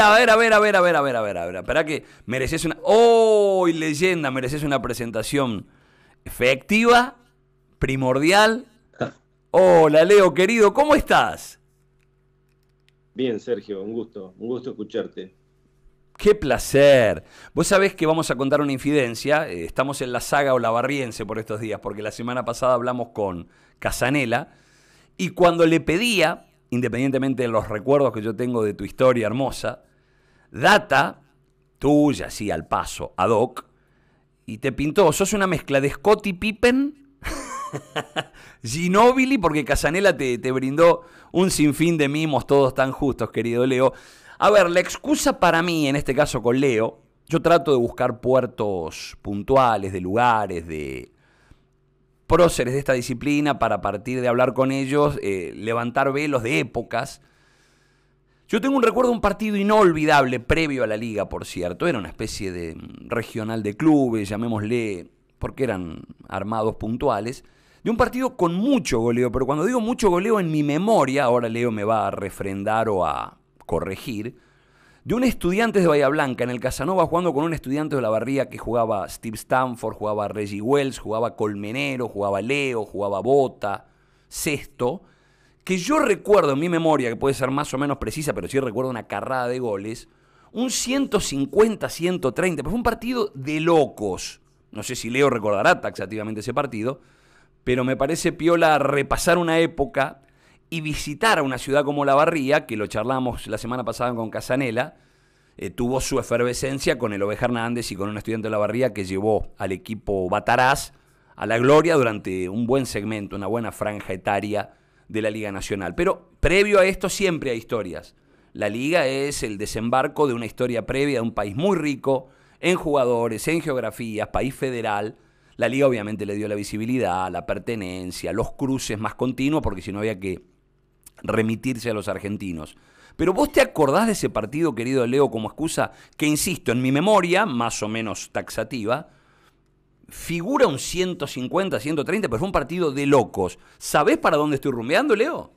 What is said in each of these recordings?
a ver, a ver, a ver, a ver, a ver, a ver, a ver. Espera que mereces una. ¡Oh, leyenda! Mereces una presentación efectiva, primordial. Hola, Leo, querido, ¿cómo estás? Bien, Sergio, un gusto, un gusto escucharte. Qué placer. Vos sabés que vamos a contar una infidencia. Eh, estamos en la saga barriense por estos días, porque la semana pasada hablamos con Casanela y cuando le pedía independientemente de los recuerdos que yo tengo de tu historia hermosa, data tuya, sí, al paso, ad hoc, y te pintó, sos una mezcla de y Pippen, Ginobili, porque Casanella te, te brindó un sinfín de mimos, todos tan justos, querido Leo. A ver, la excusa para mí, en este caso con Leo, yo trato de buscar puertos puntuales, de lugares, de, próceres de esta disciplina para partir de hablar con ellos eh, levantar velos de épocas. Yo tengo un recuerdo de un partido inolvidable previo a la liga, por cierto. Era una especie de mm, regional de clubes, llamémosle, porque eran armados puntuales. De un partido con mucho goleo, pero cuando digo mucho goleo en mi memoria, ahora Leo me va a refrendar o a corregir, de un estudiante de Bahía Blanca en el Casanova jugando con un estudiante de la barría que jugaba Steve Stanford, jugaba Reggie Wells, jugaba Colmenero, jugaba Leo, jugaba Bota, Sexto, que yo recuerdo en mi memoria, que puede ser más o menos precisa, pero sí recuerdo una carrada de goles, un 150-130, pero pues fue un partido de locos. No sé si Leo recordará taxativamente ese partido, pero me parece piola repasar una época y visitar a una ciudad como La Barría, que lo charlamos la semana pasada con Casanela, eh, tuvo su efervescencia con el Oveja Hernández y con un estudiante de La Barría que llevó al equipo Bataraz a la gloria durante un buen segmento, una buena franja etaria de la Liga Nacional. Pero previo a esto siempre hay historias. La Liga es el desembarco de una historia previa de un país muy rico en jugadores, en geografías, país federal. La Liga obviamente le dio la visibilidad, la pertenencia, los cruces más continuos, porque si no había que remitirse a los argentinos. Pero vos te acordás de ese partido, querido Leo, como excusa, que insisto, en mi memoria, más o menos taxativa, figura un 150, 130, pero fue un partido de locos. ¿Sabés para dónde estoy rumbeando, Leo?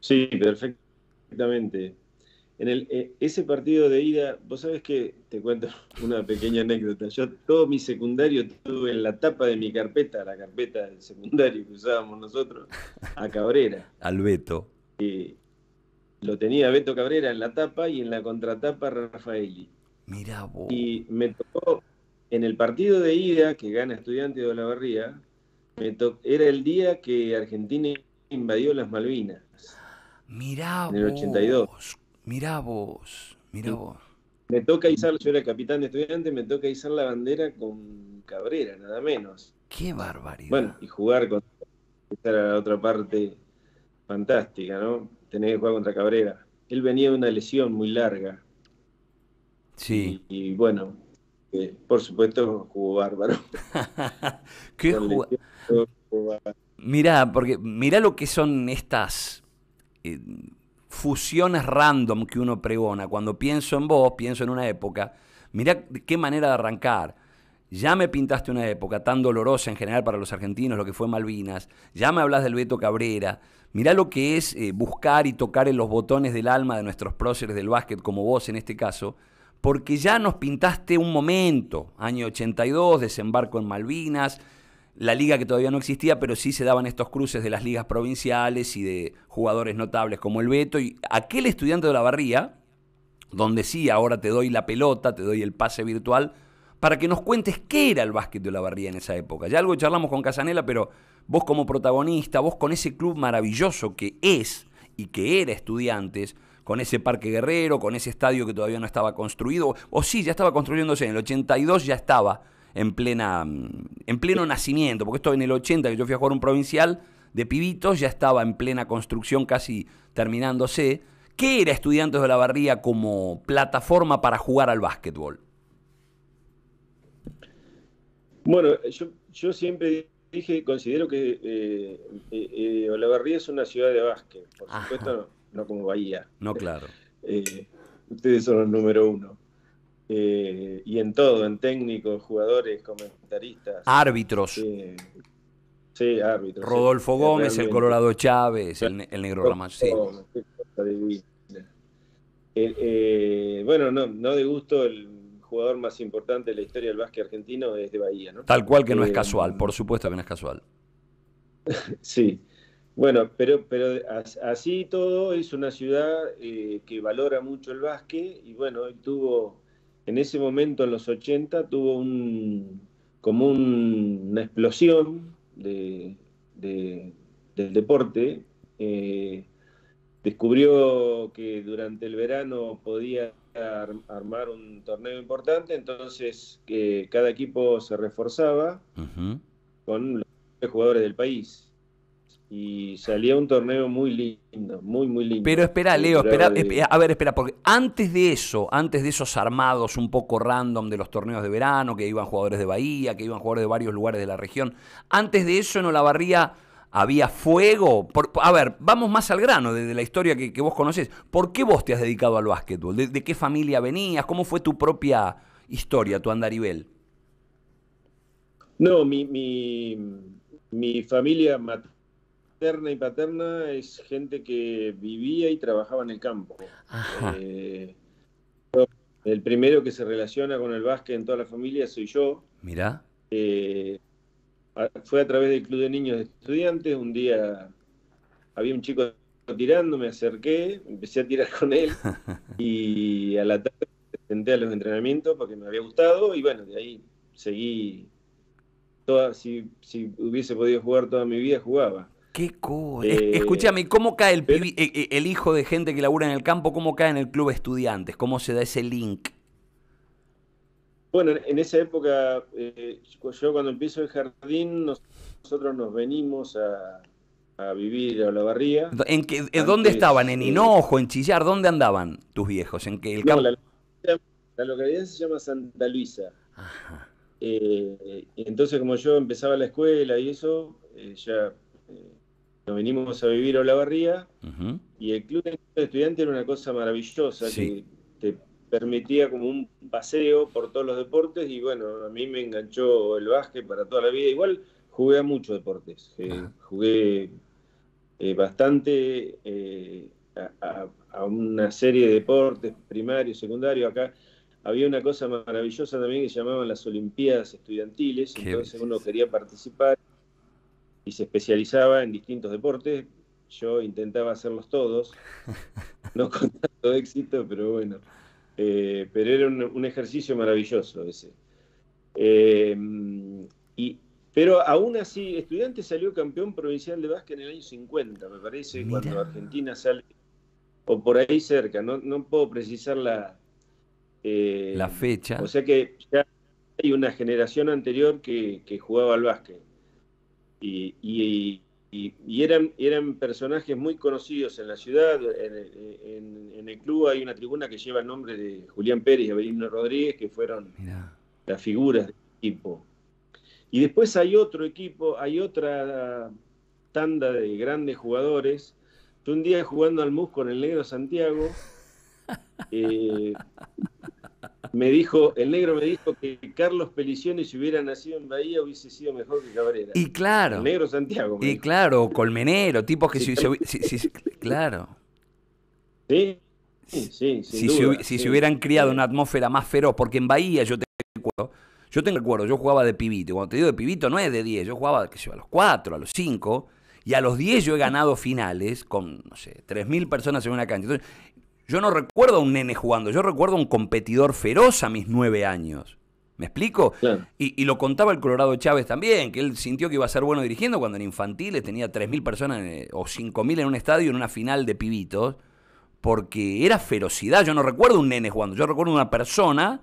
Sí, perfectamente. En eh, ese partido de ida, vos sabés que, te cuento una pequeña anécdota, yo todo mi secundario tuve en la tapa de mi carpeta, la carpeta del secundario que usábamos nosotros, a Cabrera. Al Beto. Y lo tenía Beto Cabrera en la tapa y en la contratapa Rafaeli. Mirá vos. Y me tocó, en el partido de ida que gana Estudiante de Olavarría, me tocó, era el día que Argentina invadió las Malvinas. Mirá en el 82. Mirá vos, mirá vos. Me toca izar, yo era capitán de estudiantes, me toca izar la bandera con Cabrera, nada menos. ¡Qué barbaridad! Bueno, y jugar con esa era la otra parte fantástica, ¿no? Tener que jugar contra Cabrera. Él venía de una lesión muy larga. Sí. Y, bueno, eh, por supuesto jugó bárbaro. ¿Qué jugó? Mirá, porque mirá lo que son estas... Eh, fusiones random que uno pregona. Cuando pienso en vos, pienso en una época, mirá qué manera de arrancar. Ya me pintaste una época tan dolorosa en general para los argentinos, lo que fue Malvinas. Ya me hablas del Beto Cabrera. Mirá lo que es eh, buscar y tocar en los botones del alma de nuestros próceres del básquet, como vos en este caso, porque ya nos pintaste un momento, año 82, desembarco en Malvinas, la liga que todavía no existía, pero sí se daban estos cruces de las ligas provinciales y de jugadores notables como el Beto. Y aquel estudiante de la barría, donde sí, ahora te doy la pelota, te doy el pase virtual, para que nos cuentes qué era el básquet de la barría en esa época. Ya algo charlamos con Casanela, pero vos como protagonista, vos con ese club maravilloso que es y que era estudiantes, con ese parque guerrero, con ese estadio que todavía no estaba construido, o sí, ya estaba construyéndose, en el 82 ya estaba en, plena, en pleno nacimiento, porque esto en el 80 que yo fui a jugar un provincial de pibitos ya estaba en plena construcción casi terminándose. ¿Qué era Estudiantes de la como plataforma para jugar al básquetbol? Bueno, yo, siempre dije, considero que Olavarría eh, eh, eh, es una ciudad de básquet, por supuesto no, como Bahía. No, claro. ustedes son los número uno. Eh, y en todo, en técnicos, jugadores, comentaristas. Árbitros. sí, árbitros. Rodolfo Gómez, el Colorado Chávez, el, Negro Ramacho. Eh, eh, bueno, no, no de gusto el jugador más importante de la historia del básquet argentino es de Bahía, ¿no? Tal cual que no es casual, por supuesto que no es casual. sí. Bueno, pero, pero así todo es una ciudad que valora mucho el básquet y bueno, él tuvo en ese momento, en los 80, tuvo como una explosión del deporte. Eh, descubrió que durante el verano podía armar un torneo importante, entonces que cada equipo se reforzaba con los jugadores del país y salía un torneo muy lindo, muy, muy lindo. Pero espera, Leo, espera, a ver, espera, porque antes de eso, antes de esos armados un poco random de los torneos de verano, que iban jugadores de Bahía, que iban jugadores de varios lugares de la región, antes de eso en Olavarría había fuego. a ver, vamos más al grano de, la historia que, vos conocés. ¿Por qué vos te has dedicado al básquetbol? ¿De, qué familia venías? ¿Cómo fue tu propia historia, tu andaribel? No, mi, mi, mi familia y paterna es gente que vivía y trabajaba en el campo. Eh, el primero que se relaciona con el básquet en toda la familia soy yo. Mirá. Eh, fue a través del Club de Niños de Estudiantes. Un día había un chico tirando, me acerqué, empecé a tirar con él y a la tarde me senté a los entrenamientos porque me había gustado y bueno, de ahí seguí. Toda, si hubiese podido jugar toda mi vida, jugaba. Qué cool. Eh, escúchame, ¿cómo cae el, eh, eh, el hijo de gente que labura en el campo? ¿Cómo cae en el club estudiantes? ¿Cómo se da ese link? Bueno, en esa época, yo cuando empiezo el jardín, nosotros nos venimos a, vivir a la barría. ¿En ¿Dónde estaban? ¿En Hinojo? ¿En Chillar? ¿Dónde andaban tus viejos? ¿En qué, campo? la, localidad se llama Santa Luisa. entonces, como yo empezaba la escuela y eso, ya nos vinimos a vivir a Olavarría y el club de estudiantes era una cosa maravillosa que te permitía como un paseo por todos los deportes y bueno, a mí me enganchó el básquet para toda la vida. Igual jugué a muchos deportes, eh, jugué eh, bastante eh, a, una serie de deportes primarios, secundarios. Acá había una cosa maravillosa también que se llamaban las Olimpiadas Estudiantiles, entonces uno quería participar y se especializaba en distintos deportes. Yo intentaba hacerlos todos, no con tanto éxito, pero bueno. Eh, pero era un, ejercicio maravilloso ese. Eh, pero aún así, Estudiante salió campeón provincial de básquet en el año 50, me parece, cuando Argentina sale, o por ahí cerca, no, puedo precisar la, eh, la fecha. O sea que ya hay una generación anterior que jugaba al básquet y, eran, eran personajes muy conocidos en la ciudad. En, el club hay una tribuna que lleva el nombre de Julián Pérez y Avelino Rodríguez, que fueron las figuras del equipo. Y después hay otro equipo, hay otra tanda de grandes jugadores. Yo un día jugando al MUS con el negro Santiago, eh, me dijo, el negro me dijo que Carlos Pelicioni si hubiera nacido en Bahía hubiese sido mejor que Cabrera. Y claro. negro Santiago. y claro, Colmenero, tipos que si, claro. Sí, sí, si, duda, se, hubieran criado una atmósfera más feroz, porque en Bahía yo te recuerdo, yo tengo recuerdo, yo jugaba de pibito, cuando te digo de pibito no es de 10, yo jugaba qué sé, a los 4, a los 5, y a los 10 yo he ganado finales con, no sé, 3.000 personas en una cancha. Entonces, yo no recuerdo a un nene jugando, yo recuerdo a un competidor feroz a mis nueve años. ¿Me explico? Y, lo contaba el Colorado Chávez también, que él sintió que iba a ser bueno dirigiendo cuando en infantil, tenía 3.000 personas eh, o 5.000 en un estadio en una final de pibitos, porque era ferocidad. Yo no recuerdo un nene jugando, yo recuerdo una persona,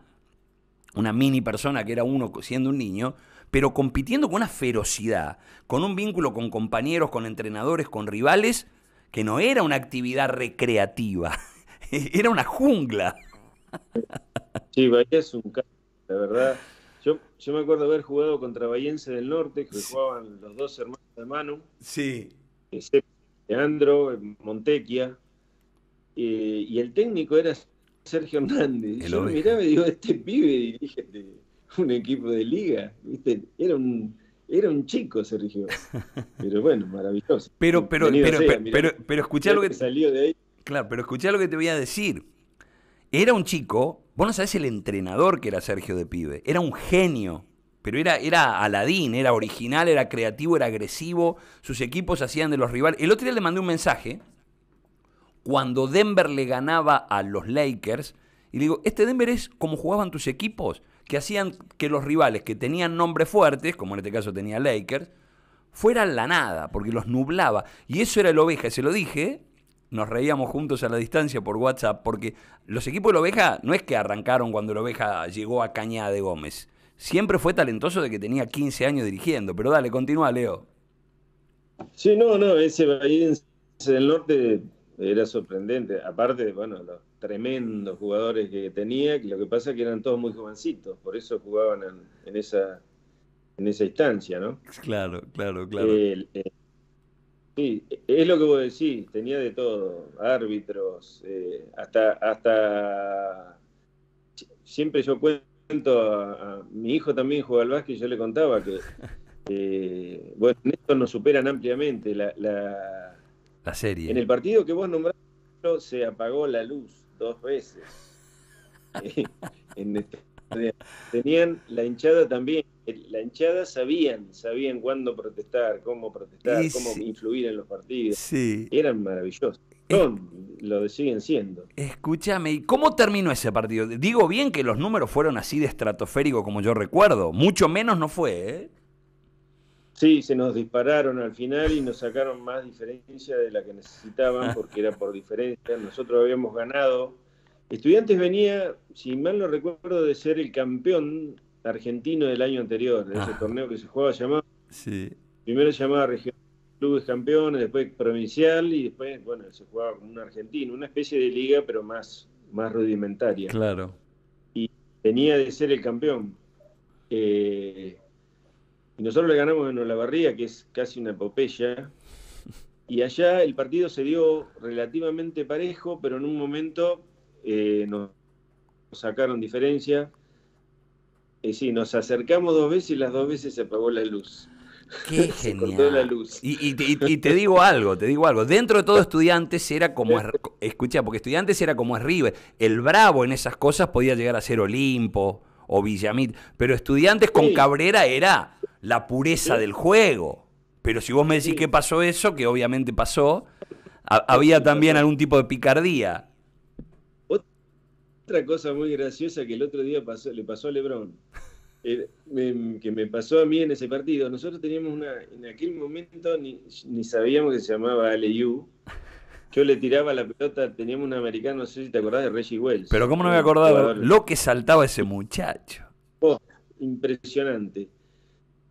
una mini persona que era uno siendo un niño, pero compitiendo con una ferocidad, con un vínculo con compañeros, con entrenadores, con rivales, que no era una actividad recreativa. era una jungla. Sí, Bahía es un la verdad. Yo, yo me acuerdo haber jugado contra Bahiense del Norte, que jugaban los dos hermanos de Manu. Sí. Eh, Leandro, eh, Montequia. Eh, y el técnico era Sergio Hernández. El yo miraba y digo, este pibe dirige un equipo de liga. ¿Viste? Era un era un chico Sergio. Pero bueno, maravilloso. Pero, pero, pero, pero, lo que. Salió de ahí Claro, pero escuchá lo que te voy a decir. Era un chico, vos no sabés el entrenador que era Sergio de Pibe, era un genio, pero era, era Aladín, era original, era creativo, era agresivo, sus equipos hacían de los rivales. El otro día le mandé un mensaje, cuando Denver le ganaba a los Lakers, y le digo, este Denver es como jugaban tus equipos, que hacían que los rivales que tenían nombres fuertes, como en este caso tenía Lakers, fueran la nada, porque los nublaba. Y eso era el oveja, y se lo dije, nos reíamos juntos a la distancia por WhatsApp, porque los equipos de la oveja no es que arrancaron cuando la oveja llegó a Cañada de Gómez. Siempre fue talentoso de que tenía 15 años dirigiendo, pero dale, continúa, Leo. Sí, no, no, ese en del Norte era sorprendente. Aparte, bueno, los tremendos jugadores que tenía, lo que pasa es que eran todos muy jovencitos, por eso jugaban en, esa en esa instancia, ¿no? Claro, claro, claro. Eh, es lo que vos decís, tenía de todo, árbitros, eh, hasta, hasta siempre yo cuento a, mi hijo también juega al básquet, yo le contaba que eh, bueno, estos nos superan ampliamente la, la, la, serie. En el partido que vos nombraste se apagó la luz dos veces. Eh, en este Tenían la hinchada también, eh, la hinchada sabían, sabían cuándo protestar, cómo protestar, cómo influir en los partidos. Eran maravillosos. lo siguen siendo. Escúchame, ¿y cómo terminó ese partido? Digo bien que los números fueron así de estratosférico como yo recuerdo, mucho menos no fue, ¿eh? Sí, se nos dispararon al final y nos sacaron más diferencia de la que necesitaban porque era por diferencia. Nosotros habíamos ganado Estudiantes venía, si mal no recuerdo, de ser el campeón argentino del año anterior, de ese torneo que se jugaba llamado. Sí. Primero se llamaba Región Clubes Campeones, después Provincial y después, bueno, se jugaba con un argentino, una especie de liga, pero más, más rudimentaria. Claro. Y venía de ser el campeón. Eh, y nosotros le ganamos en Olavarría, que es casi una epopeya. Y allá el partido se dio relativamente parejo, pero en un momento eh, nos sacaron diferencia. Y sí, nos acercamos dos veces y las dos veces se apagó la luz. Qué genial. Y, te digo algo, te digo algo. Dentro de todo, Estudiantes era como. Es, escucha, porque Estudiantes era como es River. El Bravo en esas cosas podía llegar a ser Olimpo o Villamit. Pero Estudiantes con Cabrera era la pureza del juego. Pero si vos me decís que pasó eso, que obviamente pasó, había también algún tipo de picardía otra cosa muy graciosa que el otro día le pasó a Lebron, eh, que me pasó a mí en ese partido. Nosotros teníamos una, en aquel momento ni, sabíamos que se llamaba LU. Yo le tiraba la pelota, teníamos un americano, no sé si te acordás de Reggie Wells. Pero cómo no me acordaba lo que saltaba ese muchacho. Oh, impresionante.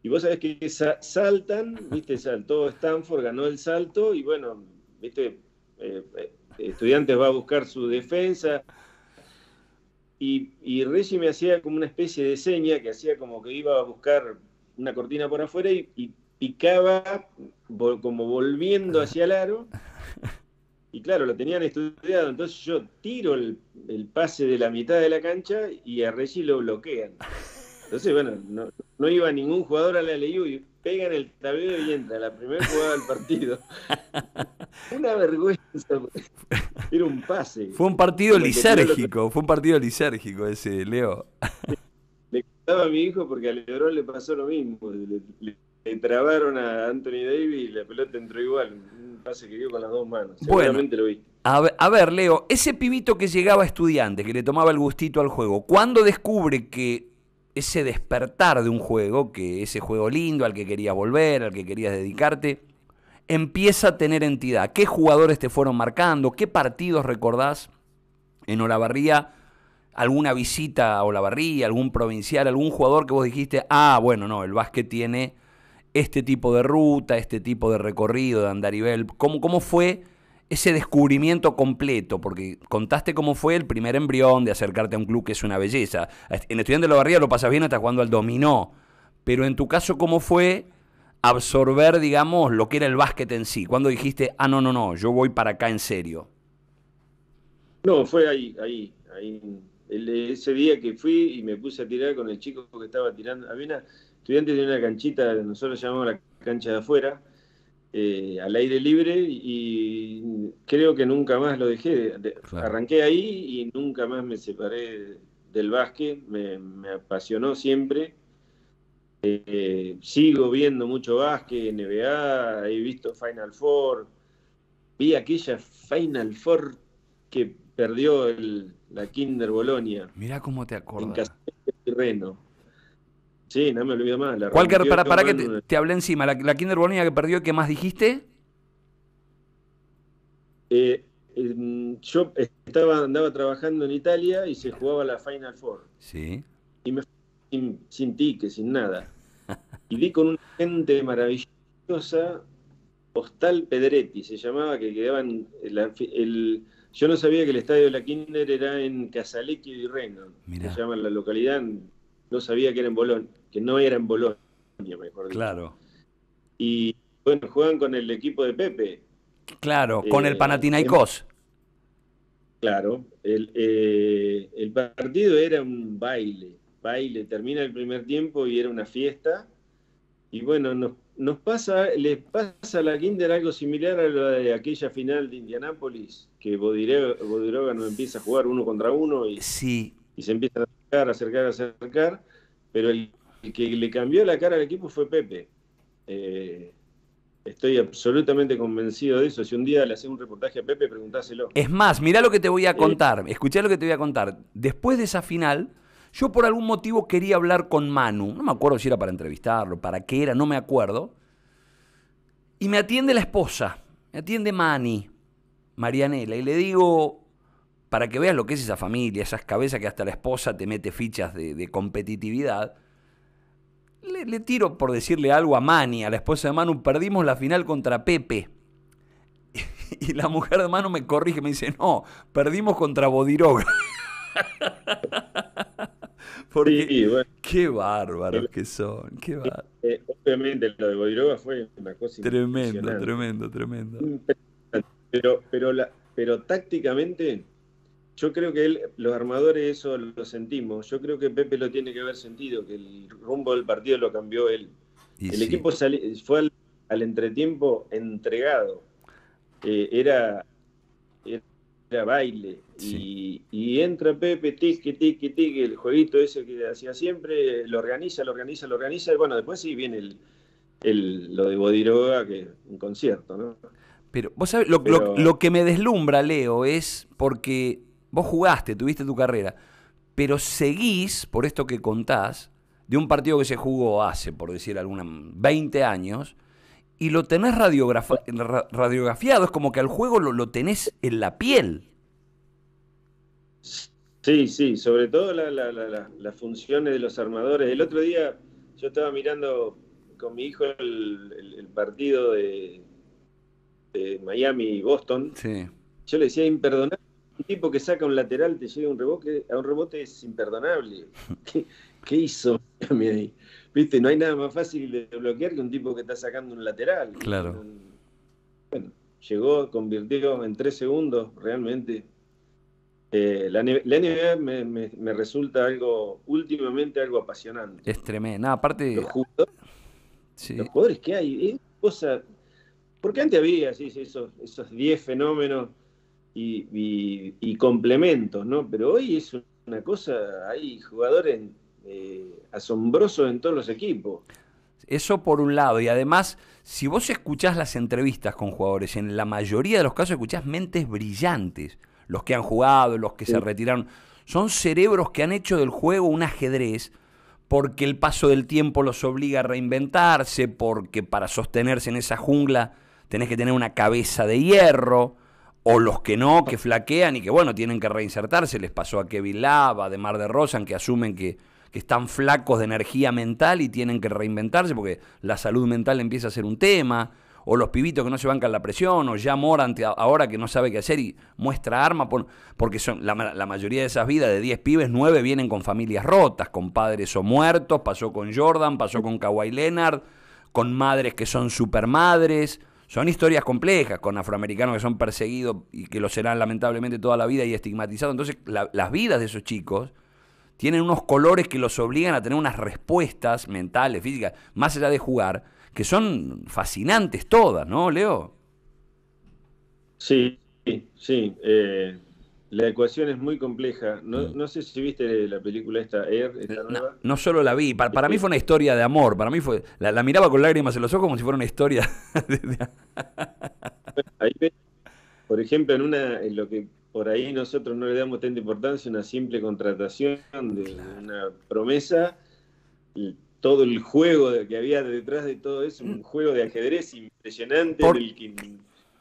Y vos sabés que saltan, viste, saltó Stanford, ganó el salto y bueno, viste, eh, eh, estudiantes va a buscar su defensa, y, y Reggie me hacía como una especie de seña que hacía como que iba a buscar una cortina por afuera y, picaba como volviendo ah. hacia el aro. Y claro, lo tenían estudiado, entonces yo tiro el, pase de la mitad de la cancha y a Reggie lo bloquean. Entonces, bueno, no, iba ningún jugador a la LU pega en el tablero de entra, la primera jugada del partido. Una vergüenza. Era un pase. Fue un partido lisérgico, fue un partido lisérgico ese, Leo. Le contaba a mi hijo porque a Lebron le pasó lo mismo. Le, trabaron a Anthony Davis y la pelota entró igual. Un pase que dio con las dos manos. Seguramente lo viste. A ver, a ver, Leo, ese pibito que llegaba estudiante, que le tomaba el gustito al juego, ¿cuándo descubre que ese despertar de un juego, que ese juego lindo al que querías volver, al que querías dedicarte, empieza a tener entidad. ¿Qué jugadores te fueron marcando? ¿Qué partidos recordás en Olavarría? ¿Alguna visita a Olavarría, algún provincial, algún jugador que vos dijiste, ah, bueno, no, el básquet tiene este tipo de ruta, este tipo de recorrido de y ¿Cómo, cómo fue? ese descubrimiento completo, porque contaste cómo fue el primer embrión de acercarte a un club que es una belleza. En Estudiante de la Barría lo pasas bien hasta cuando al dominó, pero en tu caso, ¿cómo fue absorber, digamos, lo que era el básquet en sí? Cuando dijiste, ah, no, no, no, yo voy para acá en serio. No, fue ahí, ahí, ahí. ese día que fui y me puse a tirar con el chico que estaba tirando. Había una, estudiante de una canchita, nosotros llamamos la cancha de afuera, eh, al aire libre y creo que nunca más lo dejé. Arranqué ahí y nunca más me separé del básquet, me, apasionó siempre. Eh, sigo viendo mucho básquet, NBA, he visto Final Four, vi aquella Final Four que perdió el, la Kinder Bolonia. mira cómo te acuerdas. En Sí, no me olvido más. La que, para, para que te, hablé encima? La, la Kinder que perdió, ¿qué más dijiste? Eh, yo estaba, andaba trabajando en Italia y se jugaba la Final Four. Sí. Y me fui sin, sin sin nada. Y vi con una gente maravillosa, Postal Pedretti se llamaba, que quedaban. El, yo no sabía que el estadio de la Kinder era en Casalecchio y Reno. Se llama la localidad, no sabía que era en Bolonia, que no era en Bolonia, mejor dicho. Claro. Y bueno, juegan con el equipo de Pepe. Claro, con el eh, Panathinaikos. Claro, el, eh, el partido era un baile, baile, termina el primer tiempo y era una fiesta. Y bueno, nos, nos pasa, les pasa a la Kinder algo similar a la de aquella final de Indianápolis, que Bodiroga no empieza a jugar uno contra uno y, sí. y se empieza... a acercar, acercar, pero el, que le cambió la cara al equipo fue Pepe. Eh, estoy absolutamente convencido de eso. Si un día le hacemos un reportaje a Pepe, preguntáselo. Es más, mirá lo que te voy a eh, contar. Escuchá lo que te voy a contar. Después de esa final, yo por algún motivo quería hablar con Manu. No me acuerdo si era para entrevistarlo, para qué era, no me acuerdo. Y me atiende la esposa, me atiende Mani, Marianela, y le digo, para que veas lo que es esa familia, esas cabezas que hasta la esposa te mete fichas de, competitividad. Le, tiro por decirle algo a Mani, a la esposa de Manu, perdimos la final contra Pepe. Y la mujer de Manu me corrige, me dice, no, perdimos contra Bodiroga. Qué bárbaros que son, eh, obviamente lo de Bodiroga fue una cosa Tremendo, tremendo, tremendo. Pero, pero, la, pero tácticamente yo creo que él, los armadores eso lo sentimos. Yo creo que Pepe lo tiene que haber sentido, que el rumbo del partido lo cambió él. el equipo salió fue al, entretiempo entregado. Eh, era, baile. Y, entra Pepe, tique, tique, tique, el jueguito ese que hacía siempre, lo organiza, lo organiza, lo organiza. Y bueno, después sí viene el, lo de Bodiroga, que es un concierto, ¿no? Pero, vos sabés, lo, lo que me deslumbra, Leo, es porque Vos jugaste, tuviste tu carrera, pero seguís, por esto que contás, de un partido que se jugó hace, por decir alguna, 20 años, y lo tenés radiografiado, es como que al juego lo, tenés en la piel. Sí, sí, sobre todo las funciones de los armadores. El otro día yo estaba mirando con mi hijo el, partido de, Miami y Boston. Sí. Yo le decía, imperdonable un tipo que saca un lateral, te llega un rebote, a un rebote es imperdonable. ¿Qué, hizo Viste, no hay nada más fácil de bloquear que un tipo que está sacando un lateral. Claro. Bueno, llegó, convirtió en tres segundos, realmente. Eh, la, NBA me, resulta algo, últimamente algo apasionante. Es tremendo. aparte. Los jugadores, los jugadores que hay, es cosa. Porque antes había esos 10 fenómenos y, complementos, ¿no? Pero hoy es una cosa, hay jugadores eh, asombrosos en todos los equipos. Eso por un lado, y además, si vos escuchás las entrevistas con jugadores, en la mayoría de los casos escuchás mentes brillantes, los que han jugado, los que se retiraron, son cerebros que han hecho del juego un ajedrez, porque el paso del tiempo los obliga a reinventarse, porque para sostenerse en esa jungla tenés que tener una cabeza de hierro o los que no, que flaquean y que bueno, tienen que reinsertarse. Les pasó a Kevin Lava, de Mar de Rosan, que asumen que, están flacos de energía mental y tienen que reinventarse porque la salud mental empieza a ser un tema. O los pibitos que no se bancan la presión, o ya moran ahora que no sabe qué hacer y muestra arma, porque son la, la, mayoría de esas vidas de 10 pibes, 9 vienen con familias rotas, con padres o muertos, pasó con Jordan, pasó con Kawhi Leonard, con madres que son supermadres, son historias complejas con afroamericanos que son perseguidos y que lo serán lamentablemente toda la vida y estigmatizados. Entonces, las vidas de esos chicos tienen unos colores que los obligan a tener unas respuestas mentales, físicas, más allá de jugar, que son fascinantes todas, ¿no, Leo? Sí, sí. Eh, la ecuación es muy compleja. No, sé si viste la película esta, No, solo la vi, para, mí este fue una historia de amor. Para mí fue. La, miraba con lágrimas en los ojos como si fuera una historia. ahí por ejemplo, en una, en lo que por ahí nosotros no le damos tanta importancia, una simple contratación de una promesa, todo el juego que había detrás de todo eso, un juego de ajedrez impresionante en el que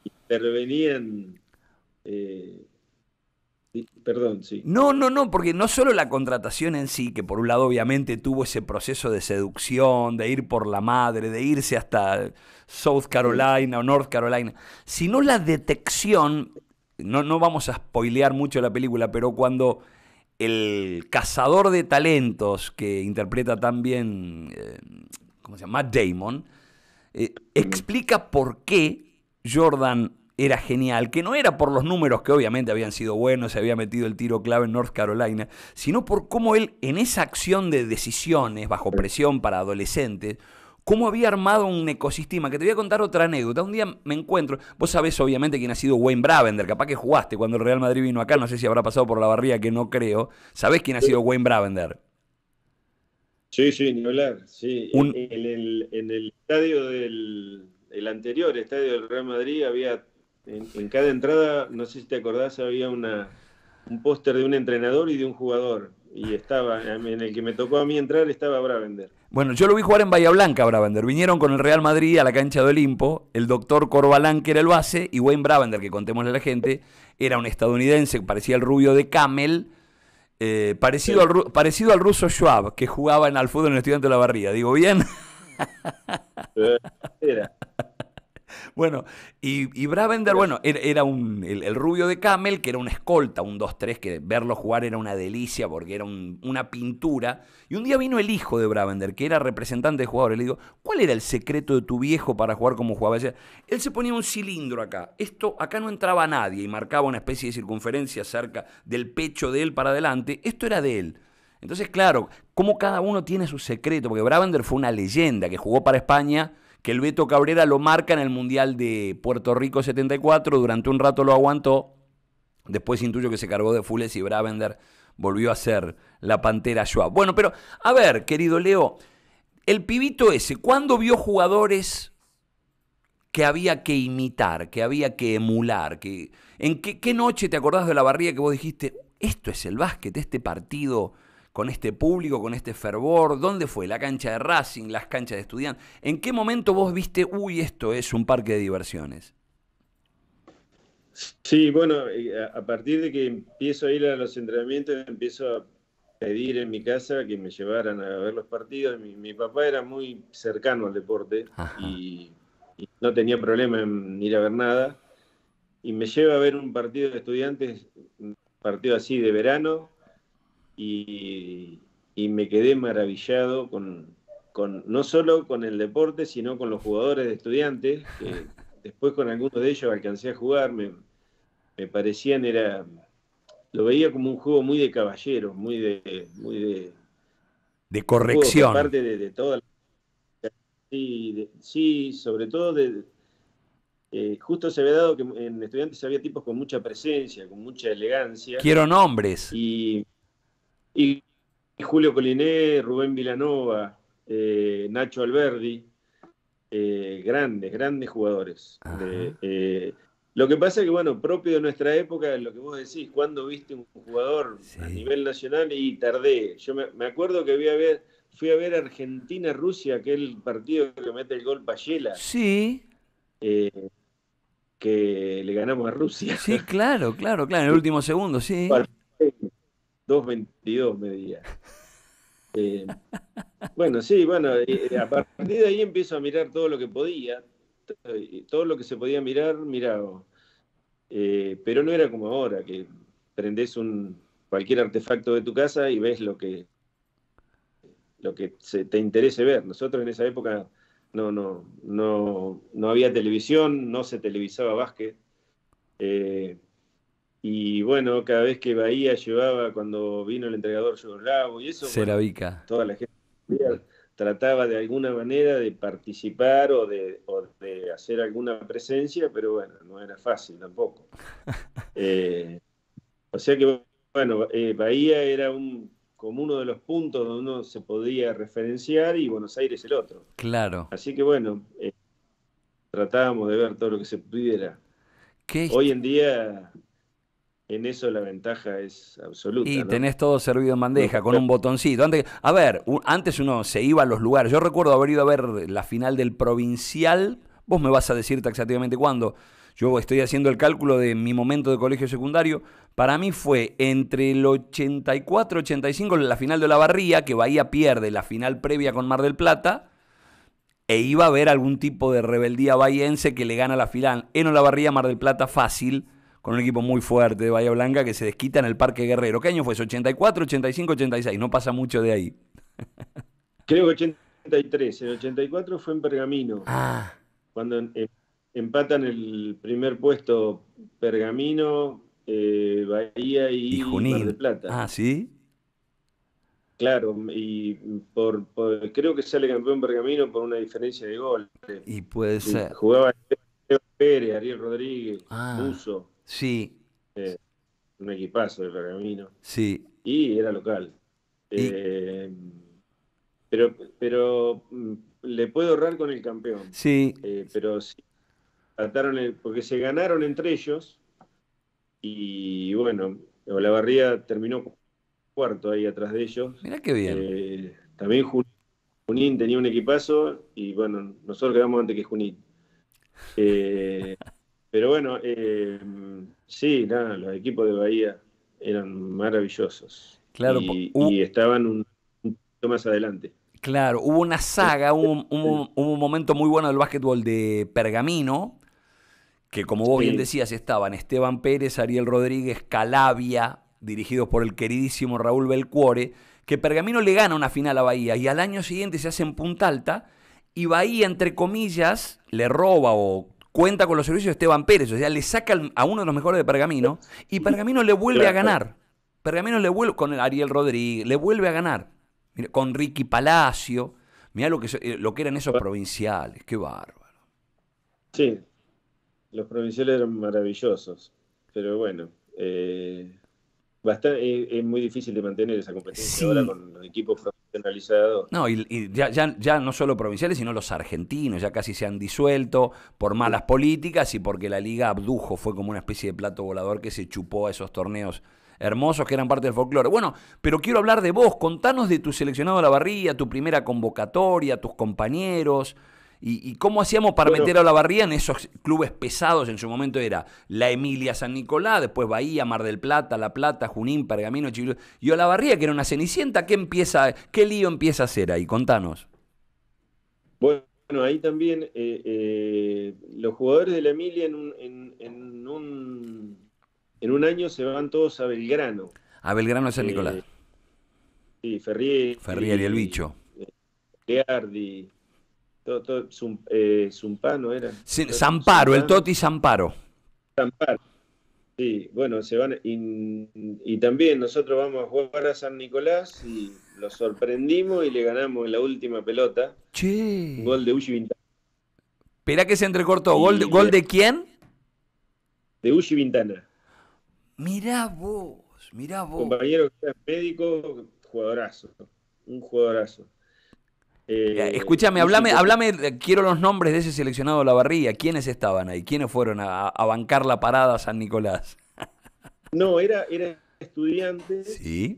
intervenían. Eh, Perdón, sí. No, no, no, porque no solo la contratación en sí, que por un lado obviamente tuvo ese proceso de seducción, de ir por la madre, de irse hasta South Carolina o North Carolina, sino la detección, no, no vamos a spoilear mucho la película, pero cuando el cazador de talentos que interpreta también, eh, ¿cómo se llama? Matt Damon, eh, explica por qué Jordan era genial, que no era por los números que obviamente habían sido buenos, se había metido el tiro clave en North Carolina, sino por cómo él en esa acción de decisiones bajo presión para adolescentes, cómo había armado un ecosistema. Que te voy a contar otra anécdota. Un día me encuentro, vos sabés obviamente quién ha sido Wayne Bravender, capaz que jugaste cuando el Real Madrid vino acá, no sé si habrá pasado por la barría que no creo. ¿Sabés quién ha sido Wayne Bravender? Sí, sí, ni Sí. En, el, en, el, estadio del el anterior estadio del Real Madrid había en, cada entrada, no sé si te acordás, había una, un póster de un entrenador y de un jugador. Y estaba, en el que me tocó a mí entrar estaba Bravender. Bueno, yo lo vi jugar en Bahía Blanca, Bravender. Vinieron con el Real Madrid a la cancha de Olimpo, el doctor Corbalán, que era el base, y Wayne Bravender, que contémosle a la gente, era un estadounidense, que parecía el rubio de Camel, eh, parecido, al, parecido al ruso Schwab, que jugaba en el fútbol en el Estudiante de la Barría. ¿Digo bien? Bueno, y, y, Bravender, bueno, era, un, el, rubio de Camel, que era una escolta, un 2-3, que verlo jugar era una delicia porque era una pintura. Y un día vino el hijo de Bravender, que era representante de jugadores. Le digo, ¿cuál era el secreto de tu viejo para jugar como jugaba? él se ponía un cilindro acá. Esto, acá no entraba nadie y marcaba una especie de circunferencia cerca del pecho de él para adelante. Esto era de él. Entonces, claro, como cada uno tiene su secreto, porque Bravender fue una leyenda que jugó para España que el Beto Cabrera lo marca en el Mundial de Puerto Rico 74, durante un rato lo aguantó, después intuyo que se cargó de Fules y Bravender volvió a ser la Pantera Schwab. Bueno, pero a ver, querido Leo, el pibito ese, ¿cuándo vio jugadores que había que imitar, que había que emular? ¿En qué, qué noche te acordás de la barriga que vos dijiste, esto es el básquet, este partido con este público, con este fervor? ¿Dónde fue? ¿La cancha de Racing? ¿Las canchas de estudiantes? ¿En qué momento vos viste, uy, esto es un parque de diversiones? Sí, bueno, eh, a partir de que empiezo a ir a los entrenamientos, empiezo a pedir en mi casa que me llevaran a ver los partidos. Mi, papá era muy cercano al deporte y, y, no tenía problema en ir a ver nada. Y me lleva a ver un partido de estudiantes, un partido así de verano, y, me quedé maravillado con, no solo con el deporte, sino con los jugadores de estudiantes, que después con algunos de ellos alcancé a jugar, me, parecían, era, lo veía como un juego muy de caballeros, muy de... Muy de, corrección. parte de, de, toda Sí, sobre todo de... Eh, justo se había dado que en estudiantes había tipos con mucha presencia, con mucha elegancia. Quiero nombres. Y y Julio Coliné, Rubén Vilanova, eh, Nacho Alberdi, eh, grandes, grandes jugadores. Eh, lo que pasa es que, bueno, propio de nuestra época, lo que vos decís, cuando viste un jugador a nivel nacional y tardé. Yo me, acuerdo que fui a ver Argentina-Rusia, aquel partido que mete el gol Payela. Sí. que le ganamos a Rusia. Sí, claro, claro, claro, en el último segundo, sí. 2.22 medía. Eh, bueno, sí, bueno, a partir de ahí empiezo a mirar todo lo que podía, todo lo que se podía mirar, miraba. Eh, pero no era como ahora, que prendes un, cualquier artefacto de tu casa y ves lo que, lo que te interese ver. Nosotros en esa época no, no, no, no había televisión, no se televisaba básquet. Eh, y bueno, cada vez que Bahía llevaba, cuando vino el entregador Yugoslavo y eso, toda la gente trataba de alguna manera de participar o de, hacer alguna presencia, pero bueno, no era fácil tampoco. Eh, o sea que, bueno, eh, Bahía era un, como uno de los puntos donde uno se podía referenciar y Buenos Aires el otro. Claro. Así que bueno, eh, tratábamos de ver todo lo que se pudiera. Hoy en día en eso la ventaja es absoluta. Y tenés todo servido en bandeja, con un botoncito. Antes, a ver, antes uno se iba a los lugares. Yo recuerdo haber ido a ver la final del provincial. Vos me vas a decir taxativamente cuándo. Yo estoy haciendo el cálculo de mi momento de colegio secundario. Para mí fue entre el 84-85, la final de la barría, que Bahía pierde la final previa con Mar del Plata e iba a haber algún tipo de rebeldía bahiense que le gana la final en Olavarría Mar del Plata fácil con un equipo muy fuerte de Bahía Blanca que se desquita en el Parque Guerrero. ¿Qué año fue eso? 84, 85, 86. No pasa mucho de ahí. Creo que 83. El 84 fue en Pergamino. Ah. Cuando eh, empatan el primer puesto Pergamino, eh, Bahía y, Junín. Plata. Ah, sí. Claro, y por, creo que sale campeón Pergamino por una diferencia de gol. Y puede ser. Jugaba Pérez, Ariel Rodríguez, ah. Sí. Eh, un equipazo de Pergamino. Sí. Y era local. Eh, pero, pero mm, le puedo ahorrar con el campeón. Sí. Eh, pero sí, porque se ganaron entre ellos y bueno, Olavarría terminó cuarto ahí atrás de ellos. Mirá qué bien. también Junín tenía un equipazo y bueno, nosotros quedamos antes que Junín. Eh, pero bueno, em, sí, nada, los equipos de Bahía eran maravillosos. Claro, y, estaban un, poquito más adelante. Claro, hubo una saga, hubo un, momento muy bueno del básquetbol de Pergamino, que como vos bien decías, estaban Esteban Pérez, Ariel Rodríguez, Calabia, dirigidos por el queridísimo Raúl Belcuore, que Pergamino le gana una final a Bahía y al año siguiente se hace en Punta Alta y Bahía, entre comillas, le roba o cuenta con los servicios de Esteban Pérez, o sea, le saca a uno de los mejores de Pergamino y Pergamino le vuelve a ganar. Pergamino le vuelve con Ariel Rodríguez, le vuelve a ganar. con Ricky Palacio, mira lo que, eh, lo que eran esos provinciales, qué bárbaro. Sí, los provinciales eran maravillosos, pero bueno, eh, eh, es, muy difícil de mantener esa competencia ahora con los equipos no, y, ya, ya, no solo provinciales, sino los argentinos, ya casi se han disuelto por malas políticas y porque la liga abdujo, fue como una especie de plato volador que se chupó a esos torneos hermosos que eran parte del folclore. Bueno, pero quiero hablar de vos, contanos de tu seleccionado de la barría, tu primera convocatoria, tus compañeros. ¿Y, cómo hacíamos para meter a Olavarría en esos clubes pesados? En su momento era la Emilia San Nicolás, después Bahía, Mar del Plata, La Plata, Junín, Pergamino, Chile. Y Olavarría, que era una cenicienta, ¿qué, empieza, qué lío empieza a hacer ahí? Contanos. Bueno. ahí también eh, eh, los jugadores de la Emilia en un, año se van todos a Belgrano. A Belgrano San eh, Nicolás. Sí, Ferrier. Ferrier y el bicho. Leardi, eh, Zumpa era. Zamparo, el Toti Zamparo. Zamparo. Sí, bueno, se van. Y, también nosotros vamos a jugar a San Nicolás y lo sorprendimos y le ganamos en la última pelota. Che. gol de Uchi Vintana. Espera que se entrecortó. ¿Gol, de, ¿Gol de quién? De Uchi Vintana. Mirá vos, mirá vos. Compañero que es médico, jugadorazo. Un jugadorazo. Eh, Escúchame, hablame hablame quiero los nombres de ese seleccionado de la barría. ¿Quiénes estaban ahí? ¿Quiénes fueron a, bancar la parada a San Nicolás? no, era, era estudiante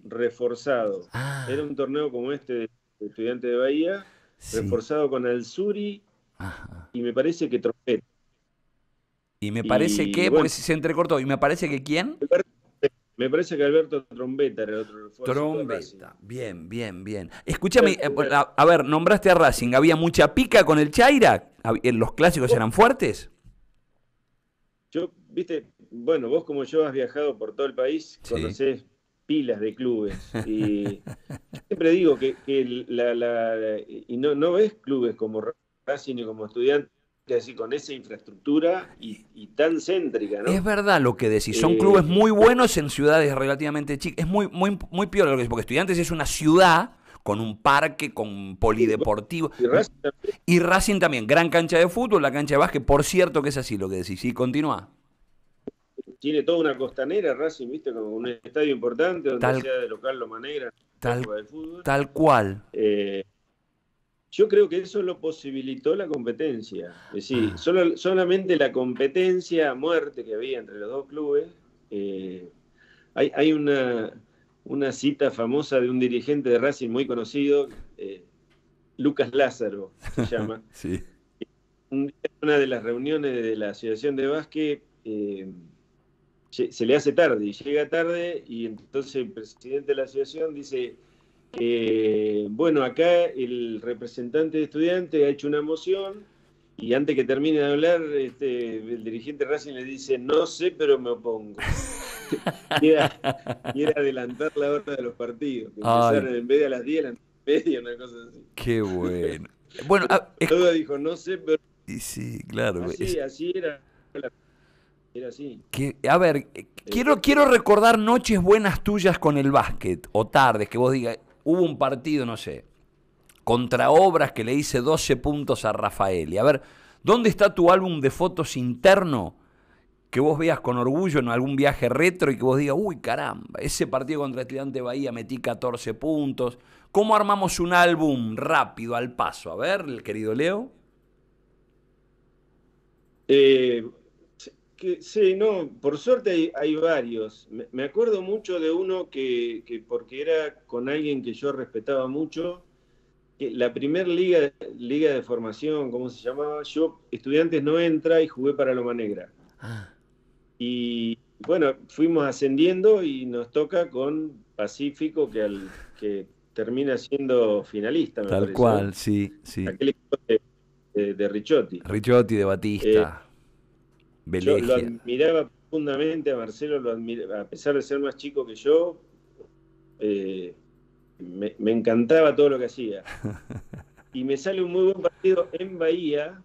reforzado. Ah. Era un torneo como este de estudiante de Bahía, reforzado con Alzuri y me parece que Trompeta. Y me parece que, porque se entrecortó, y me parece que quién? Me parece que Alberto Trombeta era el otro refuerzo. Trombeta, bien, bien, bien. Escúchame, eh, a, ver, nombraste a Racing, ¿había mucha pica con el Chaira? Eh, ¿Los clásicos eran fuertes? Yo, viste, bueno, vos como yo has viajado por todo el país, conocés pilas de clubes. Y siempre digo que, la, y no, no ves clubes como Racing ni como estudiantes decir, con esa infraestructura y, tan céntrica, ¿no? Es verdad lo que decís, son eh, clubes muy buenos en ciudades relativamente chicas, es muy, muy, muy peor lo que decís, porque Estudiantes es una ciudad con un parque, con polideportivo. Y Racing, también, gran cancha de fútbol, la cancha de básquet, por cierto que es así lo que decís, sí, continúa tiene toda una costanera Racing, ¿viste? Como un estadio importante donde tal, sea de local Tal, tal cual. Eh, yo creo que eso lo posibilitó la competencia. Es decir, ah. solo, solamente la competencia a muerte que había entre los dos clubes. Eh, hay, una, cita famosa de un dirigente de Racing muy conocido, eh, Lucas Lázaro se llama. sí. en una de las reuniones de la Asociación de Básquet, eh, se le hace tarde, y llega tarde y entonces el presidente de la asociación dice eh, bueno, acá el representante de estudiantes ha hecho una moción y antes que termine de hablar, este, el dirigente Racing le dice, no sé, pero me opongo. quiere, adelantar la hora de los partidos, en vez de a las 10, a las media, una cosa así. Qué bueno. Bueno, ah, dijo, no sé, pero... Y sí, claro. Así, así era era así. a ver, quiero, este, quiero recordar noches buenas tuyas con el básquet o tardes que vos digas, hubo un partido, no sé, contra obras que le hice 12 puntos a Rafael. Y a ver, ¿dónde está tu álbum de fotos interno que vos veas con orgullo en algún viaje retro y que vos digas, uy, caramba, ese partido contra Estudiante Bahía metí 14 puntos? ¿Cómo armamos un álbum rápido, al paso? A ver, querido Leo. Eh, sí, no, por suerte hay, varios. Me, acuerdo mucho de uno que, que, porque era con alguien que yo respetaba mucho, que la primer liga, liga de formación, ¿cómo se llamaba? Yo, estudiantes no entra y jugué para Loma Negra. Ah. Y bueno, fuimos ascendiendo y nos toca con Pacífico, que, al, que termina siendo finalista. Me Tal cual, sí, sí. Aquel equipo de, de, Richotti de Batista. Eh, yo lo admiraba profundamente a Marcelo, a pesar de ser más chico que yo, eh, me, encantaba todo lo que hacía. Y me sale un muy buen partido en Bahía,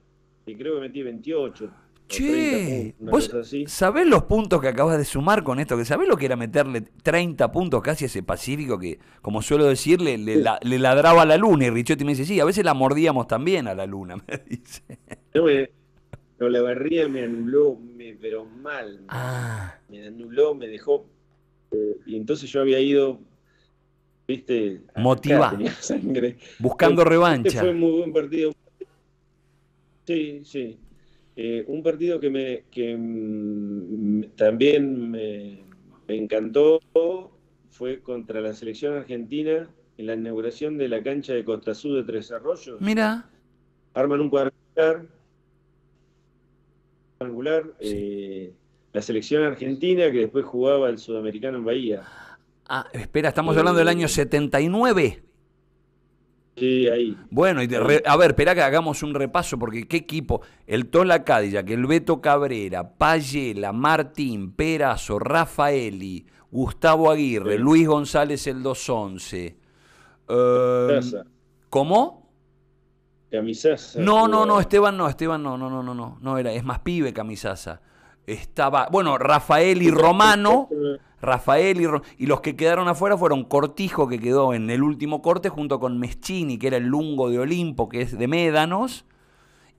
que creo que metí 28. Che, sabés los puntos que acabas de sumar con esto, que sabés lo que era meterle 30 puntos casi a ese Pacífico que, como suelo decirle, le, ladraba a la luna y Richotti me dice, sí, a veces la mordíamos también a la luna, me dice la barría me anuló, me, pero mal. Me ah. anuló, me dejó. Eh, y entonces yo había ido, viste. Motivado. Buscando este revancha. fue un muy buen partido. Sí, sí. Eh, un partido que me que mm, también me, encantó fue contra la selección argentina en la inauguración de la cancha de Costa Sur de Tres Arroyos. Mira. Arman un cuadrangular angular eh, la selección argentina que después jugaba el sudamericano en Bahía. Ah, espera, estamos eh, hablando del año 79. Sí, ahí. Bueno, a ver, espera que hagamos un repaso, porque qué equipo. El Tola que el Beto Cabrera, Payela, Martín, Perazo, Rafaeli, Gustavo Aguirre, Luis González el 211. Eh, em, ¿Cómo? Camisaza. No, no, no, Esteban no, Esteban no, no, no, no, no, no era, es más pibe Camisaza. Estaba, bueno, Rafael y Romano, Rafael y, y los que quedaron afuera fueron Cortijo, que quedó en el último corte, junto con Meschini, que era el lungo de Olimpo, que es de Médanos,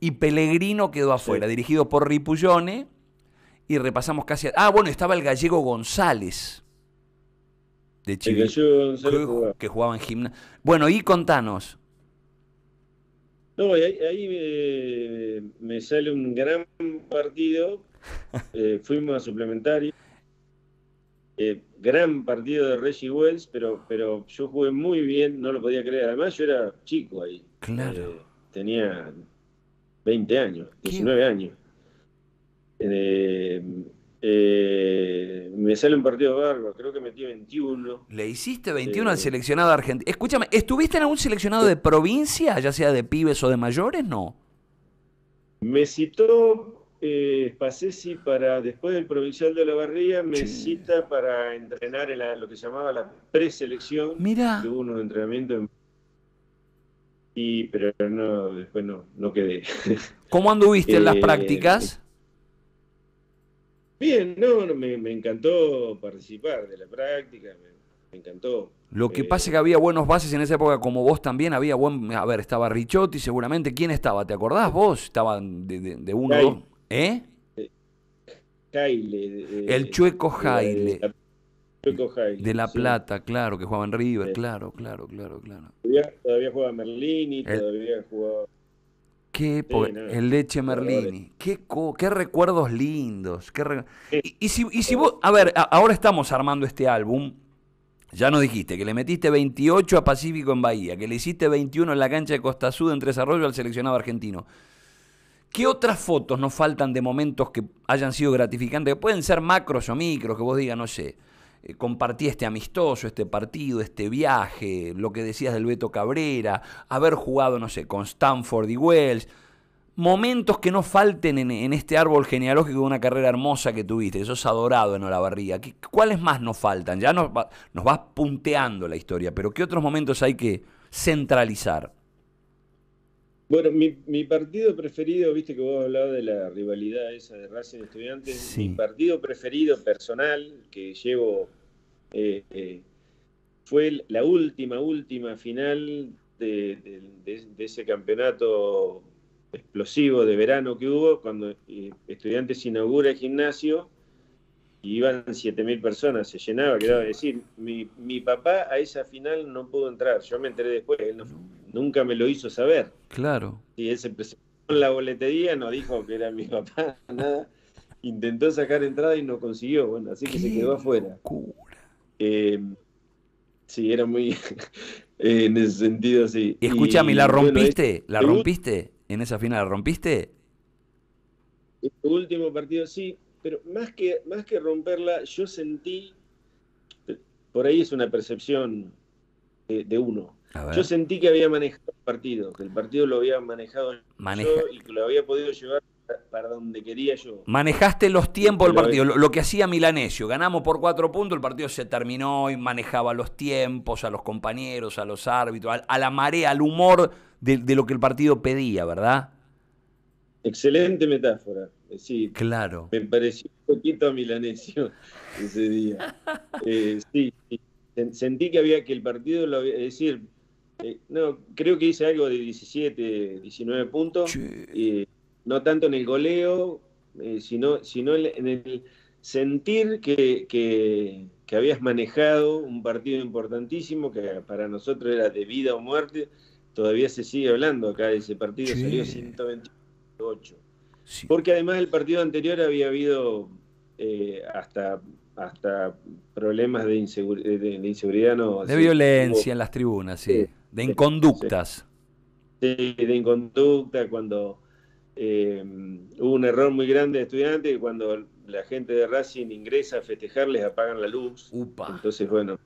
y Pellegrino quedó afuera, dirigido por Ripullone, y repasamos casi... A... Ah, bueno, estaba el gallego González. De Chile, que, jugaba. que jugaba en gimnasio Bueno, y contanos, no, ahí, eh, me sale un gran partido. Eh, fuimos a suplementario. Eh, gran partido de Reggie Wells, pero, pero yo jugué muy bien, no lo podía creer. Además, yo era chico ahí. Claro. tenía 20 años, 19 años. Eh, me sale un partido largo, creo que metí 21. Le hiciste 21 al eh, seleccionado argentino. Escúchame, ¿estuviste en algún seleccionado eh. de provincia, ya sea de pibes o de mayores? No. Me citó, eh, para, después del provincial de la barría, me cita para entrenar en lo que llamaba la preselección. Mira. Tuve unos entrenamientos y, pero no, después no quedé. ¿Cómo anduviste en las prácticas? Bien, no, me, encantó participar de la práctica, me, encantó. Lo que eh, pasa es que había buenos bases en esa época, como vos también, había buen... A ver, estaba Richotti seguramente. ¿Quién estaba? ¿Te acordás vos? Estaban de, uno, ¿Eh? Jaile. el Chueco Jaile. Chueco Jaile. De La Plata, claro, que jugaba en River, claro, claro, claro, claro. Todavía, jugaba Merlini, todavía jugaba Qué el leche Merlini. Qué, qué recuerdos lindos. Qué y, si, vos, a ver, ahora estamos armando este álbum. Ya nos dijiste que le metiste 28 a Pacífico en Bahía, que le hiciste 21 en la cancha de Costa Sud en desarrollo al seleccionado argentino. ¿Qué otras fotos nos faltan de momentos que hayan sido gratificantes? Que pueden ser macros o micros, que vos digas, no sé. Eh, compartí este amistoso, este partido, este viaje, lo que decías del Beto Cabrera, haber jugado, no sé, con Stanford y Wells. Momentos que no falten en, este árbol genealógico de una carrera hermosa que tuviste, Eso sos adorado en Olavarría. ¿Cuáles más nos faltan? Ya nos, va, nos vas punteando la historia, pero ¿qué otros momentos hay que centralizar? Bueno, mi, partido preferido, viste que vos hablabas de la rivalidad esa de Racing Estudiantes, mi partido preferido personal que llevo eh, eh, fue la última, última final de, ese campeonato explosivo de verano que hubo, cuando eh, Estudiantes inaugura el gimnasio y iban 7.000 personas, se llenaba, quedaba decir, mi, mi papá a esa final no pudo entrar, yo me enteré después, él no fue nunca me lo hizo saber. Claro. Y él se presentó en la boletería, no dijo que era mi papá, nada. Intentó sacar entrada y no consiguió, bueno, así que se quedó afuera. Em, sí, era muy. en ese sentido, sí. escúchame, ¿la rompiste? Este ¿La rompiste? ¿En esa final la rompiste? El este último partido sí, pero más que, más que romperla, yo sentí. Por ahí es una percepción de uno yo sentí que había manejado el partido, que el partido lo había manejado y que lo había podido llevar para donde quería yo. Manejaste los tiempos del partido, lo, que hacía Milanesio. Ganamos por cuatro puntos, el partido se terminó y manejaba los tiempos, a los compañeros, a los árbitros, a, la marea, al humor de, lo que el partido pedía, ¿verdad? Excelente metáfora. Eh, sí, claro. Me pareció un poquito a Milanesio ese día. Eh, sí, sentí que había que el partido, lo había, decir, eh, no, creo que hice algo de 17, 19 puntos. y no tanto en el goleo, eh, sino, sino en el sentir que, que, habías manejado un partido importantísimo que para nosotros era de vida o muerte. Todavía se sigue hablando acá de ese partido, salió 128. Porque además el partido anterior había habido eh, hasta hasta problemas de, inseguridad. de violencia en las tribunas, sí. De inconductas. Sí, de inconductas, cuando eh, hubo un error muy grande de estudiantes y cuando la gente de Racing ingresa a festejar les apagan la luz. Upa. Entonces, bueno,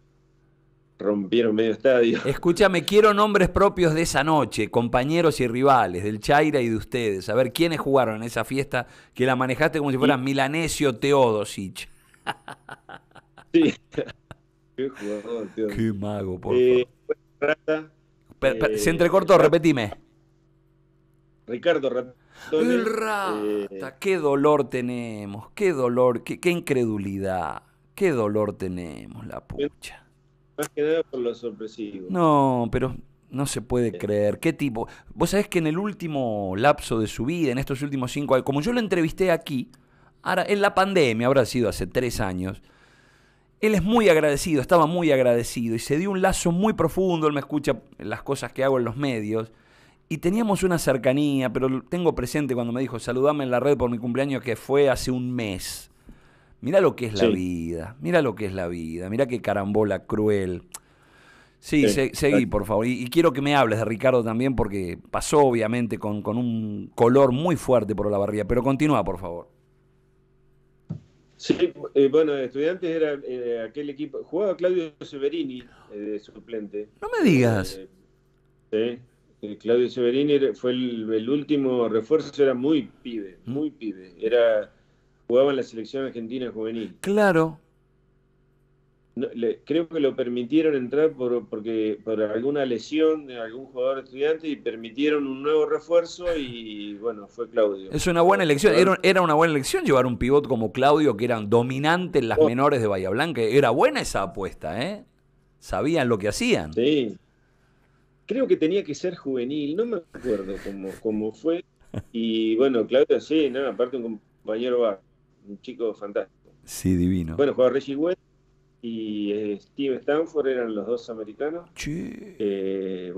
rompieron medio estadio. Escúchame, quiero nombres propios de esa noche, compañeros y rivales, del Chaira y de ustedes. A ver, ¿quiénes jugaron en esa fiesta que la manejaste como si fuera Milanesio Teodosic? sí. Qué jugador, Teodosich. Qué mago, por eh, favor. Eh, se entrecortó, repetime. Ricardo Rata, eh, qué dolor tenemos, qué dolor, qué, incredulidad, qué dolor tenemos, la pucha. que lo sorpresivo. No, pero no se puede creer. ¿Qué tipo? Vos sabés que en el último lapso de su vida, en estos últimos cinco años, como yo lo entrevisté aquí, ahora en la pandemia, habrá sido hace tres años, él es muy agradecido, estaba muy agradecido y se dio un lazo muy profundo, él me escucha las cosas que hago en los medios y teníamos una cercanía, pero tengo presente cuando me dijo, saludame en la red por mi cumpleaños que fue hace un mes. Mira lo que es la vida, mira lo que es la vida, mira qué carambola cruel. Sí, seguí, por favor. Y, quiero que me hables de Ricardo también, porque pasó obviamente con, con un color muy fuerte por la barriga, pero continúa, por favor. Sí, eh, bueno, Estudiantes era eh, aquel equipo. Jugaba Claudio Severini eh, de suplente. No me digas. Claudio Severini fue el, último refuerzo, era muy pibe, ¿Mm? muy pibe. Era Jugaba en la selección argentina juvenil. Claro, creo que lo permitieron entrar por, porque, por alguna lesión de algún jugador estudiante y permitieron un nuevo refuerzo y bueno, fue Claudio. Es una buena elección, era, una buena elección llevar un pivot como Claudio que era dominante en las oh. menores de Bahía Blanca. Era buena esa apuesta, ¿eh? Sabían lo que hacían. Sí. Creo que tenía que ser juvenil, no me acuerdo cómo, cómo fue. Y bueno, Claudio, sí, aparte un compañero un chico fantástico. Sí, divino. Bueno, jugaba Reggie West y eh, Steve Stanford eran los dos americanos. Sí. Eh,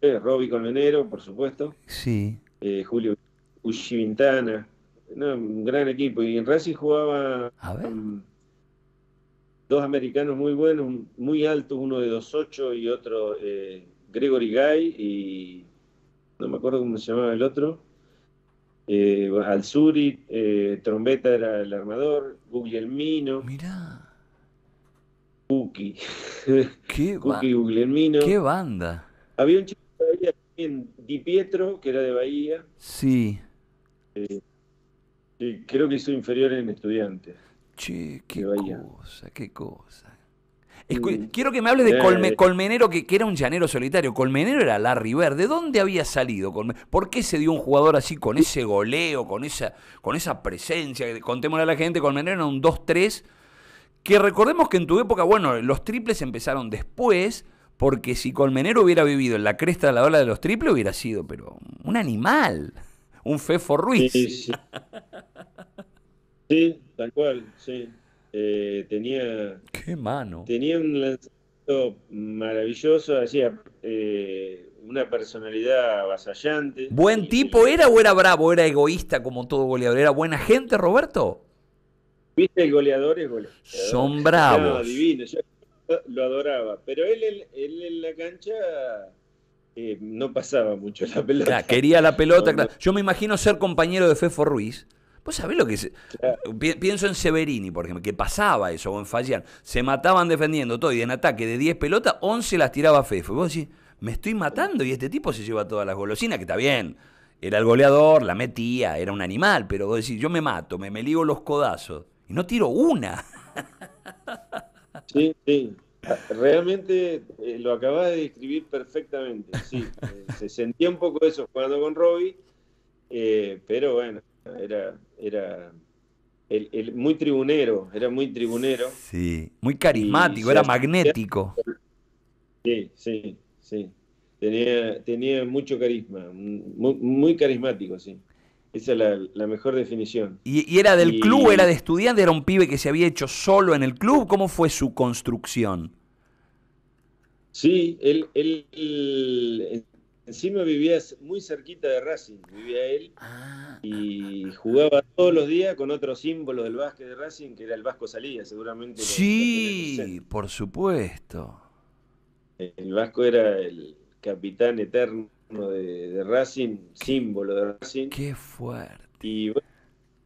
eh Robbie Colmenero, por supuesto. Sí. Eh, Julio Ushivintana. un gran equipo. Y en Racing jugaba dos americanos muy buenos, muy altos, uno de 2.8 y otro Gregory Guy y no me acuerdo cómo se llamaba el otro. Eh, Alzuri, trombeta era el armador, Guglielmino. Mirá. Uki. ¿Qué banda? Había un chico de Bahía también, Di Pietro, que era de Bahía. Sí. Eh, creo que hizo inferior en estudiantes. Che, qué cosa, qué cosa. Mm. Quiero que me hables de eh. Colmenero, que, era un llanero solitario. Colmenero era Larry Verde, ¿De dónde había salido? ¿Por qué se dio un jugador así con ese goleo, con esa, con esa presencia? Contémosle a la gente, Colmenero era un 2-3 que recordemos que en tu época, bueno, los triples empezaron después, porque si Colmenero hubiera vivido en la cresta de la ola de los triples, hubiera sido, pero un animal, un Fefo Ruiz. Sí, sí. sí tal cual, sí. Eh, tenía. ¡Qué mano! Tenía un lanzamiento maravilloso, hacía eh, una personalidad avasallante. ¿Buen tipo era o era bravo? ¿Era egoísta como todo goleador? ¿Era buena gente, Roberto? Viste, el goleador Son bravos. lo adoraba. Pero él, en la cancha eh, no pasaba mucho la pelota. quería la pelota. Yo me imagino ser compañero de Fefo Ruiz. Vos sabés lo que Pienso en Severini, por ejemplo, que pasaba eso, o en Fallán. Se mataban defendiendo todo, y en ataque de 10 pelotas, 11 las tiraba Fefo. Y vos decís, me estoy matando, y este tipo se lleva todas las golosinas, que está bien. Era el goleador, la metía, era un animal, pero vos decís, yo me mato, me, me ligo los codazos y no tiro una. Sí, sí. Realmente eh, lo acabas de describir perfectamente. Sí, eh, se sentía un poco eso jugando con Robbie, eh, pero bueno, era, era muy tribunero, era muy tribunero. Sí, muy carismático, era magnético. Sí, sí, sí. Tenía, tenía mucho carisma, muy carismático, sí. Esa es la, mejor definición. ¿Y, era del club, era de estudiante, era un pibe que se había hecho solo en el club? ¿Cómo fue su construcción? Sí, él, él, encima vivía muy cerquita de Racing, vivía él ah. y jugaba todos los días con otro símbolo del básquet de Racing, que era el Vasco Salía, seguramente. Sí, por supuesto. El Vasco era el capitán eterno de, Racing, símbolo de Racing. Qué fuerte. Y,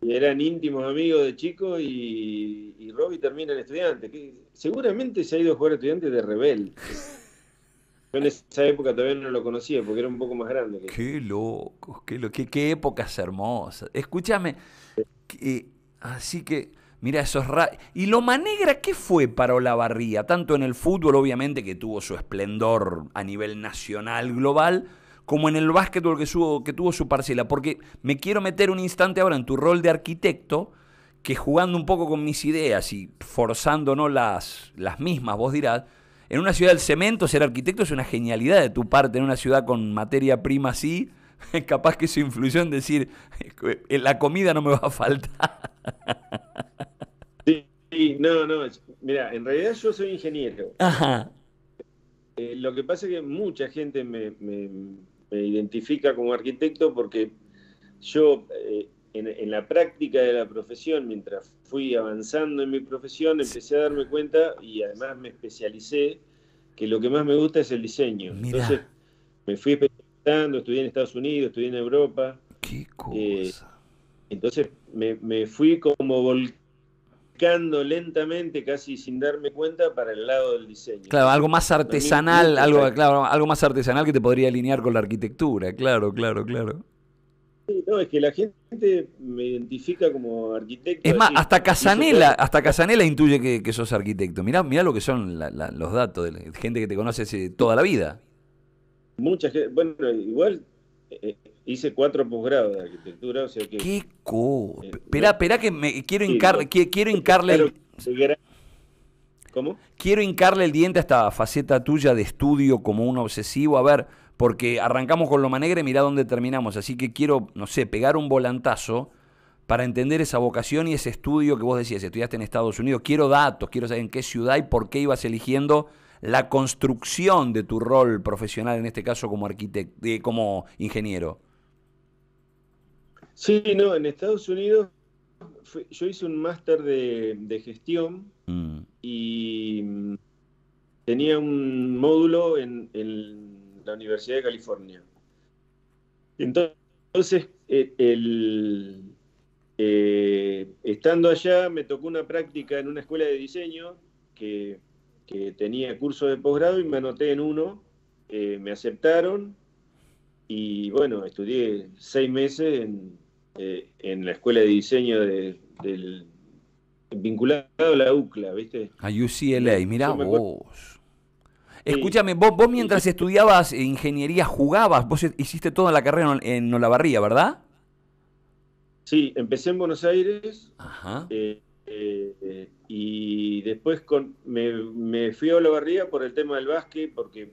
eran íntimos amigos de chico y, y Robbie termina en estudiante. seguramente se ha ido a jugar estudiante de rebel Yo en esa época todavía no lo conocía porque era un poco más grande. Qué locos, qué, lo... qué, épocas hermosas. Escúchame, eh, así que, mira, esos... ¿Y Loma Negra qué fue para Olavarría? Tanto en el fútbol, obviamente, que tuvo su esplendor a nivel nacional, global, como en el básquetbol que, que tuvo su parcela, porque me quiero meter un instante ahora en tu rol de arquitecto, que jugando un poco con mis ideas y forzándonos las, las mismas, vos dirás, en una ciudad del cemento ser arquitecto es una genialidad de tu parte, en una ciudad con materia prima así, capaz que su influyó en decir, eh, la comida no me va a faltar. Sí, no, no, mira, en realidad yo soy ingeniero. Ajá. Eh, lo que pasa es que mucha gente me, identifica como arquitecto porque yo eh, en, la práctica de la profesión, mientras fui avanzando en mi profesión, empecé a darme cuenta y además me especialicé que lo que más me gusta es el diseño. Entonces me fui especializando, estudié en Estados Unidos, estudié en Europa. Eh, entonces me, fui como volcando lentamente, casi sin darme cuenta, para el lado del diseño. Claro, algo más artesanal, algo, claro, algo más artesanal que te podría alinear con la arquitectura, claro, claro, claro. no, es que la gente me identifica como arquitecto. Es más, hasta Casanela, hasta Casanela intuye que, sos arquitecto. Mirá, mirá lo que son los datos de gente que te conoce toda la vida. Mucha gente, bueno, igual eh, Hice cuatro posgrados de arquitectura, o sea que... ¡Qué co! Eh, esperá, que me quiero, encarle... quiero hincarle... ¿Cómo? Quiero hincarle el diente a esta faceta tuya de estudio como un obsesivo. A ver, porque arrancamos con Loma Negra y mirá dónde terminamos. Así que quiero, no sé, pegar un volantazo para entender esa vocación y ese estudio que vos decías, estudiaste en Estados Unidos. Quiero datos, quiero saber en qué ciudad y por qué ibas eligiendo la construcción de tu rol profesional, en este caso como arquitecto, eh, como ingeniero. Sí, no, en Estados Unidos yo hice un máster de, gestión mm. y mm, tenía un módulo en, la Universidad de California. Entonces, eh, eh, estando allá, me tocó una práctica en una escuela de diseño que, tenía curso de posgrado y me anoté en uno. Eh, me aceptaron y bueno, estudié seis meses en, eh, en la escuela de diseño del vinculado a la UCLA, ¿viste? A UCLA, mirá vos. Escúchame, vos, vos mientras estudiabas ingeniería jugabas, vos hiciste toda la carrera en Olavarría, ¿verdad? Sí, empecé en Buenos Aires eh, eh, y después me, me, fui a Olavarría por el tema del básquet, porque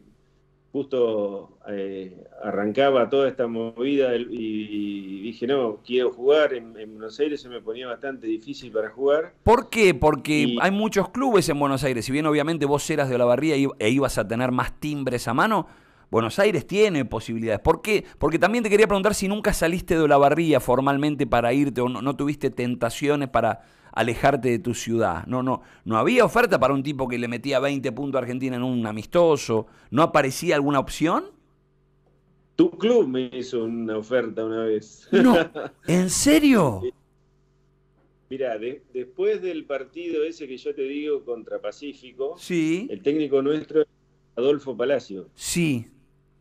justo eh, arrancaba toda esta movida y, dije, no, quiero jugar. En, Buenos Aires se me ponía bastante difícil para jugar. ¿Por qué? Porque hay muchos clubes en Buenos Aires. Si bien obviamente vos eras de Olavarría e ibas a tener más timbres a mano, Buenos Aires tiene posibilidades. ¿Por qué? Porque también te quería preguntar si nunca saliste de Olavarría formalmente para irte o no tuviste tentaciones para alejarte de tu ciudad. No, no, no había oferta para un tipo que le metía 20 puntos a Argentina en un amistoso. ¿No aparecía alguna opción? Tu club me hizo una oferta una vez. No, ¿en serio? Mira, después del partido ese que yo te digo contra Pacífico, el técnico nuestro Adolfo Palacio. Sí.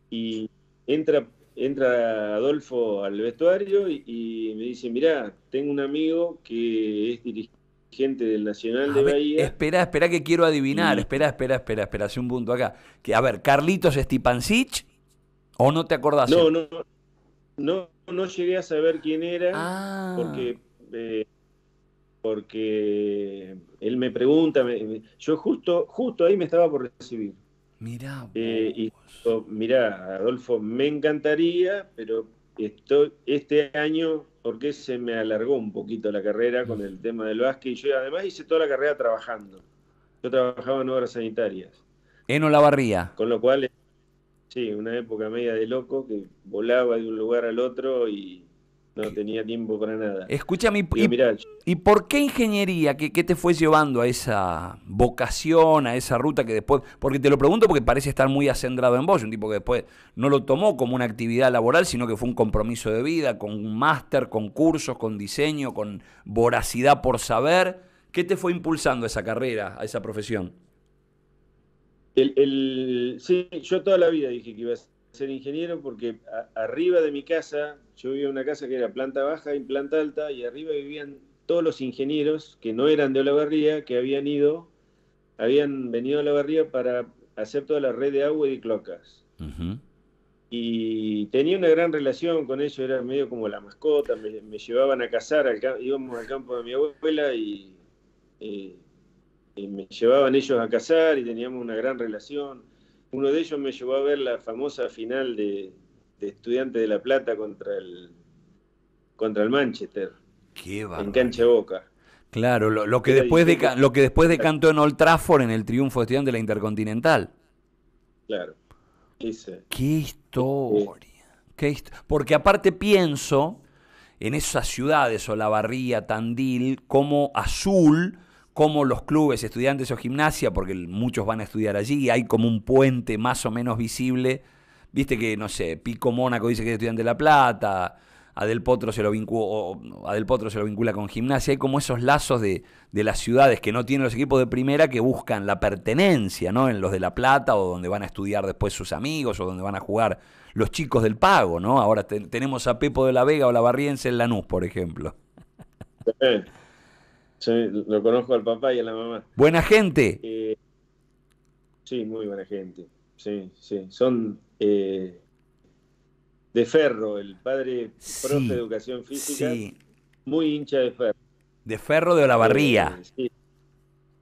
Y entra entra Adolfo al vestuario y, me dice, mirá, tengo un amigo que es dirigente del Nacional de Bahía. Espera, espera que quiero adivinar, espera, espera, espera, espera, hace un punto acá. Que, a ver, Carlitos Stipancic ¿o no te acordás? No, no, no, llegué a saber quién era, ah. porque... Eh, porque él me pregunta, yo justo, justo ahí me estaba por recibir. Mirá. Eh, Adolfo, me encantaría, pero estoy, este año, porque se me alargó un poquito la carrera con el tema del básquet, y yo además hice toda la carrera trabajando. Yo trabajaba en obras sanitarias. En Olavarría. Con lo cual, sí, una época media de loco que volaba de un lugar al otro y no tenía tiempo para nada. Escucha y, y, por qué ingeniería? ¿Qué, te fue llevando a esa vocación, a esa ruta que después.? Porque te lo pregunto porque parece estar muy acendrado en vos, un tipo que después no lo tomó como una actividad laboral, sino que fue un compromiso de vida, con un máster, con cursos, con diseño, con voracidad por saber. ¿Qué te fue impulsando a esa carrera, a esa profesión? El, sí, yo toda la vida dije que iba ser ingeniero porque arriba de mi casa, yo vivía en una casa que era planta baja y planta alta, y arriba vivían todos los ingenieros que no eran de Olavarría, que habían ido, habían venido a Olavarría para hacer toda la red de agua y de cloacas. Y tenía una gran relación con ellos, era medio como la mascota, me, llevaban a cazar, íbamos al campo de mi abuela y me llevaban ellos a cazar y teníamos una gran relación uno de ellos me llevó a ver la famosa final de, Estudiantes de La Plata contra el, contra el Manchester. Qué En cancha boca. Claro, lo, que después de, lo que después decantó en Old Trafford en el triunfo de Estudiantes de la Intercontinental. Claro. Qué historia. Porque aparte pienso en esas ciudades, Olavarría, Tandil, como Azul como los clubes, estudiantes o gimnasia, porque muchos van a estudiar allí, hay como un puente más o menos visible. Viste que, no sé, Pico Mónaco dice que es estudiante de La Plata, Adel Potro se lo, a Potro se lo vincula con gimnasia. Hay como esos lazos de, de, las ciudades que no tienen los equipos de primera que buscan la pertenencia, ¿no? En los de La Plata o donde van a estudiar después sus amigos o donde van a jugar los chicos del pago, ¿no? Ahora tenemos a Pepo de la Vega o la Barriense en Lanús, por ejemplo lo conozco al papá y a la mamá. Buena gente. Eh, sí, muy buena gente. Sí, sí. Son eh, de Ferro, el padre pronto profe de educación física. Sí. Muy hincha de Ferro. De Ferro de Olavarría. Eh,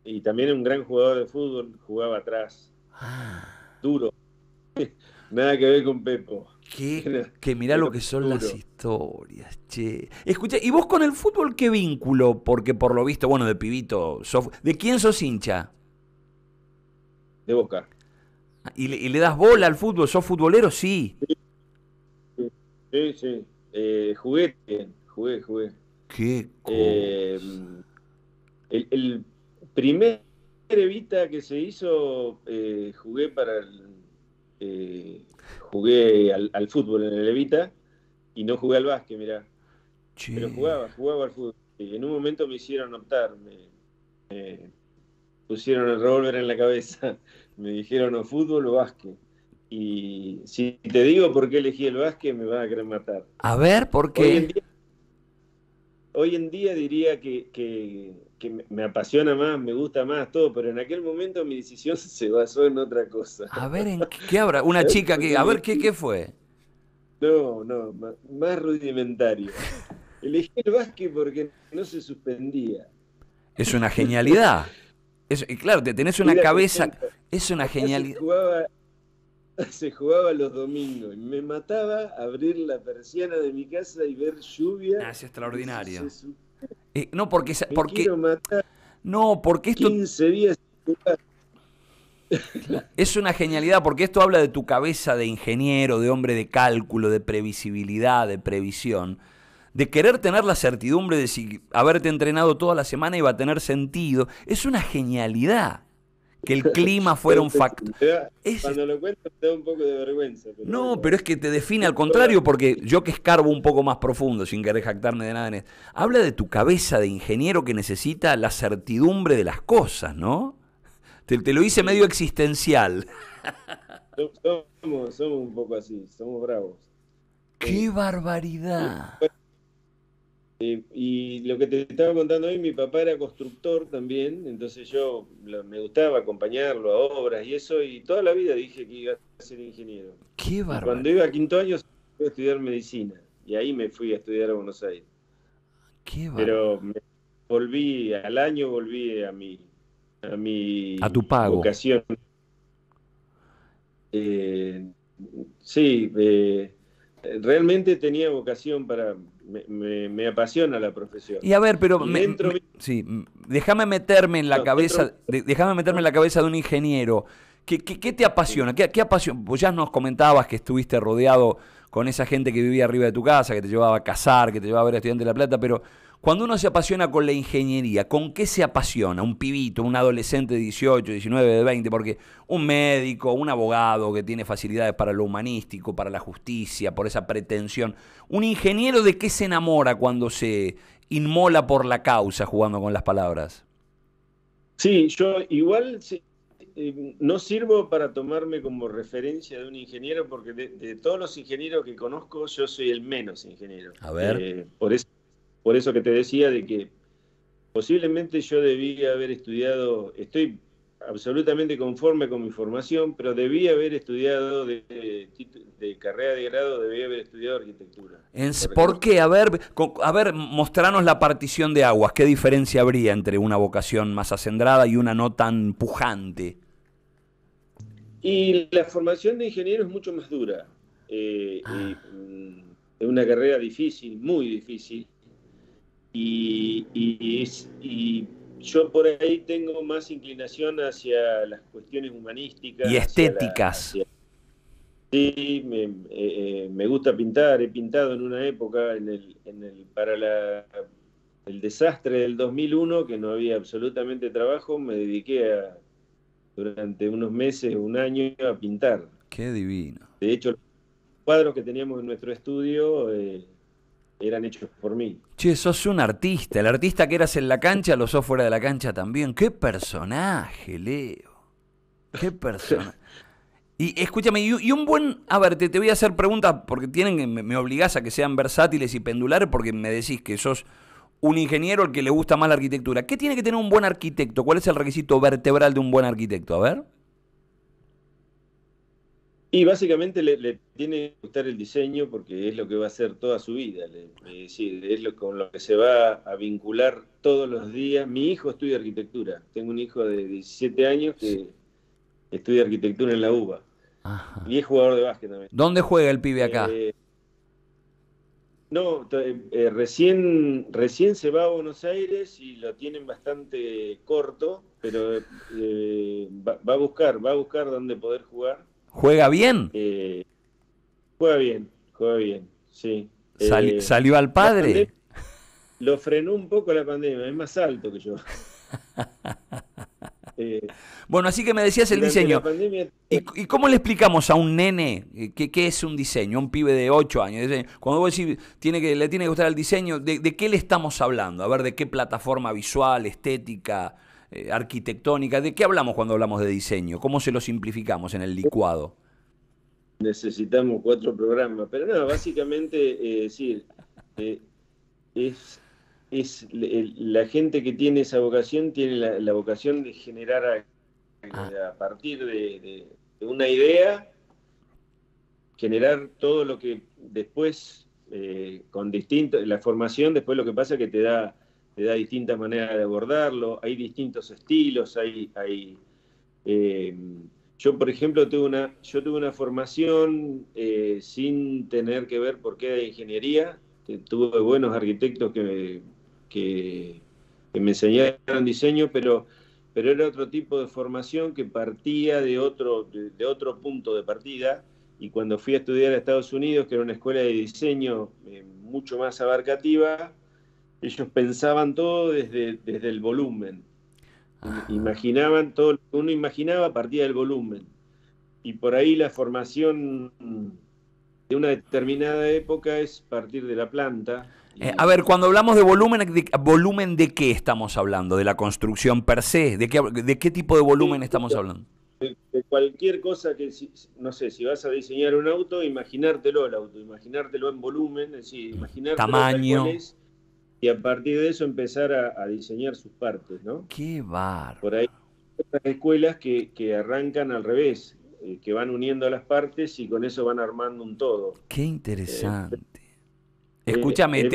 y también un gran jugador de fútbol, jugaba atrás. Ah. Duro. Nada que ver con Pepo. Que, que mira lo que son las historias, che. Escucha, ¿y vos con el fútbol qué vínculo? Porque por lo visto, bueno, de pibito, ¿de quién sos hincha? De Boca. Ah, ¿Y le, ¿Y le, das bola al fútbol? ¿Sos futbolero? Sí. Sí, sí. Eh, jugué, jugué, jugué. ¿Qué? Eh, cosa? el, primer Evita que se hizo, eh, jugué para el jugué al, fútbol en el Evita y no jugué al básquet, mirá. Pero jugaba, jugaba al fútbol. Y en un momento me hicieron optar, me, pusieron el revólver en la cabeza, me dijeron o fútbol o básquet. Y si te digo por qué elegí el básquet, me van a querer matar. A ver, ¿por qué? hoy en día diría que, me apasiona más, me gusta más todo, pero en aquel momento mi decisión se basó en otra cosa. A ver, ¿en qué habrá? Una chica que... A ver, ¿qué, fue? No, no, más, rudimentario. Elegí el básquet porque no se suspendía. Es una genialidad. Es, claro, te tenés una cabeza. Es una genialidad. se jugaba los domingos y me mataba abrir la persiana de mi casa y ver lluvia. Ah, es extraordinario. Eh, no, porque... porque no, porque esto... es una genialidad porque esto habla de tu cabeza de ingeniero, de hombre de cálculo, de previsibilidad, de previsión, de querer tener la certidumbre de si haberte entrenado toda la semana iba a tener sentido. Es una genialidad que el clima fuera un factor. Cuando lo cuento te da un poco de vergüenza. No, pero es que te define al contrario, porque yo que escarbo un poco más profundo, sin querer jactarme de nada en habla de tu cabeza de ingeniero que necesita la certidumbre de las cosas, ¿no? Te, lo hice medio existencial. Somos, somos un poco así, somos bravos. ¡Qué eh, barbaridad! Eh, y lo que te estaba contando hoy, mi papá era constructor también, entonces yo me gustaba acompañarlo a obras y eso, y toda la vida dije que iba a ser ingeniero. ¡Qué bárbaro! Cuando iba a quinto año, fui a estudiar medicina, y ahí me fui a estudiar a Buenos Aires. ¡Qué bárbaro! Pero volví, al año volví a mi, a mi a tu vocación. Eh, sí, eh, eh, realmente tenía vocación para... Me, apasiona la profesión. Y a ver, pero... sí, déjame meterme en la cabeza... Déjame meterme en la cabeza de un ingeniero. ¿Qué, qué, qué te apasiona? ¿Qué, qué apasiona? pues ya nos comentabas que estuviste rodeado con esa gente que vivía arriba de tu casa, que te llevaba a casar, que te llevaba a ver a Estudiante de La Plata, pero... Cuando uno se apasiona con la ingeniería, ¿con qué se apasiona? Un pibito, un adolescente de 18, 19, de 20, porque un médico, un abogado que tiene facilidades para lo humanístico, para la justicia, por esa pretensión. Un ingeniero de qué se enamora cuando se inmola por la causa, jugando con las palabras. Sí, yo igual eh, no sirvo para tomarme como referencia de un ingeniero, porque de, todos los ingenieros que conozco, yo soy el menos ingeniero. A ver. Eh, por eso por eso que te decía de que posiblemente yo debía haber estudiado, estoy absolutamente conforme con mi formación, pero debía haber estudiado de, carrera de grado, debía haber estudiado arquitectura. ¿Por qué? A ver, a ver, mostranos la partición de aguas. ¿Qué diferencia habría entre una vocación más acendrada y una no tan pujante? Y la formación de ingeniero es mucho más dura. Eh, ah. mm, es una carrera difícil, muy difícil y, y, yo por ahí tengo más inclinación hacia las cuestiones humanísticas. Y estéticas. Sí, eh, eh, me, gusta pintar, he pintado en una época en el, para el desastre del 2001, que no había absolutamente trabajo, me dediqué durante unos meses, un año, a pintar. Qué divino. De hecho, los cuadros que teníamos en nuestro estudio... Eh, eran hechos por mí. Che, sos un artista. El artista que eras en la cancha lo sos fuera de la cancha también. ¡Qué personaje, Leo! ¡Qué personaje! Y escúchame, y, un buen. A ver, te, voy a hacer preguntas porque tienen, me, me obligás a que sean versátiles y pendulares porque me decís que sos un ingeniero al que le gusta más la arquitectura. ¿Qué tiene que tener un buen arquitecto? ¿Cuál es el requisito vertebral de un buen arquitecto? A ver. Y básicamente le, tiene que gustar el diseño porque es lo que va a hacer toda su vida. es lo, con lo que se va a vincular todos los días. Mi hijo estudia arquitectura. Tengo un hijo de 17 años que estudia arquitectura en la UBA. Y es jugador de básquet también. ¿Dónde juega el pibe acá? Eh, no, eh, eh, recién, recién se va a Buenos Aires y lo tienen bastante corto, pero va, va a buscar, va a buscar dónde poder jugar ¿Juega bien? Eh, juega bien, juega bien, sí. Eh, ¿Salió al padre? Lo frenó un poco la pandemia, es más alto que yo. Eh, bueno, así que me decías el diseño. ¿Y, cómo le explicamos a un nene eh, qué, es un diseño? Un pibe de 8 años. Cuando vos decís tiene que, le tiene que gustar el diseño, ¿de qué le estamos hablando? A ver, ¿de qué plataforma visual, estética? Eh, arquitectónica. ¿De qué hablamos cuando hablamos de diseño? ¿Cómo se lo simplificamos en el licuado? Necesitamos cuatro programas, pero no, básicamente, eh, eh, es, es la gente que tiene esa vocación, tiene la, vocación de generar a, ah. partir de, una idea, generar todo lo que después con distinto, la formación después lo que pasa es que te da da distintas maneras de abordarlo, hay distintos estilos, hay... hay eh, yo, por ejemplo, tuve una, yo tuve una formación eh, sin tener que ver por qué de ingeniería. Eh, tuve buenos arquitectos que, que, me enseñaron diseño, pero, pero era otro tipo de formación que partía de otro, de, otro punto de partida. Y cuando fui a estudiar a Estados Unidos, que era una escuela de diseño mucho más abarcativa, ellos pensaban todo desde, desde el volumen. Imaginaban todo lo que uno imaginaba a partir del volumen. Y por ahí la formación de una determinada época es partir de la planta. Eh, a ver, cuando hablamos de volumen, ¿volumen de qué estamos hablando? ¿De la construcción per se? ¿De qué, de qué tipo de volumen estamos hablando? De, cualquier cosa que, no sé, si vas a diseñar un auto, imaginártelo el auto, imaginártelo en volumen, es decir, Tamaño y a partir de eso empezar a, diseñar sus partes, ¿no? ¡Qué bar! Por ahí hay escuelas que, arrancan al revés, eh, que van uniendo las partes y con eso van armando un todo. ¡Qué interesante! Eh, Escúchame,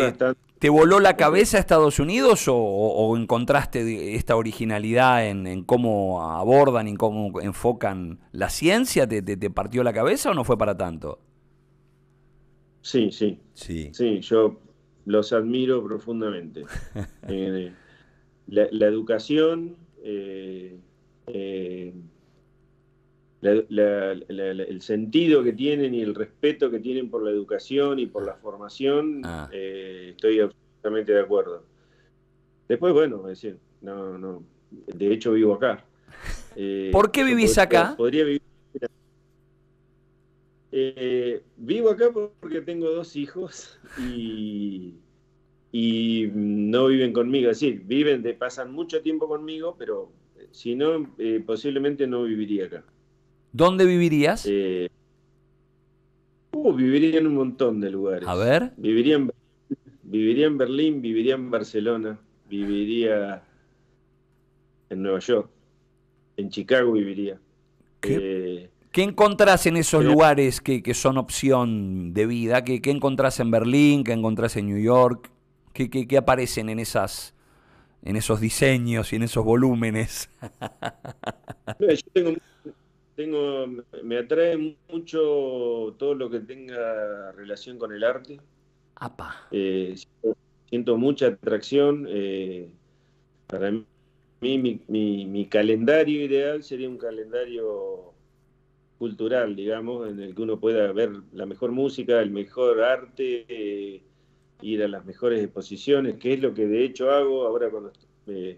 te, voló la cabeza Estados Unidos o, o encontraste esta originalidad en, cómo abordan, y cómo enfocan la ciencia? ¿Te, partió la cabeza o no fue para tanto? Sí, sí. Sí. Sí, yo los admiro profundamente. Eh, la, educación, eh, eh, el sentido que tienen y el respeto que tienen por la educación y por la formación, ah. estoy absolutamente de acuerdo. Después, bueno, decir, no, no, de hecho vivo acá. ¿Por qué vivís acá? Podría vivir eh, vivo acá porque tengo dos hijos y, no viven conmigo. Sí, viven, pasan mucho tiempo conmigo, pero eh, si no, eh, posiblemente no viviría acá. ¿Dónde vivirías? Eh, uh, viviría en un montón de lugares. A ver. Viviría en, viviría en Berlín, viviría en Barcelona, viviría en Nueva York, en Chicago viviría. ¿Qué? Eh, ¿Qué encontrás en esos eh, lugares que, son opción de vida? ¿Qué, encontrás en Berlín? ¿Qué encontrás en New York? ¿Qué, aparecen en esas en esos diseños y en esos volúmenes? Yo tengo, me atrae mucho todo lo que tenga relación con el arte. Apa. Eh, siento, mucha atracción. Eh, para mí, mi, mi calendario ideal sería un calendario cultural, digamos, en el que uno pueda ver la mejor música, el mejor arte, eh, ir a las mejores exposiciones, que es lo que de hecho hago ahora cuando eh,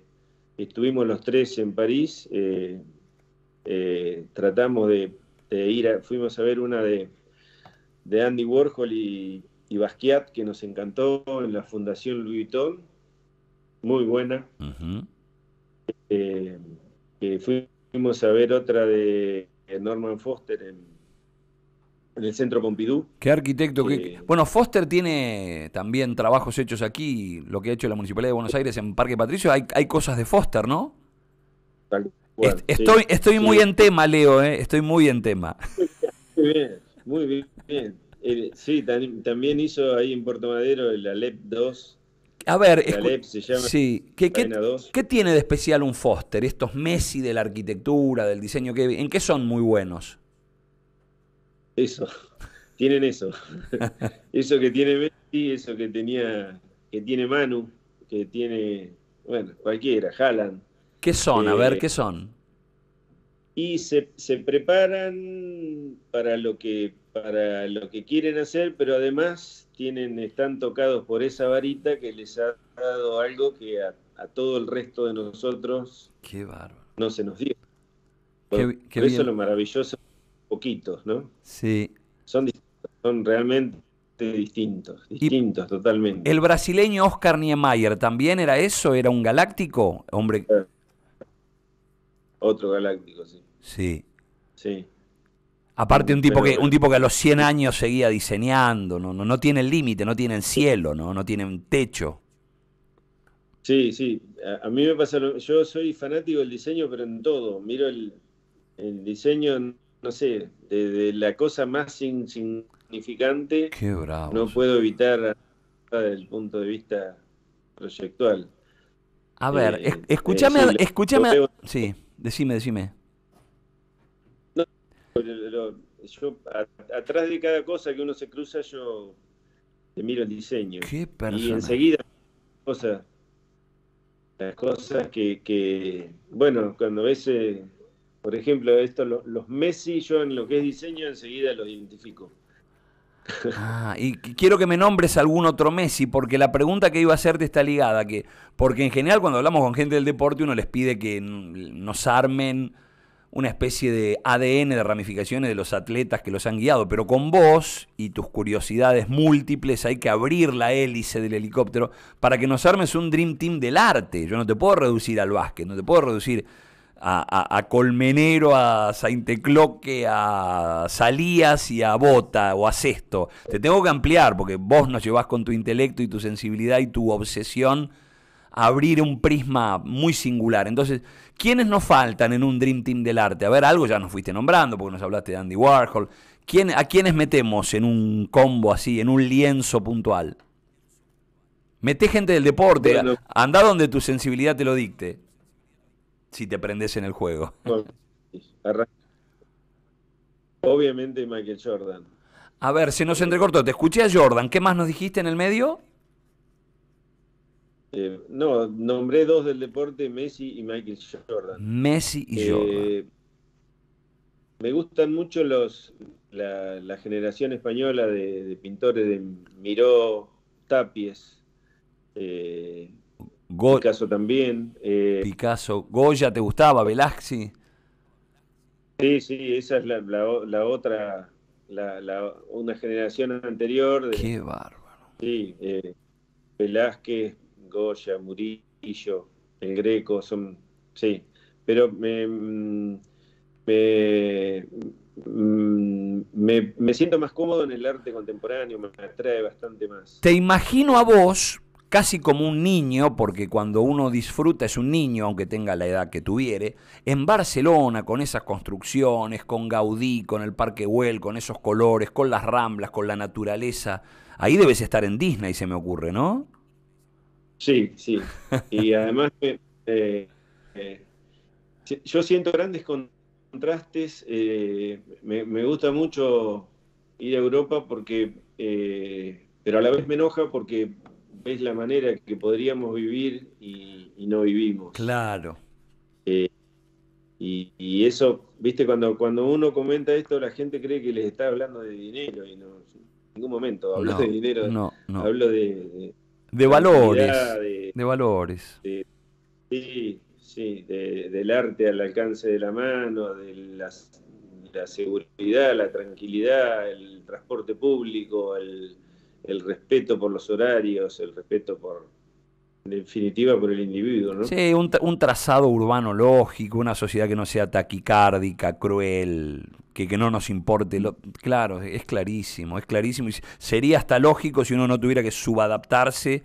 estuvimos los tres en París, eh, tratamos de, ir, a, fuimos a ver una de, Andy Warhol y, Basquiat, que nos encantó en la Fundación Louis Vuitton, muy buena. fuimos a ver otra de eh, Norman Foster en, el Centro Pompidou. Qué arquitecto. Eh, bueno, Foster tiene también trabajos hechos aquí, lo que ha hecho la Municipalidad de Buenos Aires en Parque Patricio. Hay, cosas de Foster, ¿no? estoy estoy muy en tema, Leo, estoy muy en tema. Muy bien, muy bien. Eh, sí, también hizo ahí en Puerto Madero el Alep 2, a ver, sí. ¿Qué, qué, tiene de especial un Foster? Estos Messi de la arquitectura, del diseño, que, ¿en qué son muy buenos? Eso, tienen eso. eso que tiene Messi, eso que tenía, que tiene Manu, que tiene, bueno, cualquiera, Jalan. ¿Qué son? A ver, eh, ¿qué son? Y se, preparan para lo que para lo que quieren hacer, pero además tienen, están tocados por esa varita que les ha dado algo que a, todo el resto de nosotros Qué no se nos dio. Por, eso lo maravilloso, poquitos, ¿no? Sí. Son, son realmente distintos, distintos totalmente. El brasileño Oscar Niemeyer también era eso, era un galáctico, hombre. Otro galáctico, sí. Sí. Sí. Aparte un tipo que un tipo que a los 100 años seguía diseñando, no tiene no límite, no tiene el cielo, no no un techo. Sí, sí, a, mí me pasa lo, yo soy fanático del diseño pero en todo, miro el, el diseño no sé, de, la cosa más insignificante. Qué bravo. No puedo evitar desde el punto de vista proyectual. A ver, eh, escúchame, escúchame, sí, decime, decime yo, atrás de cada cosa que uno se cruza, yo te miro el diseño. y enseguida, cosas, las cosas que, que bueno, cuando ves, eh, por ejemplo, esto, los Messi, yo en lo que es diseño, enseguida los identifico. Ah, y quiero que me nombres algún otro Messi, porque la pregunta que iba a hacerte está ligada, que, porque en general cuando hablamos con gente del deporte uno les pide que nos armen una especie de ADN de ramificaciones de los atletas que los han guiado, pero con vos y tus curiosidades múltiples hay que abrir la hélice del helicóptero para que nos armes un Dream Team del arte. Yo no te puedo reducir al básquet, no te puedo reducir a, Colmenero, a sainte a a Salías y a Bota o a Cesto. Te tengo que ampliar porque vos nos llevas con tu intelecto y tu sensibilidad y tu obsesión abrir un prisma muy singular. Entonces, ¿quiénes nos faltan en un Dream Team del arte? A ver, algo ya nos fuiste nombrando, porque nos hablaste de Andy Warhol. ¿A quiénes metemos en un combo así, en un lienzo puntual? Meté gente del deporte, Andá anda donde tu sensibilidad te lo dicte, si te prendes en el juego. Obviamente Michael Jordan. A ver, se nos entrecortó, te escuché a Jordan, ¿qué más nos dijiste en el medio? Eh, no, nombré dos del deporte, Messi y Michael Jordan. Messi y eh, Jordan. Me gustan mucho los la, generación española de, pintores de Miró, Tapies, eh, Picasso también. Picasso, Goya, ¿te gustaba? Velázquez. Sí, sí, esa es la, la, la otra, una generación anterior. De, Qué bárbaro. Sí, Velázquez, Goya, Murillo, el Greco, son, sí, pero me, mm, mm, me, me, siento más cómodo en el arte contemporáneo, me atrae bastante más. Te imagino a vos casi como un niño, porque cuando uno disfruta es un niño, aunque tenga la edad que tuviere, en Barcelona, con esas construcciones, con Gaudí, con el Parque Güell, con esos colores, con las ramblas, con la naturaleza, ahí debes estar en Disney, se me ocurre, ¿no? Sí, sí. Y además eh, eh, yo siento grandes contrastes. Eh, me, gusta mucho ir a Europa porque, pero a la vez me enoja porque ves la manera que podríamos vivir y, no vivimos. Claro. Y, eso, viste, cuando, cuando uno comenta esto, la gente cree que les está hablando de dinero y no, en ningún momento hablo de dinero, no, no. hablo de de valores. De, valores. sí, sí, del arte al alcance de la mano, de la, seguridad, la tranquilidad, el transporte público, el, el respeto por los horarios, el respeto por, en definitiva, por el individuo, ¿no? Sí, un, un, trazado urbano lógico, una sociedad que no sea taquicárdica, cruel, que, no nos importe. Lo, mm. claro, es clarísimo, es clarísimo. sería hasta lógico si uno no tuviera que subadaptarse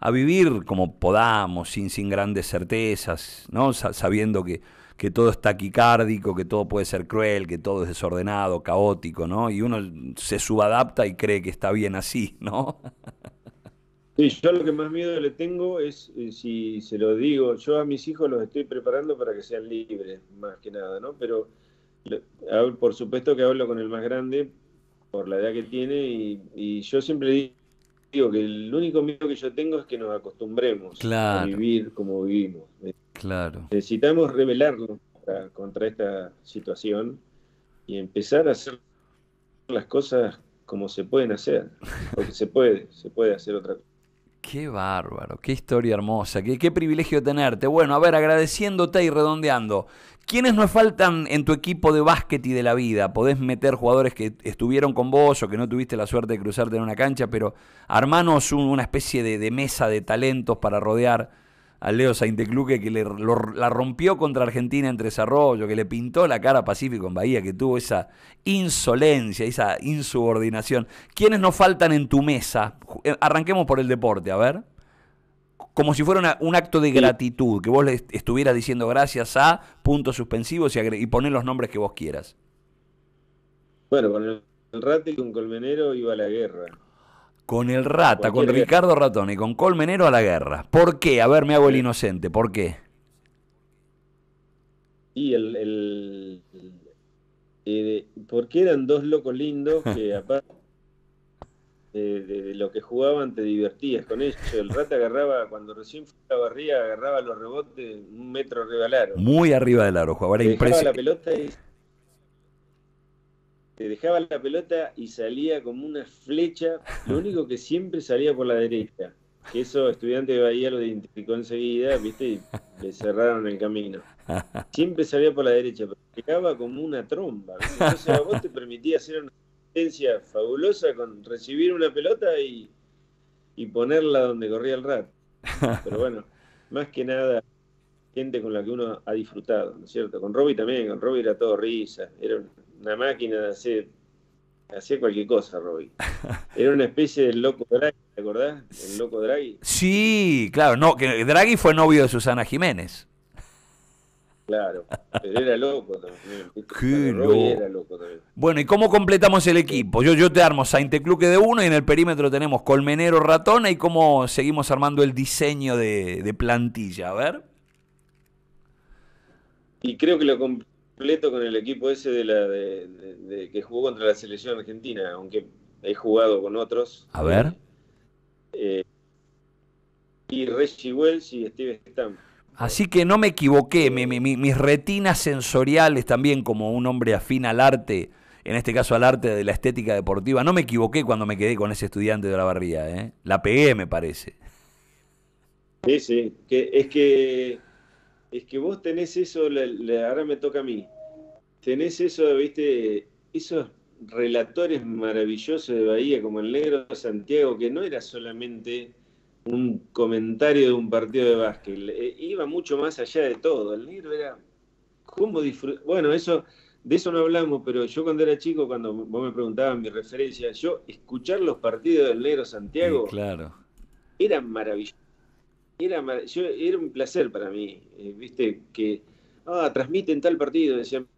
a vivir como podamos, sin, sin grandes certezas, ¿no? sabiendo que, que todo es taquicárdico, que todo puede ser cruel, que todo es desordenado, caótico, ¿no? Y uno se subadapta y cree que está bien así, ¿no? Sí, yo lo que más miedo le tengo es, eh, si se lo digo, yo a mis hijos los estoy preparando para que sean libres, más que nada, ¿no? Pero por supuesto que hablo con el más grande por la edad que tiene y, yo siempre digo que el único miedo que yo tengo es que nos acostumbremos a vivir como vivimos. Claro. Necesitamos rebelarnos contra, esta situación y empezar a hacer las cosas como se pueden hacer, porque se puede, se puede hacer otra cosa. Qué bárbaro, qué historia hermosa, qué, qué privilegio tenerte. Bueno, a ver, agradeciéndote y redondeando. ¿Quiénes nos faltan en tu equipo de básquet y de la vida? Podés meter jugadores que estuvieron con vos o que no tuviste la suerte de cruzarte en una cancha, pero armanos una especie de, mesa de talentos para rodear a Leo Saintecluque que la rompió contra Argentina en desarrollo, que le pintó la cara a Pacífico en Bahía, que tuvo esa insolencia, esa insubordinación. ¿Quiénes nos faltan en tu mesa? Eh, arranquemos por el deporte, a ver como si fuera un acto de gratitud, que vos le estuvieras diciendo gracias a puntos suspensivos y, y poner los nombres que vos quieras. Bueno, con el, Rata y con Colmenero iba a la guerra. Con el Rata, con Ricardo Ratón y con Colmenero a la guerra. ¿Por qué? A ver, me hago el inocente, ¿por qué? Y el, el, eh, porque eran dos locos lindos que aparte de, lo que jugaban, te divertías con ellos. El rato agarraba, cuando recién fue a la barría, agarraba los rebotes un metro arriba del aro. Muy arriba del aro, jugaba, te dejaba la pelota y salía como una flecha, lo único que siempre salía por la derecha. Que eso estudiante de Bahía lo identificó enseguida, viste, y le cerraron el camino. Siempre salía por la derecha, pero llegaba como una tromba. Entonces vos te permitía hacer una experiencia fabulosa con recibir una pelota y, ponerla donde corría el rat, Pero bueno, más que nada, gente con la que uno ha disfrutado, ¿no es cierto? Con Robbie también, con Robbie era todo risa, era una máquina de hacer, cualquier cosa, Robbie. Era una especie de loco Draghi, ¿te acordás? El loco Draghi. Sí, claro, no, que Draghi fue novio de Susana Jiménez claro. Pero era loco también. Qué loco. Bueno, ¿y cómo completamos el equipo? Yo, yo te armo Sainte-Cluque de uno y en el perímetro tenemos Colmenero Ratona y cómo seguimos armando el diseño de, plantilla. A ver. Y creo que lo completo con el equipo ese de la que jugó contra la selección argentina, aunque he jugado con otros. A ver. Eh, y Reggie Wells y Steve Stamp. Así que no me equivoqué, mis retinas sensoriales también, como un hombre afín al arte, en este caso al arte de la estética deportiva, no me equivoqué cuando me quedé con ese estudiante de la barría, ¿eh? la pegué me parece. Sí, sí, que, es que es que vos tenés eso, ahora me toca a mí, tenés eso, viste, esos relatores maravillosos de Bahía, como el negro Santiago, que no era solamente un comentario de un partido de básquet. Eh, iba mucho más allá de todo. El negro era. ¿Cómo disfrutar? Bueno, eso, de eso no hablamos, pero yo cuando era chico, cuando vos me preguntabas mi referencia, yo escuchar los partidos del negro Santiago. claro. Era maravilloso. Era, era un placer para mí, eh, viste, que ah, transmiten tal partido, decían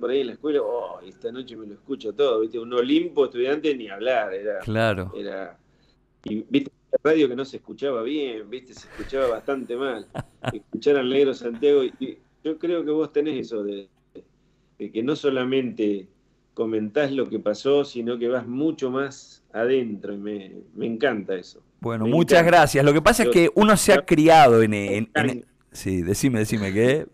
por ahí en la escuela, oh, esta noche me lo escucho todo, viste, un Olimpo estudiante ni hablar, era, claro. era, y, viste, radio que no se escuchaba bien, viste, se escuchaba bastante mal. Escuchar al negro Santiago, y yo creo que vos tenés eso de, que no solamente comentás lo que pasó, sino que vas mucho más adentro, y me, encanta eso. Bueno, muchas gracias. Lo que pasa es que uno se ha criado en... sí, decime, decime, qué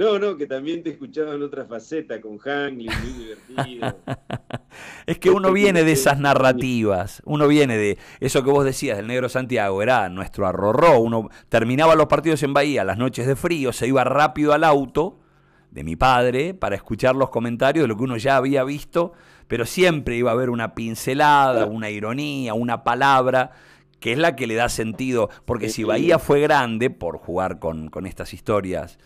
no, no, que también te escuchaba en otra faceta con Hangley, muy divertido. es que uno este viene de esas narrativas, uno viene de eso que vos decías, del negro Santiago, era nuestro arrorró, uno terminaba los partidos en Bahía, las noches de frío, se iba rápido al auto de mi padre para escuchar los comentarios de lo que uno ya había visto, pero siempre iba a haber una pincelada, una ironía, una palabra que es la que le da sentido, porque si Bahía fue grande por jugar con estas historias,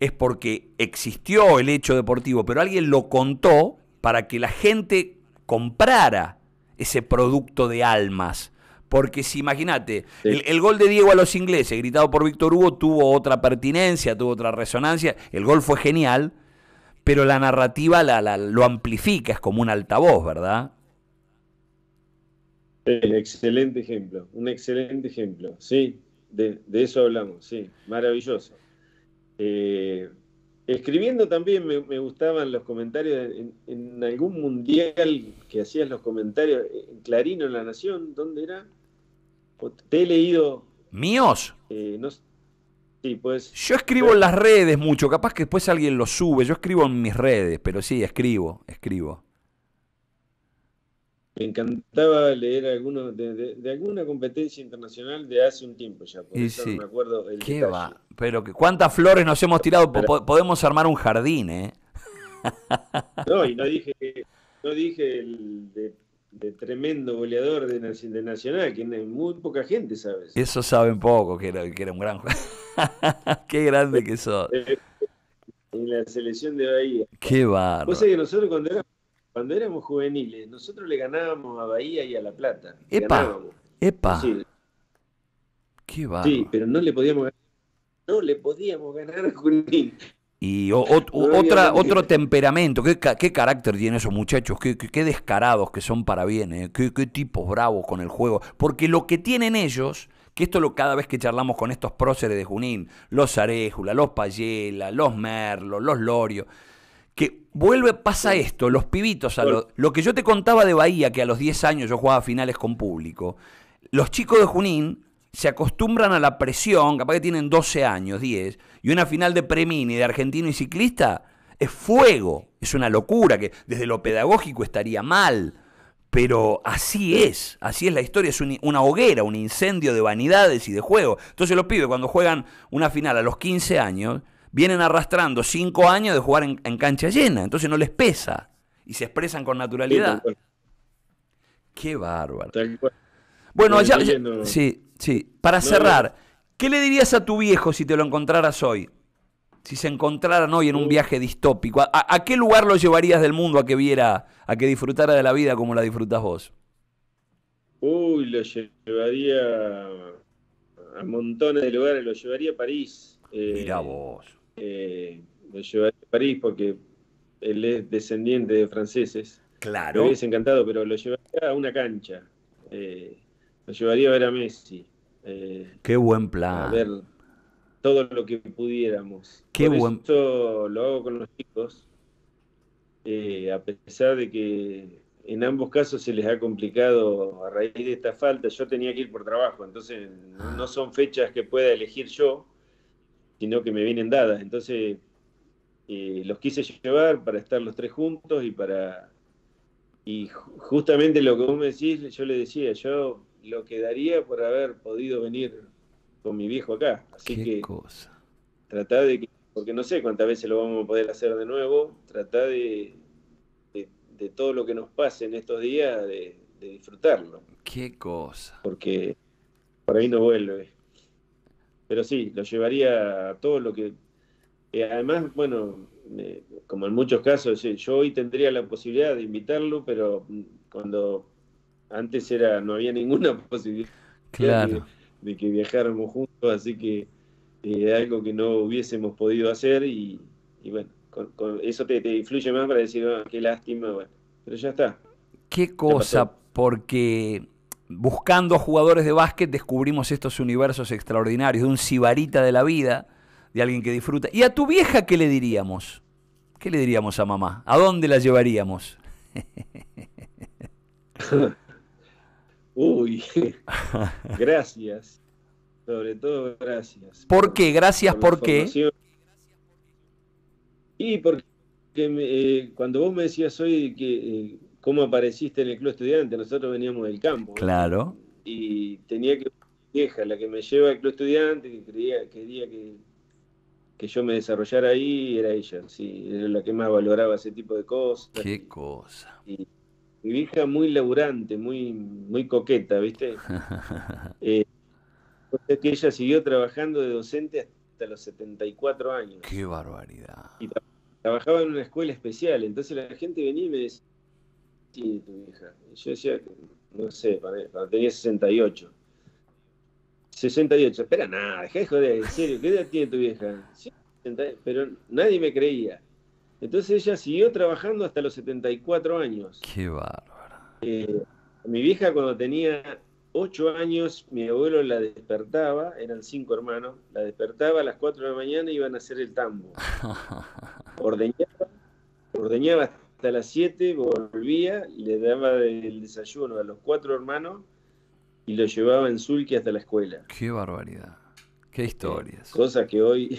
es porque existió el hecho deportivo, pero alguien lo contó para que la gente comprara ese producto de almas. Porque si imagínate, el, gol de Diego a los ingleses, gritado por Víctor Hugo, tuvo otra pertinencia, tuvo otra resonancia, el gol fue genial, pero la narrativa la, lo amplifica, es como un altavoz, ¿verdad? excelente ejemplo, un excelente ejemplo, sí, de, de eso hablamos, sí, maravilloso. Eh, escribiendo también me, gustaban los comentarios, en, algún mundial que hacías los comentarios, en Clarino, en La Nación, ¿dónde era? Te he leído... ¿Míos? Eh, sí, pues, yo escribo en las redes mucho, capaz que después alguien lo sube, yo escribo en mis redes, pero sí, escribo, escribo me encantaba leer de, alguna competencia internacional de hace un tiempo ya, por y me acuerdo el ¿Qué va? Pero que, ¿cuántas flores nos hemos tirado? podemos armar un jardín, ¿eh? no, y no dije, no dije el de, tremendo goleador de, Nacional, que muy poca gente ¿sabes? Eso, saben poco, que era, un gran jugador. Qué grande que sos. En la selección de Bahía. Qué barro. Vos sabés que nosotros cuando éramos cuando éramos juveniles, nosotros le ganábamos a Bahía y a La Plata. Epa, epa. Sí. Qué pero no le podíamos ganar, no le podíamos ganar a Junín. Y otra, otro temperamento, ¿Qué, carácter tienen esos muchachos, qué, descarados que son para bien, eh, ¿Qué, tipos bravos con el juego. Porque lo que tienen ellos, que esto lo cada vez que charlamos con estos próceres de Junín, los Arejula, los Payela, los Merlo, los Lorio, que vuelve, pasa esto, los pibitos, a lo, lo que yo te contaba de Bahía, que a los 10 años yo jugaba finales con público, los chicos de Junín se acostumbran a la presión, capaz que tienen 12 años, 10, y una final de Premini de argentino y ciclista es fuego, es una locura, que desde lo pedagógico estaría mal, pero así es, así es la historia, es una hoguera, un incendio de vanidades y de juego. Entonces los pibes cuando juegan una final a los 15 años, vienen arrastrando cinco años de jugar en, cancha llena, entonces no les pesa y se expresan con naturalidad. Qué bárbaro. Bueno, allá, sí, sí. Para cerrar, ¿qué le dirías a tu viejo si te lo encontraras hoy? Si se encontraran hoy en un uh. viaje distópico, ¿a, qué lugar lo llevarías del mundo a que viera, a que disfrutara de la vida como la disfrutas vos? Uy, lo llevaría a montones de lugares, lo llevaría a París. Eh, mira vos eh, lo llevaría a París porque él es descendiente de franceses. Claro. Me hubiese encantado, pero lo llevaría a una cancha. Eh, lo llevaría a ver a Messi. Eh, Qué buen plan. A ver todo lo que pudiéramos. Qué Por Eso lo hago con los chicos, eh, a pesar de que en ambos casos se les ha complicado a raíz de esta falta. Yo tenía que ir por trabajo, entonces no son fechas que pueda elegir yo sino que me vienen dadas. Entonces, eh, los quise llevar para estar los tres juntos y para... Y justamente lo que vos me decís, yo le decía, yo lo quedaría por haber podido venir con mi viejo acá. Así Qué que cosa. tratá de que, porque no sé cuántas veces lo vamos a poder hacer de nuevo, tratá de, de, todo lo que nos pase en estos días, de, de disfrutarlo. Qué cosa. Porque por ahí no vuelve pero sí, lo llevaría a todo lo que... Eh, además, bueno, eh, como en muchos casos, yo hoy tendría la posibilidad de invitarlo, pero mm, cuando antes era no había ninguna posibilidad de, que viajáramos juntos, así que eh, es algo que no hubiésemos podido hacer y, bueno, con, eso te, influye más para decir, ah, qué lástima, bueno, pero ya está. Qué cosa, porque buscando jugadores de básquet descubrimos estos universos extraordinarios, de un sibarita de la vida, de alguien que disfruta. ¿Y a tu vieja qué le diríamos? ¿Qué le diríamos a mamá? ¿A dónde la llevaríamos? Uy, gracias. Sobre todo, gracias. ¿Por qué? Gracias, ¿por, qué? Y porque eh, cuando vos me decías hoy que eh, cómo apareciste en el club estudiante, nosotros veníamos del campo. Claro. Y tenía que vieja, la que me lleva al club estudiante, que quería que, que yo me desarrollara ahí, era ella, sí, era la que más valoraba ese tipo de cosas. Qué cosa. Y, mi vieja muy laburante, muy, muy coqueta, ¿viste? Eh, entonces que ella siguió trabajando de docente hasta los 74 años. Qué barbaridad. Y trabajaba en una escuela especial, entonces la gente venía y me decía, tiene tu vieja? yo decía, no sé, cuando tenía 68. 68, espera nada, deja de joder, en serio, ¿qué edad tiene tu vieja? pero nadie me creía. Entonces ella siguió trabajando hasta los 74 años. Qué bárbaro. Eh, mi vieja cuando tenía 8 años, mi abuelo la despertaba, eran cinco hermanos, la despertaba a las 4 de la mañana y iban a hacer el tambo. Ordeñaba, ordeñaba hasta las 7 volvía le daba el desayuno a los cuatro hermanos y lo llevaba en Zulki hasta la escuela. Qué barbaridad. Qué este, historias. cosas que hoy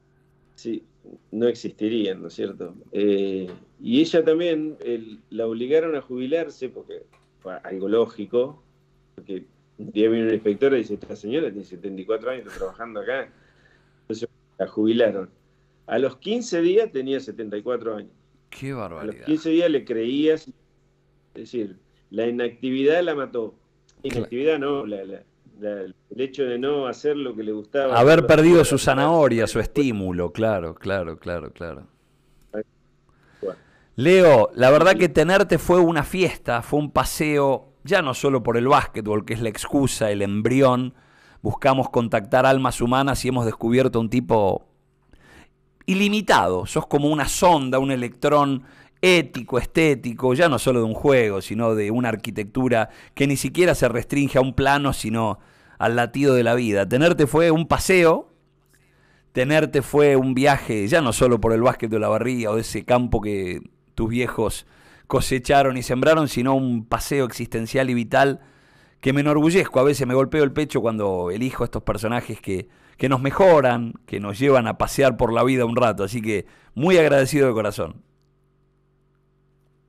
sí, no existirían, ¿no es cierto? Eh, y ella también la obligaron a jubilarse porque fue algo lógico, porque un día vino una inspectora y dice, esta señora tiene 74 años, trabajando acá. Entonces la jubilaron. A los 15 días tenía 74 años. Qué barbaridad. A los 15 días le creías, es decir, la inactividad la mató. Inactividad no, el hecho de no hacer lo que le gustaba. Haber perdido su zanahoria, su estímulo, claro, claro, claro, claro. Leo, la verdad que tenerte fue una fiesta, fue un paseo, ya no solo por el básquetbol, que es la excusa, el embrión. Buscamos contactar almas humanas y hemos descubierto un tipo ilimitado, sos como una sonda, un electrón ético, estético, ya no solo de un juego, sino de una arquitectura que ni siquiera se restringe a un plano, sino al latido de la vida. Tenerte fue un paseo, tenerte fue un viaje, ya no solo por el básquet de la barriga o ese campo que tus viejos cosecharon y sembraron, sino un paseo existencial y vital que me enorgullezco, a veces me golpeo el pecho cuando elijo estos personajes que, nos mejoran, que nos llevan a pasear por la vida un rato, así que muy agradecido de corazón.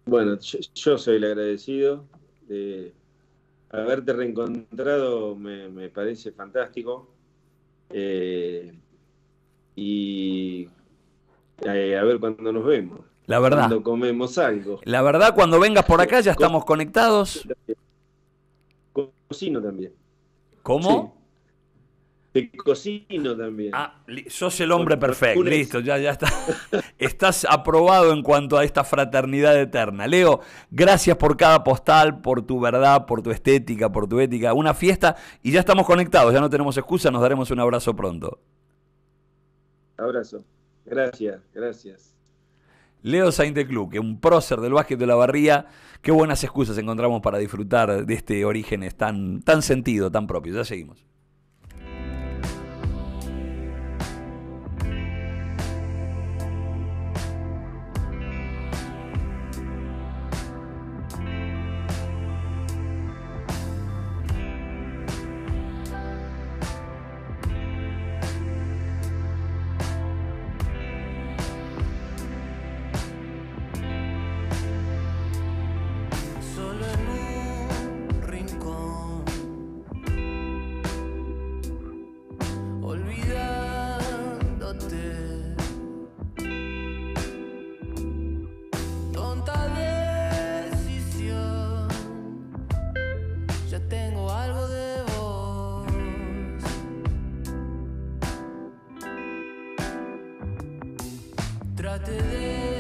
Bueno, yo, soy el agradecido de haberte reencontrado, me, parece fantástico. Eh, y eh, a ver cuando nos vemos. La verdad. Cuando comemos algo. La verdad, cuando vengas por acá ya estamos conectados cocino también. ¿Cómo? Te cocino también. Ah, sos el hombre perfecto, listo, ya, ya está. Estás aprobado en cuanto a esta fraternidad eterna. Leo, gracias por cada postal, por tu verdad, por tu estética, por tu ética. Una fiesta y ya estamos conectados, ya no tenemos excusa, nos daremos un abrazo pronto. Abrazo. Gracias, gracias. Leo Sainte Club, que un prócer del básquet de la barría qué buenas excusas encontramos para disfrutar de este origen tan, tan sentido, tan propio. Ya seguimos. tengo algo de vos. Trate de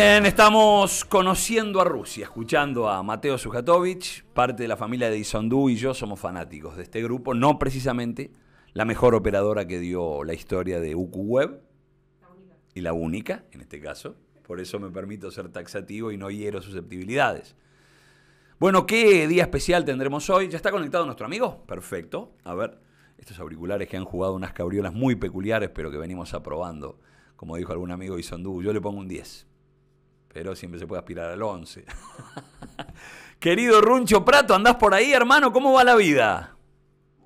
Bien, estamos conociendo a Rusia, escuchando a Mateo Sujatovich, parte de la familia de Isondú y yo somos fanáticos de este grupo, no precisamente la mejor operadora que dio la historia de UQWeb y la única, en este caso, por eso me permito ser taxativo y no hiero susceptibilidades. Bueno, ¿qué día especial tendremos hoy? ¿Ya está conectado nuestro amigo? Perfecto. A ver, estos auriculares que han jugado unas cabriolas muy peculiares, pero que venimos aprobando. Como dijo algún amigo Isondú, yo le pongo un 10 pero siempre se puede aspirar al 11. Querido Runcho Prato, ¿andás por ahí, hermano? ¿Cómo va la vida?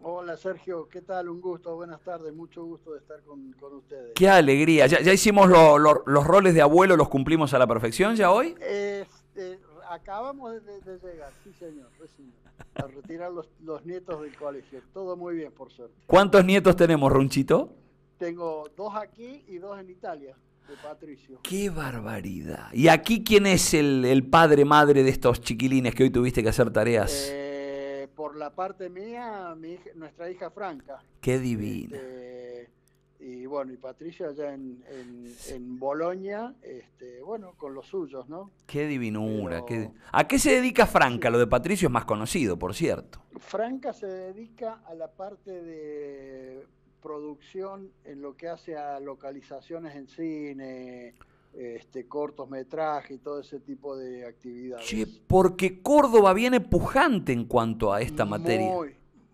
Hola Sergio, ¿qué tal? Un gusto, buenas tardes, mucho gusto de estar con, ustedes. Qué alegría, ya, hicimos los roles de abuelo, los cumplimos a la perfección ya hoy. Este, acabamos de, llegar, sí señor, recién, a retirar los, nietos del colegio, todo muy bien por suerte. ¿Cuántos nietos tenemos, Runchito? Tengo dos aquí y dos en Italia. De Patricio. ¡Qué barbaridad! ¿Y aquí quién es el, padre, madre de estos chiquilines que hoy tuviste que hacer tareas? Eh, por la parte mía, nuestra hija Franca. ¡Qué divina! Este, y bueno, y Patricio allá en, en, Bolonia, este, bueno, con los suyos, ¿no? Qué divinura. ¿A qué se dedica Franca? Lo de Patricio es más conocido, por cierto. Franca se dedica a la parte de producción en lo que hace a localizaciones en cine, este, cortometraje y todo ese tipo de actividades. Sí, porque Córdoba viene pujante en cuanto a esta materia.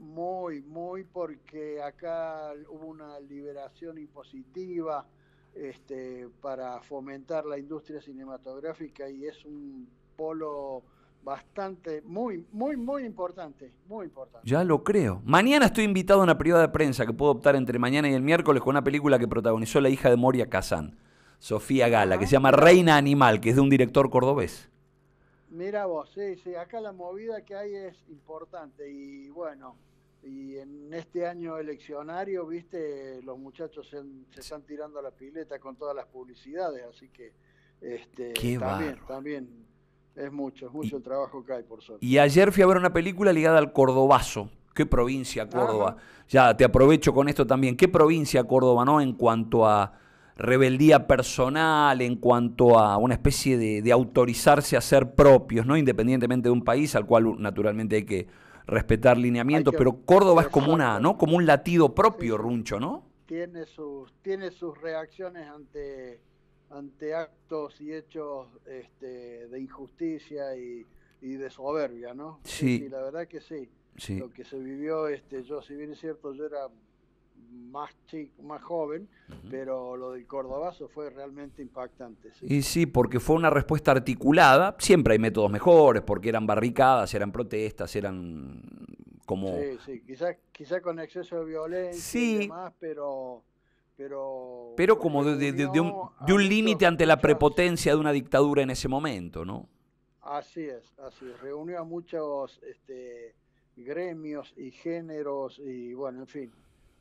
Muy, muy, porque acá hubo una liberación impositiva este, para fomentar la industria cinematográfica y es un polo bastante, muy, muy, muy importante, muy importante. Ya lo creo. Mañana estoy invitado a una privada de prensa que puedo optar entre mañana y el miércoles con una película que protagonizó la hija de Moria Kazan, Sofía Gala, que ah. se llama Reina Animal, que es de un director cordobés. Mira vos, sí, sí, acá la movida que hay es importante y bueno, y en este año eleccionario, viste, los muchachos se, están tirando la pileta con todas las publicidades, así que este, también, también es mucho, es mucho el trabajo que hay, por suerte. Y ayer fui a ver una película ligada al cordobazo. ¿Qué provincia Córdoba? Ya te aprovecho con esto también. ¿Qué provincia Córdoba, no? En cuanto a rebeldía personal, en cuanto a una especie de, autorizarse a ser propios, ¿no? Independientemente de un país al cual naturalmente hay que respetar lineamientos, pero Córdoba es como una, ¿no? Como un latido propio, Runcho, ¿no? Tiene sus, tiene sus reacciones ante ante actos y hechos este, de injusticia y, de soberbia, ¿no? Sí. la verdad que sí. Lo que se vivió, este, yo, si bien es cierto, yo era más chico, más joven, pero lo del Cordobazo fue realmente impactante. Y sí, porque fue una respuesta articulada, siempre hay métodos mejores, porque eran barricadas, eran protestas, eran como... Sí, sí, quizás quizá con exceso de violencia y demás, pero pero, como de, de, de, un, límite ante la prepotencia de una dictadura en ese momento, ¿no? Así es, así es. Reunió a muchos este, gremios y géneros y bueno, en fin,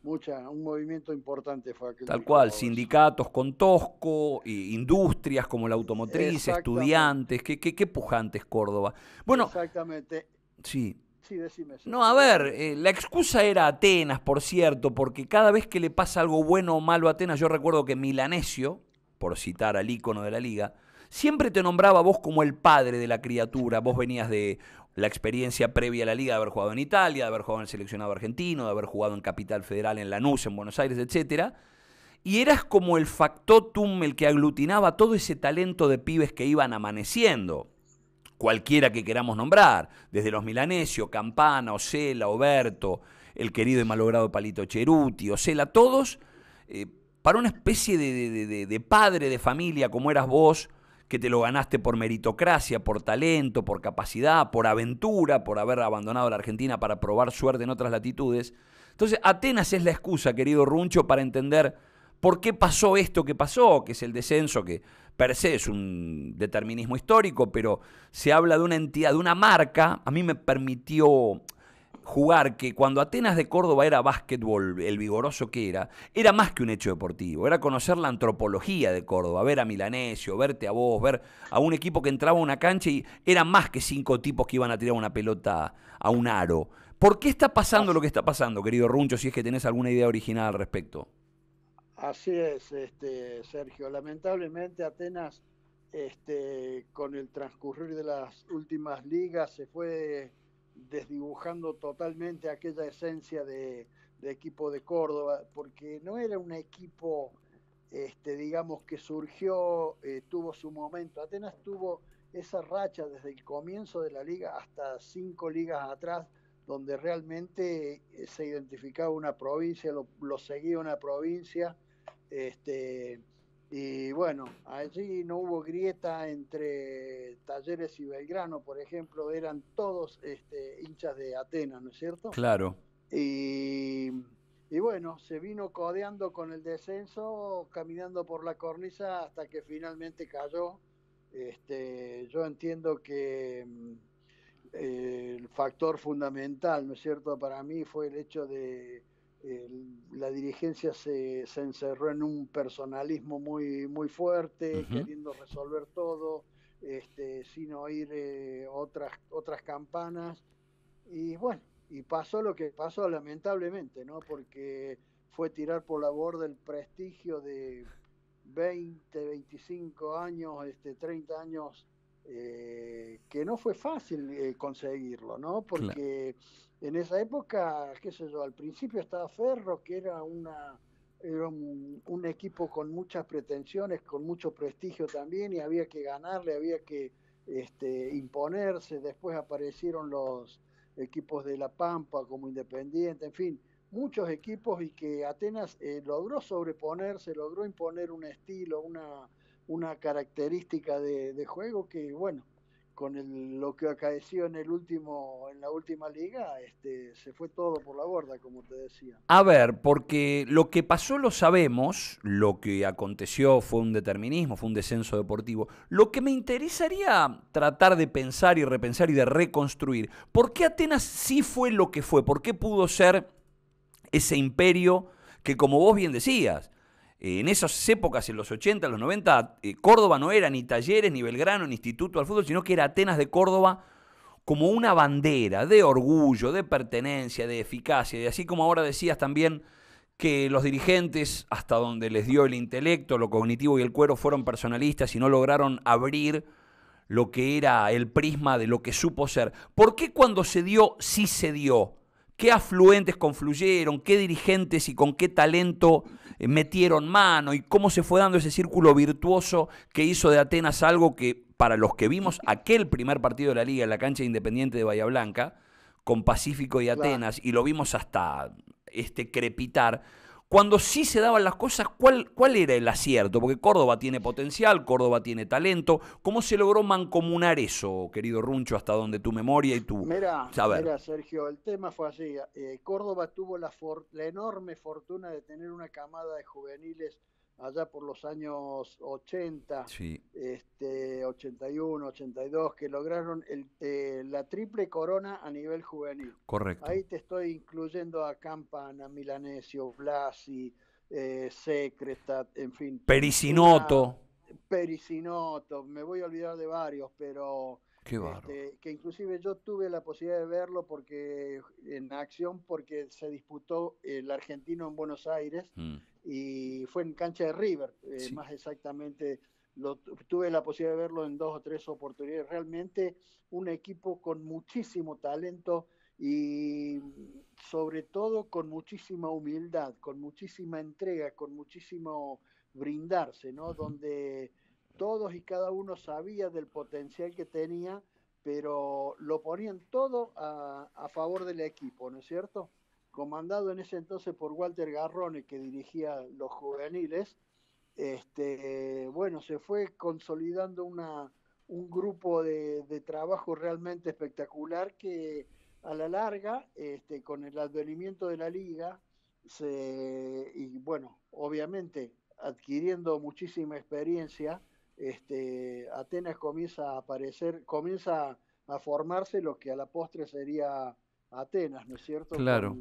mucha, un movimiento importante fue aquel. Tal cual, sindicatos con Tosco, eh, industrias como la automotriz, estudiantes, qué, qué, qué Córdoba. Bueno, Exactamente. Sí. No, a ver, eh, la excusa era Atenas, por cierto, porque cada vez que le pasa algo bueno o malo a Atenas, yo recuerdo que Milanesio, por citar al ícono de la liga, siempre te nombraba vos como el padre de la criatura. Vos venías de la experiencia previa a la liga de haber jugado en Italia, de haber jugado en el seleccionado argentino, de haber jugado en Capital Federal, en Lanús, en Buenos Aires, etcétera. Y eras como el factotum, el que aglutinaba todo ese talento de pibes que iban amaneciendo cualquiera que queramos nombrar, desde los milanesios, Campana, Osela, Oberto, el querido y malogrado Palito Cheruti, Ocela, todos, eh, para una especie de, de, padre de familia como eras vos, que te lo ganaste por meritocracia, por talento, por capacidad, por aventura, por haber abandonado la Argentina para probar suerte en otras latitudes. Entonces, Atenas es la excusa, querido Runcho, para entender por qué pasó esto que pasó, que es el descenso que per se es un determinismo histórico, pero se habla de una entidad, de una marca, a mí me permitió jugar que cuando Atenas de Córdoba era básquetbol, el vigoroso que era, era más que un hecho deportivo, era conocer la antropología de Córdoba, ver a Milanesio, verte a vos, ver a un equipo que entraba a una cancha y eran más que cinco tipos que iban a tirar una pelota a un aro. ¿Por qué está pasando lo que está pasando, querido Runcho, si es que tenés alguna idea original al respecto? Así es, este, Sergio. Lamentablemente Atenas, este, con el transcurrir de las últimas ligas, se fue desdibujando totalmente aquella esencia de, equipo de Córdoba, porque no era un equipo, este, digamos, que surgió, eh, tuvo su momento. Atenas tuvo esa racha desde el comienzo de la liga hasta cinco ligas atrás, donde realmente eh, se identificaba una provincia, lo seguía una provincia este, y bueno, allí no hubo grieta entre Talleres y Belgrano, por ejemplo, eran todos este, hinchas de Atenas, ¿no es cierto? Claro. Y, bueno, se vino codeando con el descenso, caminando por la cornisa hasta que finalmente cayó. Este, yo entiendo que mm, el factor fundamental, ¿no es cierto?, para mí fue el hecho de la dirigencia se, encerró en un personalismo muy, muy fuerte, queriendo resolver todo, este, sin oír eh, otras, otras campanas. Y bueno, y pasó lo que pasó lamentablemente, ¿no? Porque fue tirar por la borda el prestigio de 20, 25 años, este, 30 años eh, que no fue fácil eh, conseguirlo, ¿no? Porque en esa época, qué sé yo, al principio estaba Ferro, que era una un, equipo con muchas pretensiones, con mucho prestigio también, y había que ganarle, había que este, imponerse. Después aparecieron los equipos de La Pampa como Independiente, en fin, muchos equipos y que Atenas eh, logró sobreponerse, logró imponer un estilo, una, una característica de, juego que, bueno, con lo que acaeció en el último en la última liga este, se fue todo por la borda como te decía a ver porque lo que pasó lo sabemos lo que aconteció fue un determinismo fue un descenso deportivo lo que me interesaría tratar de pensar y repensar y de reconstruir por qué Atenas sí fue lo que fue por qué pudo ser ese imperio que como vos bien decías eh, en esas épocas, en los 80, los 90, eh, Córdoba no era ni talleres, ni Belgrano, ni Instituto al Fútbol, sino que era Atenas de Córdoba como una bandera de orgullo, de pertenencia, de eficacia. Y así como ahora decías también que los dirigentes, hasta donde les dio el intelecto, lo cognitivo y el cuero, fueron personalistas y no lograron abrir lo que era el prisma de lo que supo ser. ¿Por qué cuando se dio, sí se dio? ¿Qué afluentes confluyeron? ¿Qué dirigentes y con qué talento eh, metieron mano y cómo se fue dando ese círculo virtuoso que hizo de Atenas algo que para los que vimos aquel primer partido de la liga en la cancha independiente de Bahía Blanca, con Pacífico y Atenas, y lo vimos hasta este crepitar, cuando sí se daban las cosas, ¿cuál, ¿cuál era el acierto? Porque Córdoba tiene potencial, Córdoba tiene talento. ¿Cómo se logró mancomunar eso, querido Runcho, hasta donde tu memoria y tu mira, saber? Mira, Sergio, el tema fue así. Eh, Córdoba tuvo la, la enorme fortuna de tener una camada de juveniles allá por los años 80, sí. este, 81, 82, que lograron eh, la triple corona a nivel juvenil. Correcto. Ahí te estoy incluyendo a Campana, Milanesio, Blasi, eh, Secreta, en fin. Perisinoto. Perisinoto, me voy a olvidar de varios, pero... Este, que inclusive yo tuve la posibilidad de verlo porque en acción porque se disputó el argentino en Buenos Aires mm y fue en cancha de River, eh, más exactamente. tuve la posibilidad de verlo en dos o tres oportunidades. Realmente un equipo con muchísimo talento y sobre todo con muchísima humildad, con muchísima entrega, con muchísimo brindarse, ¿no? Donde todos y cada uno sabía del potencial que tenía, pero lo ponían todo a favor del equipo, ¿no es cierto? comandado en ese entonces por Walter Garrone, que dirigía los juveniles, este, bueno, se fue consolidando una, un grupo de, trabajo realmente espectacular que a la larga, este, con el advenimiento de la liga, se, y bueno, obviamente adquiriendo muchísima experiencia, este, Atenas comienza a aparecer, comienza a formarse lo que a la postre sería Atenas, ¿no es cierto? Claro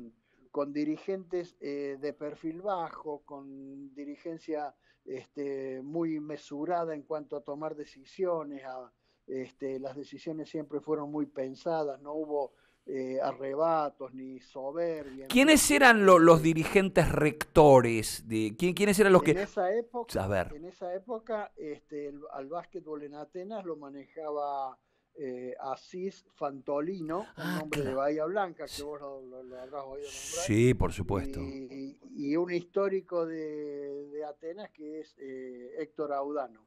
con dirigentes eh, de perfil bajo, con dirigencia este, muy mesurada en cuanto a tomar decisiones, este, las decisiones siempre fueron muy pensadas, no hubo eh, arrebatos ni soberbia. ¿Quiénes eran los dirigentes rectores? De, ¿quién, ¿Quiénes eran los que...? Esa época, En esa época, este, al básquetbol en Atenas lo manejaba eh, Asís Fantolino, un ah, hombre de Bahía Blanca, que vos lo, habrás oído Sí, por supuesto. Y, un histórico de, Atenas que es eh, Héctor Audano.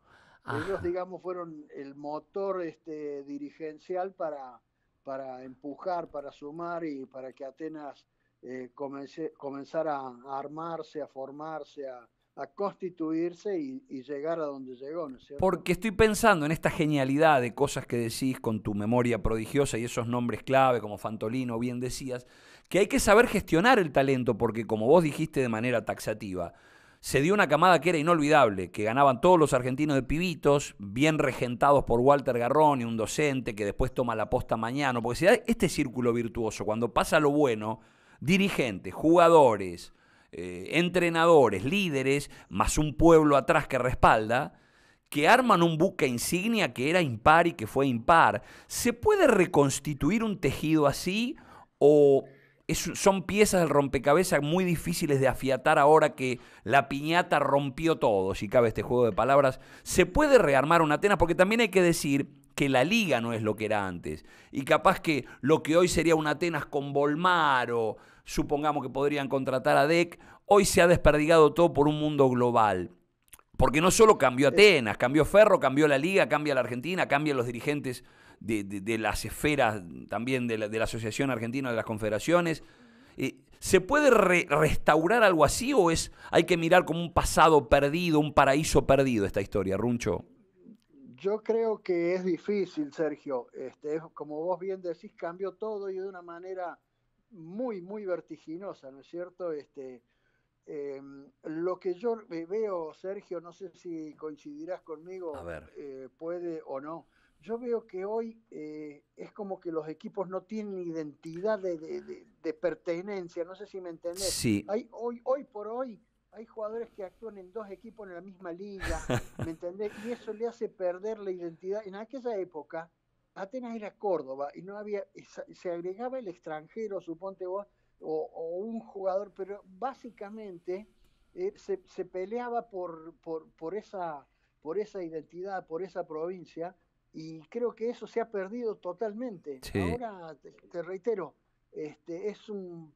Ellos, digamos, fueron el motor este, dirigencial para, para empujar, para sumar y para que Atenas eh, comenzara a armarse, a formarse, a, a constituirse y, llegar a donde llegó, ¿no es Porque estoy pensando en esta genialidad de cosas que decís con tu memoria prodigiosa y esos nombres clave, como Fantolino bien decías, que hay que saber gestionar el talento, porque como vos dijiste de manera taxativa, se dio una camada que era inolvidable, que ganaban todos los argentinos de pibitos, bien regentados por Walter Garrón y un docente que después toma la posta mañana, porque si da este círculo virtuoso, cuando pasa lo bueno, dirigentes, jugadores, eh, entrenadores, líderes, más un pueblo atrás que respalda, que arman un buque insignia que era impar y que fue impar. ¿Se puede reconstituir un tejido así o son piezas del rompecabezas muy difíciles de afiatar ahora que la piñata rompió todo, si cabe este juego de palabras? ¿Se puede rearmar un Atenas? Porque también hay que decir que la liga no es lo que era antes. Y capaz que lo que hoy sería un Atenas con Volmar o supongamos que podrían contratar a DEC, hoy se ha desperdigado todo por un mundo global. Porque no solo cambió eh. Atenas, cambió Ferro, cambió la Liga, cambia la Argentina, cambian los dirigentes de, las esferas también de la, Asociación Argentina de las Confederaciones. Eh, ¿Se puede restaurar algo así o es hay que mirar como un pasado perdido, un paraíso perdido esta historia, Runcho? Yo creo que es difícil, Sergio. Este, como vos bien decís, cambió todo y de una manera muy, muy vertiginosa, ¿no es cierto? Este, em, lo que yo veo, Sergio, no sé si coincidirás conmigo, eh, puede o no. Yo veo que hoy eh, es como que los equipos no tienen identidad de, pertenencia, no sé si me entendés. Hay, hoy, hoy por hoy hay jugadores que actúan en dos equipos en la misma liga, ¿me entendés? Y eso le hace perder la identidad. En aquella época, Atenas era Córdoba y no había, se agregaba el extranjero, suponte vos, o, un jugador, pero básicamente eh, se, peleaba por, por, esa, por esa identidad, por esa provincia, y creo que eso se ha perdido totalmente. Ahora, te, reitero, este, es un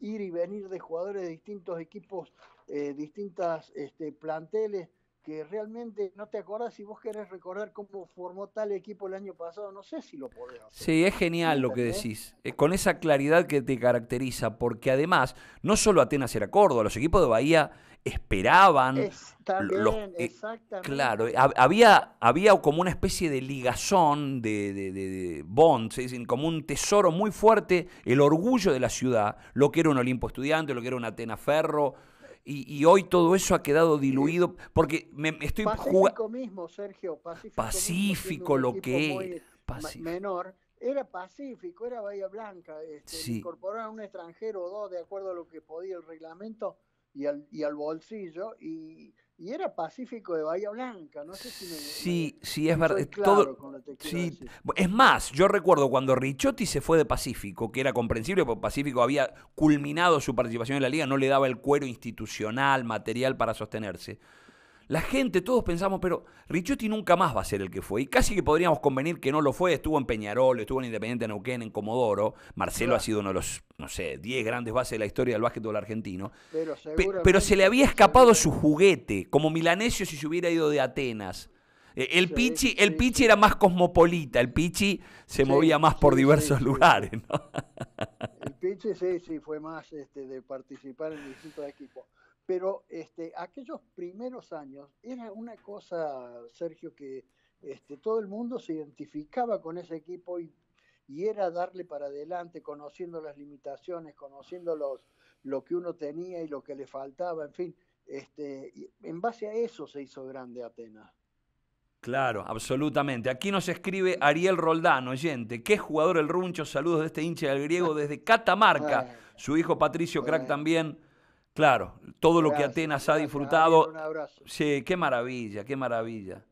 ir y venir de jugadores de distintos equipos, eh, distintas este, planteles, que realmente no te acordás si vos querés recordar cómo formó tal equipo el año pasado, no sé si lo podemos Sí, es genial lo que decís, eh, con esa claridad que te caracteriza, porque además, no solo Atenas era Córdoba, los equipos de Bahía esperaban. bien, eh, exactamente. Claro, eh, había, había como una especie de ligazón, de, de, de, bond, como un tesoro muy fuerte, el orgullo de la ciudad, lo que era un Olimpo estudiante, lo que era un Atenas Ferro y, hoy todo eso ha quedado diluido porque me estoy Pacífico mismo, Sergio. Pacífico, lo que es. Menor. Era Pacífico, era Bahía Blanca. Este, Incorporar a un extranjero o dos de acuerdo a lo que podía el reglamento y al, y al bolsillo. Y y era Pacífico de Bahía Blanca, no sé si me, Sí, sí, es verdad. Eh, todo, sí. Es más, yo recuerdo cuando Richotti se fue de Pacífico, que era comprensible porque Pacífico había culminado su participación en la liga, no le daba el cuero institucional, material para sostenerse. La gente, todos pensamos, pero Ricciotti nunca más va a ser el que fue. Y casi que podríamos convenir que no lo fue. Estuvo en Peñarol, estuvo en Independiente Neuquén, en Comodoro. Marcelo ha sido uno de los, no sé, 10 grandes bases de la historia del básquetbol argentino. Pero, se le había escapado su juguete, como Milanesio si se hubiera ido de Atenas. E, el, Pichi, el Pichi era más cosmopolita, el Pichi se movía más por diversos lugares. El Pichi sí, sí, fue más este, de participar en distintos equipos. Pero este, aquellos primeros años era una cosa, Sergio, que este, todo el mundo se identificaba con ese equipo y, era darle para adelante, conociendo las limitaciones, conociendo los, lo que uno tenía y lo que le faltaba, en fin. Este, en base a eso se hizo grande Atenas. Claro, absolutamente. Aquí nos escribe Ariel Roldán, oyente. Qué jugador el Runcho. Saludos de este hincha del griego desde Catamarca. Su hijo Patricio Crack también. Claro, todo lo que Atenas ha disfrutado. Un abrazo. Sí, qué maravilla, qué maravilla.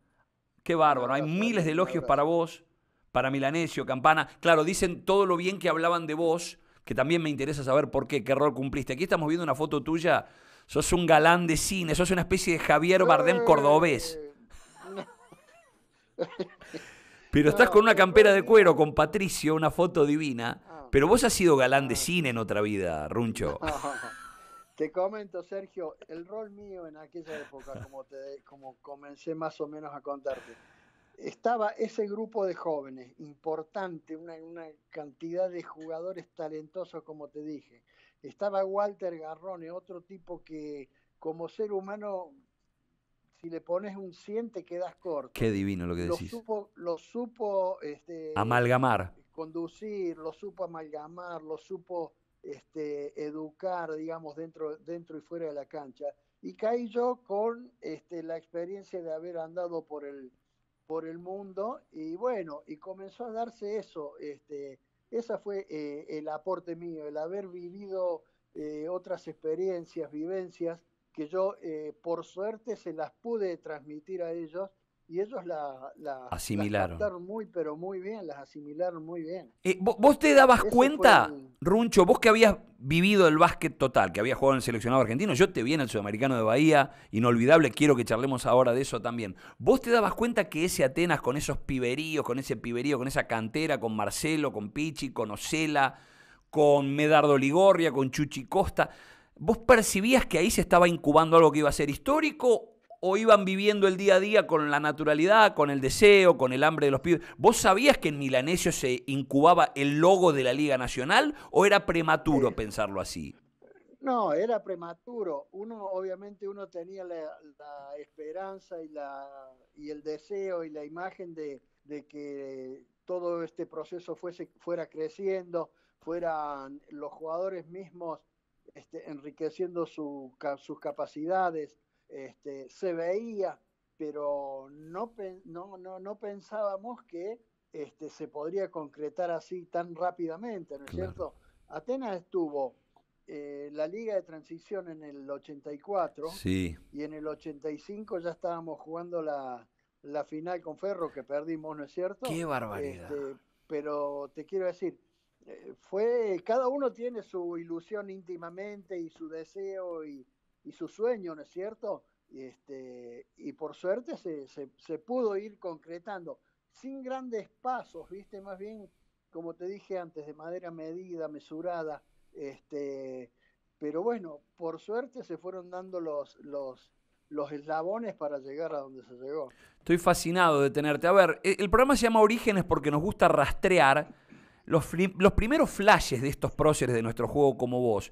Qué bárbaro. Hay miles de elogios para vos, para Milanesio, Campana. Claro, dicen todo lo bien que hablaban de vos, que también me interesa saber por qué, qué rol cumpliste. Aquí estamos viendo una foto tuya. Sos un galán de cine, sos una especie de Javier Bardem eh, cordobés. Pero estás con una campera de cuero, con Patricio, una foto divina. Ah. Pero vos has sido galán de ah. cine en otra vida, Runcho. Te comento, Sergio, el rol mío en aquella época, como, te, como comencé más o menos a contarte, estaba ese grupo de jóvenes, importante, una, una cantidad de jugadores talentosos, como te dije. Estaba Walter Garrone, otro tipo que como ser humano, si le pones un 100 te quedas corto. Qué divino lo que lo Supo, lo supo este, amalgamar. Conducir, lo supo amalgamar, lo supo este, educar, digamos, dentro, dentro y fuera de la cancha. Y caí yo con este, la experiencia de haber andado por el, por el mundo y bueno, y comenzó a darse eso. Este, ese fue eh, el aporte mío, el haber vivido eh, otras experiencias, vivencias, que yo eh, por suerte se las pude transmitir a ellos y ellos la, asimilaron muy pero muy bien, las asimilaron muy bien. Eh, ¿Vos te dabas cuenta, Runcho, vos que habías vivido el básquet total, que habías jugado en el seleccionado argentino, yo te vi en el sudamericano de Bahía, inolvidable, quiero que charlemos ahora de eso también. ¿Vos te dabas cuenta que ese Atenas con esos piberíos, con ese piberío, con esa cantera, con Marcelo, con Pichi, con Osela, con Medardo Ligorria, con Chuchi Costa, vos percibías que ahí se estaba incubando algo que iba a ser histórico o iban viviendo el día a día con la naturalidad, con el deseo, con el hambre de los pibes. ¿Vos sabías que en Milanesio se incubaba el logo de la Liga Nacional o era prematuro pensarlo así? No, era prematuro. Uno, obviamente, uno tenía la, esperanza y, el deseo y la imagen de, que todo este proceso fuese, fuera creciendo, fueran los jugadores mismos este, enriqueciendo sus capacidades, este, se veía, pero no, no, pensábamos que este, se podría concretar así tan rápidamente, ¿no es cierto? Atenas estuvo eh, la Liga de Transición en el 84 sí. y en el 85 ya estábamos jugando la, final con Ferro que perdimos, ¿no es cierto? ¡Qué barbaridad! Este, pero te quiero decir, eh, fue cada uno tiene su ilusión íntimamente y su deseo y, y su sueño, ¿no es cierto? Este, y por suerte se, se, pudo ir concretando, sin grandes pasos, ¿viste? Más bien, como te dije antes, de madera medida, mesurada, este, pero bueno, por suerte se fueron dando los, los, eslabones para llegar a donde se llegó. Estoy fascinado de tenerte. A ver, e, el programa se llama Orígenes porque nos gusta rastrear los, los primeros flashes de estos próceres de nuestro juego como vos.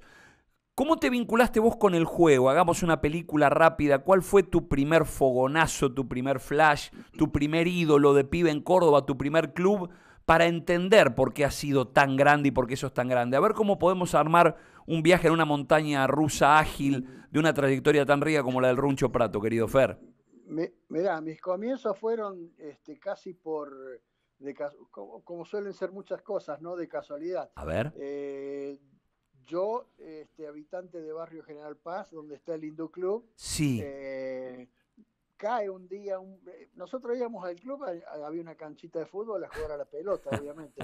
¿Cómo te vinculaste vos con el juego? Hagamos una película rápida. ¿Cuál fue tu primer fogonazo, tu primer flash, tu primer ídolo de pibe en Córdoba, tu primer club? Para entender por qué ha sido tan grande y por qué eso es tan grande. A ver cómo podemos armar un viaje en una montaña rusa ágil de una trayectoria tan rica como la del Runcho Prato, querido Fer. Me, mirá, mis comienzos fueron este, casi por como, suelen ser muchas cosas, ¿no? De casualidad. A ver. Eh, yo, este, habitante de Barrio General Paz, donde está el Hindú Club, eh, cae un día, eh, nosotros íbamos al club, había una canchita de fútbol a jugar a la pelota, obviamente,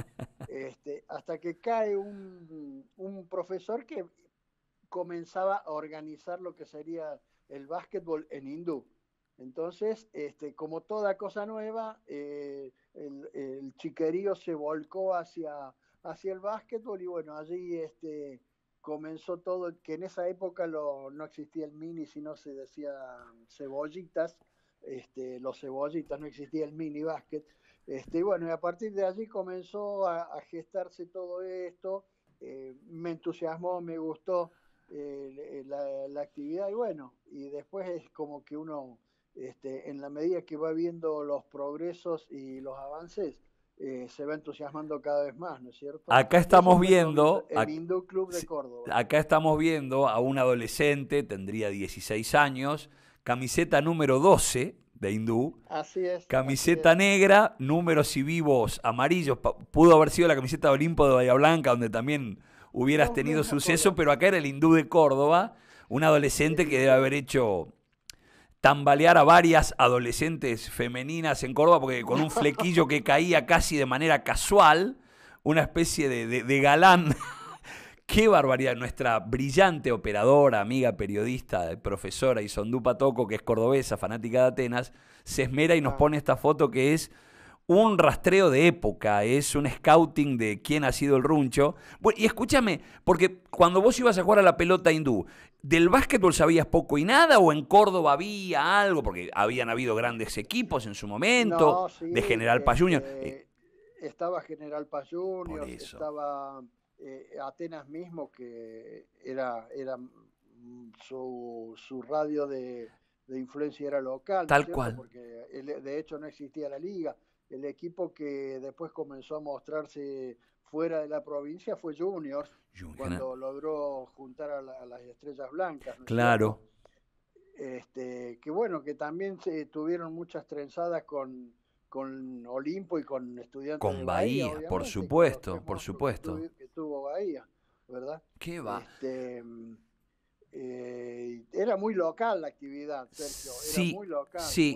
este, hasta que cae un, profesor que comenzaba a organizar lo que sería el básquetbol en hindú. Entonces, este, como toda cosa nueva, eh, el, chiquerío se volcó hacia, hacia el básquetbol y bueno, allí este, comenzó todo, que en esa época no existía el mini, sino se decía cebollitas, este, los cebollitas, no existía el mini básquet. Este, bueno, y a partir de allí comenzó a, gestarse todo esto, eh, me entusiasmó, me gustó eh, la, actividad y bueno, y después es como que uno, este, en la medida que va viendo los progresos y los avances, eh, se va entusiasmando cada vez más, ¿no es cierto? Acá estamos viendo... El Club de Córdoba. Acá estamos viendo a un adolescente, tendría 16 años, camiseta número 12 de hindú. Así es. Camiseta negra, números y vivos amarillos. Pudo haber sido la camiseta de Olimpo de Bahía Blanca, donde también hubieras tenido suceso, pero acá era el hindú de Córdoba, un adolescente que debe haber hecho tambalear a varias adolescentes femeninas en Córdoba, porque con un flequillo que caía casi de manera casual, una especie de, galán. Qué barbaridad, nuestra brillante operadora, amiga periodista, profesora Isondupa Toco, que es cordobesa, fanática de Atenas, se esmera y nos ah. pone esta foto que es un rastreo de época, es un scouting de quién ha sido el runcho. Bueno, y escúchame, porque cuando vos ibas a jugar a la pelota hindú ¿Del básquetbol sabías poco y nada? ¿O en Córdoba había algo? Porque habían habido grandes equipos en su momento, de General Paz este, eh, estaba General Paz estaba eh, Atenas mismo, que era, era mm, su, su radio de, influencia era local. Tal cual. Porque de hecho no existía la liga. El equipo que después comenzó a mostrarse fuera de la provincia fue Junior, cuando logró juntar a, las estrellas blancas. claro. Este, que bueno, que también se tuvieron muchas trenzadas con, Olimpo y con estudiantes. Con de Bahía, por supuesto, por supuesto. Que tuvo, Bahía, ¿verdad? ¿Qué va? Este, eh, era muy local la actividad, Sergio. Era sí, muy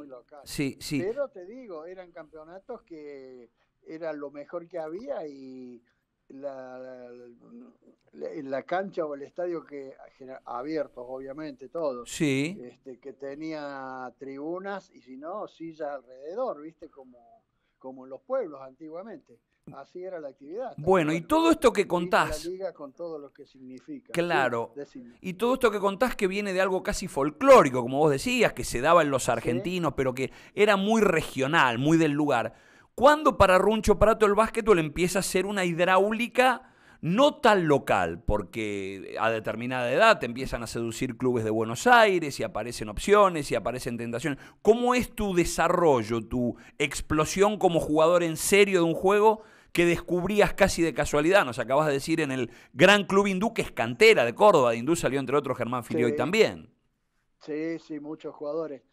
local. sí, sí. Pero te digo, eran campeonatos que era lo mejor que había y la, la, cancha o el estadio que abiertos obviamente todos sí. Este, que tenía tribunas y si no sillas alrededor viste como como en los pueblos antiguamente así era la actividad. Bueno, y todo esto que contás. liga con todo lo que significa. Claro. Y todo esto que contás que viene de algo casi folclórico, como vos decías, que se daba en los argentinos, pero que era muy regional, muy del lugar cuando para Runcho Prato el básquetbol empieza a ser una hidráulica no tan local, porque a determinada edad te empiezan a seducir clubes de Buenos Aires y aparecen opciones y aparecen tentaciones. ¿Cómo es tu desarrollo, tu explosión como jugador en serio de un juego que descubrías casi de casualidad? Nos acabas de decir en el Gran Club Hindú, que es cantera de Córdoba, de Hindú salió entre otros Germán Filioy y también. Sí, sí, muchos jugadores.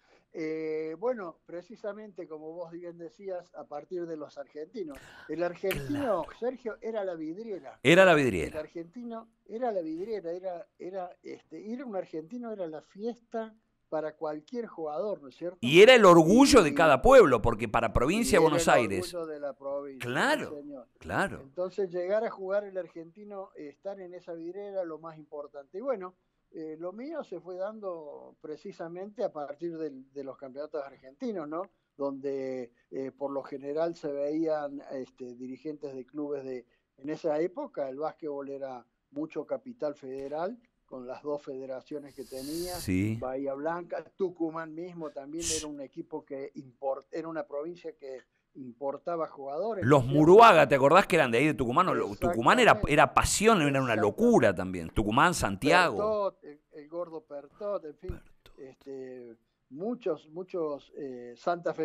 Eh, bueno, precisamente como vos bien decías, a partir de los argentinos. El argentino, Sergio, era la vidriera. Era la vidriera. El argentino era la vidriera, era, era este, ir a un argentino era la fiesta para cualquier jugador, ¿no es cierto? Y era el orgullo de cada pueblo, porque para provincia Buenos Aires. Orgullo de la provincia. Claro, señor. claro. Entonces llegar a jugar el argentino, estar en esa vidriera, lo más importante. Y bueno, eh, lo mío se fue dando precisamente a partir de los campeonatos argentinos, ¿no? Donde eh, por lo general se veían este, dirigentes de clubes de. En esa época el básquetbol era mucho capital federal, con las dos federaciones que tenía, Bahía Blanca, Tucumán mismo también era un equipo que import, era una provincia que importaba jugadores. Los Muruaga, ¿te acordás que eran de ahí de Tucumán? Tucumán era, era pasión, era una locura también. Tucumán, Santiago. el, gordo Pertot, en fin. Este, muchos, muchos eh,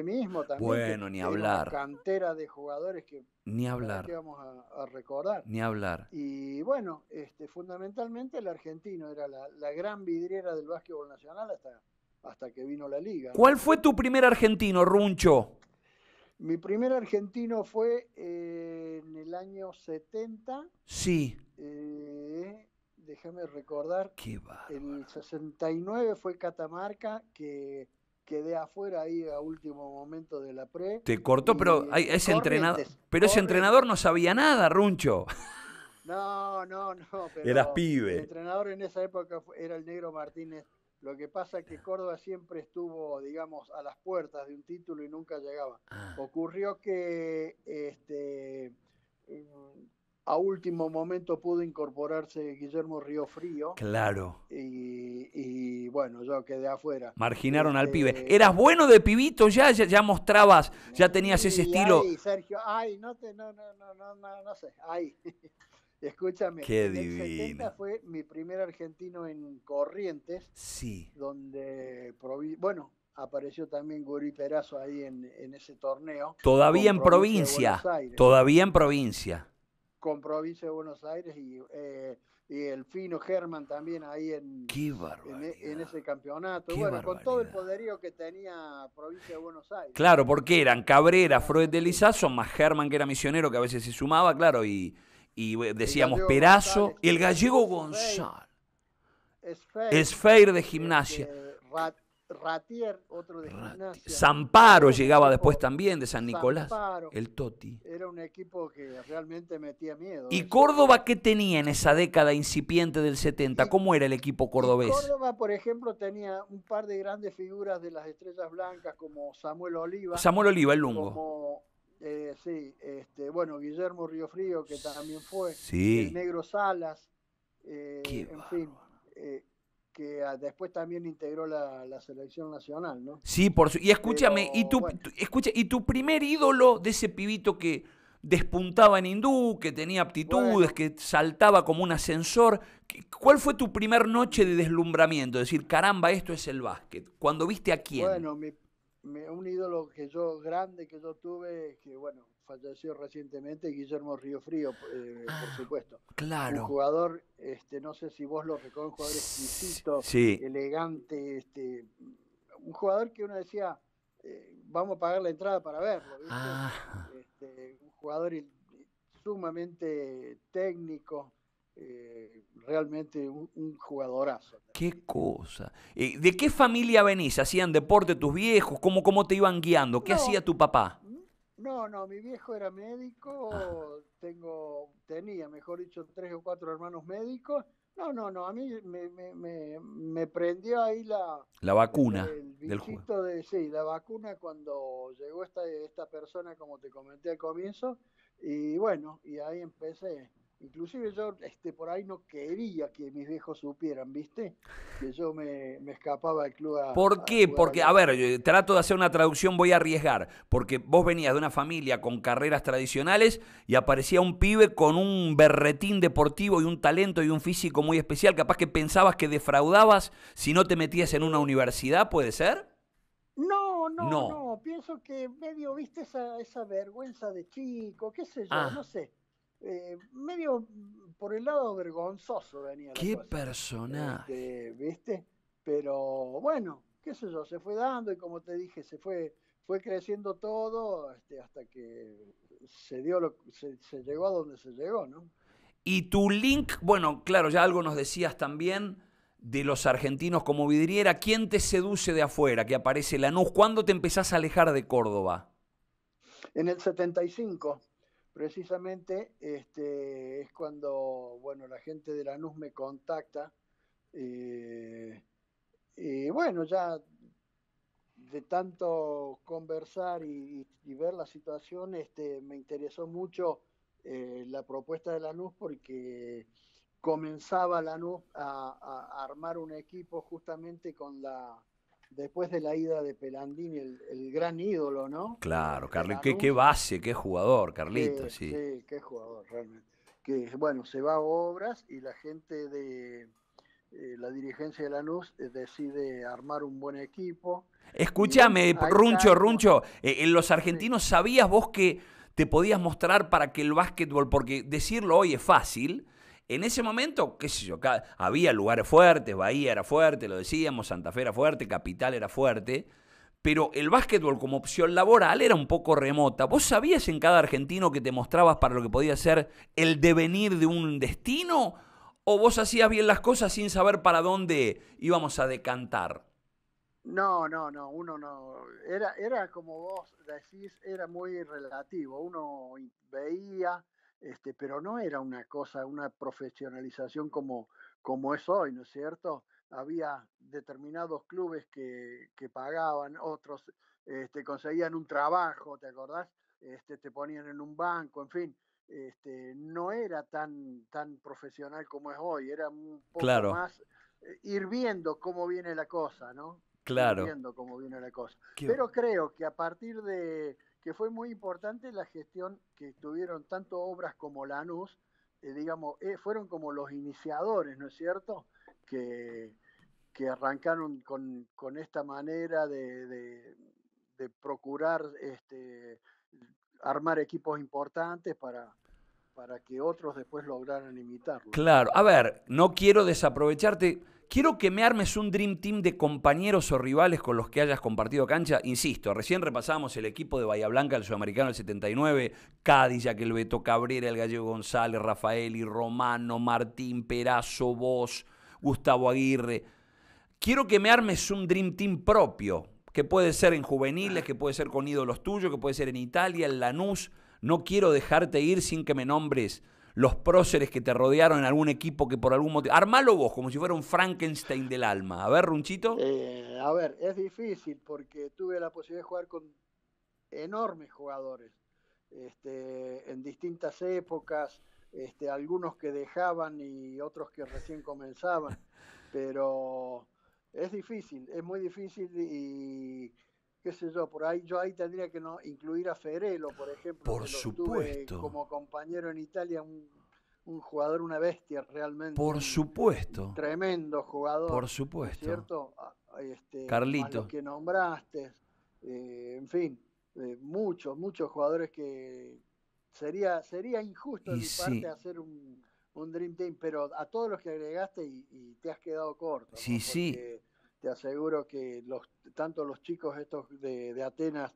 mismo también. Bueno, ni hablar. Cantera de jugadores que ni hablar. a, recordar. Ni hablar. Y bueno, este, fundamentalmente el argentino era la, gran vidriera del básquetbol nacional hasta, hasta que vino la liga. ¿Cuál fue tu primer argentino, Runcho? Mi primer argentino fue eh, en el año 70. Sí. Eh, déjame recordar. Qué en El 69 fue Catamarca, que quedé afuera ahí a último momento de la pre. Te cortó, pero ese entrenador, pero ese entrenador no sabía nada, Runcho. No, no, no. Eras pibe. El entrenador en esa época era el negro Martínez lo que pasa es que Córdoba siempre estuvo, digamos, a las puertas de un título y nunca llegaba. Ah. Ocurrió que este, a último momento pudo incorporarse Guillermo Río Frío. Claro. Y, bueno, yo quedé afuera. Marginaron al este, pibe. ¿Eras bueno de pibito ya? ¿Ya, mostrabas? ¿Ya tenías ese estilo? Sergio, ay, no, te, no, no, no, no, sé, Escúchame, Qué en el 70 fue mi primer argentino en Corrientes. Sí. Donde, bueno, apareció también Guri Perazo ahí en, ese torneo. Todavía en provincia. Todavía en provincia. Con provincia de Buenos Aires y, eh, el fino Germán también ahí en, en, ese campeonato. bueno, con todo el poderío que tenía provincia de Buenos Aires. Claro, porque eran Cabrera, Freud de Lizazo, más Germán que era misionero que a veces se sumaba, claro, y y decíamos Perazo y el gallego González. Esfeir de este, gimnasia. otro de gimnasia. Zamparo llegaba después también de San Nicolás. El Toti. Era un equipo que realmente metía miedo. ¿Y eh. Córdoba qué tenía en esa década incipiente del 70? ¿Cómo era el equipo cordobés? Córdoba, por ejemplo, tenía un par de grandes figuras de las estrellas blancas como Samuel Oliva. Samuel Oliva, el Lungo. Eh, sí, este, bueno, Guillermo Río Frío que también fue, el Negro Salas, eh, en fin, eh, que ah, después también integró la, selección nacional, ¿no? Sí, por y escúchame, y tu, y tu primer ídolo de ese pibito que despuntaba en hindú, que tenía aptitudes, que saltaba como un ascensor, ¿cuál fue tu primer noche de deslumbramiento? Decir, caramba, esto es el básquet. Cuando viste a quién? un ídolo que yo, grande que yo tuve, que bueno, falleció recientemente, Guillermo Río Frío, eh, por ah, supuesto. Claro. Un jugador, este, no sé si vos lo recordás, un jugador exquisito, elegante, este, un jugador que uno decía, eh, vamos a pagar la entrada para verlo, ¿viste? Ah. Este, un jugador sumamente técnico, eh, realmente un, jugadorazo. Qué cosa. Eh, ¿De qué familia venís? ¿Hacían deporte tus viejos? ¿Cómo, cómo te iban guiando? ¿Qué hacía tu papá? No, no, mi viejo era médico, ah. tengo, tenía, mejor dicho, tres o cuatro hermanos médicos. No, no, no, a mí me, me, me, prendió ahí la... La vacuna el, del De, sí, la vacuna cuando llegó esta, esta persona, como te comenté al comienzo, y bueno, y ahí empecé. Inclusive yo este, por ahí no quería que mis viejos supieran, ¿viste? Que yo me, escapaba del club. ¿Por qué? porque, a ver, yo trato de hacer una traducción, voy a arriesgar, porque vos venías de una familia con carreras tradicionales y aparecía un pibe con un berretín deportivo y un talento y un físico muy especial, capaz que pensabas que defraudabas si no te metías en una universidad, ¿puede ser? No, no, no, pienso que medio, viste, esa, esa vergüenza de chico, qué sé yo, ah. no sé eh, medio por el lado vergonzoso venía. Qué persona? Este, ¿Viste? Pero bueno, qué sé yo, se fue dando y como te dije, se fue, fue creciendo todo este, hasta que se dio lo, se, se llegó a donde se llegó, ¿no? Y tu link, bueno, claro, ya algo nos decías también de los argentinos como vidriera, ¿quién te seduce de afuera que aparece Lanús? ¿Cuándo te empezás a alejar de Córdoba? En el 75 precisamente este, es cuando bueno, la gente de Lanús me contacta. Eh, y bueno, ya de tanto conversar y, ver la situación, este, me interesó mucho eh, la propuesta de Lanús porque comenzaba Lanús a armar un equipo justamente con la después de la ida de Pelandini, el, gran ídolo, ¿no? Claro, Carlitos, qué, qué, base, qué jugador, Carlitos, sí. Sí, qué jugador, realmente. Que, bueno, se va a obras y la gente de eh, la dirigencia de Lanús eh, decide armar un buen equipo. Escúchame, Runcho, Runcho, en eh, los argentinos sabías vos que te podías mostrar para que el básquetbol, porque decirlo hoy es fácil, en ese momento, qué sé yo, había lugares fuertes, Bahía era fuerte, lo decíamos, Santa Fe era fuerte, Capital era fuerte, pero el básquetbol como opción laboral era un poco remota. ¿Vos sabías en cada argentino que te mostrabas para lo que podía ser el devenir de un destino? ¿O vos hacías bien las cosas sin saber para dónde íbamos a decantar? No, no, no, uno no. Era, era como vos decís, era muy relativo. Uno veía, este, pero no era una cosa, una profesionalización como, como es hoy, ¿no es cierto? Había determinados clubes que, pagaban, otros este, conseguían un trabajo, ¿te acordás? Este, te ponían en un banco, en fin. Este, no era tan, tan profesional como es hoy, era un poco más eh, ir viendo cómo viene la cosa, ¿no? Claro. viendo cómo viene la cosa. Pero creo que a partir de, que fue muy importante la gestión que tuvieron tanto Obras como Lanús, eh, digamos, eh, fueron como los iniciadores, ¿no es cierto? Que, que arrancaron con, esta manera de, de procurar este, armar equipos importantes para, para que otros después lograran imitarlo. Claro, a ver, no quiero desaprovecharte. Quiero que me armes un Dream Team de compañeros o rivales con los que hayas compartido cancha. Insisto, recién repasamos el equipo de Bahía Blanca, el sudamericano del 79, Cádiz, aquel Beto Cabrera, el gallego González, Rafael y Romano, Martín, Perazo, Vos, Gustavo Aguirre. Quiero que me armes un Dream Team propio, que puede ser en juveniles, que puede ser con ídolos tuyos, que puede ser en Italia, en Lanús no quiero dejarte ir sin que me nombres los próceres que te rodearon en algún equipo que por algún motivo. Armalo vos, como si fuera un Frankenstein del alma. A ver, Runchito. Eh, a ver, es difícil porque tuve la posibilidad de jugar con enormes jugadores este, en distintas épocas, este, algunos que dejaban y otros que recién comenzaban. Pero es difícil, es muy difícil y qué sé yo, por ahí yo ahí tendría que no incluir a Ferelo, por ejemplo. Por supuesto. como compañero en Italia, un, jugador, una bestia realmente. Por supuesto. tremendo jugador. Por supuesto. ¿Cierto? Ah, este, Carlito. Los que nombraste, eh, en fin, eh, muchos, muchos jugadores que sería, sería injusto de mi parte hacer un, Dream Team, pero a todos los que agregaste y, te has quedado corto. Sí, sí te aseguro que los, tanto los chicos estos de, Atenas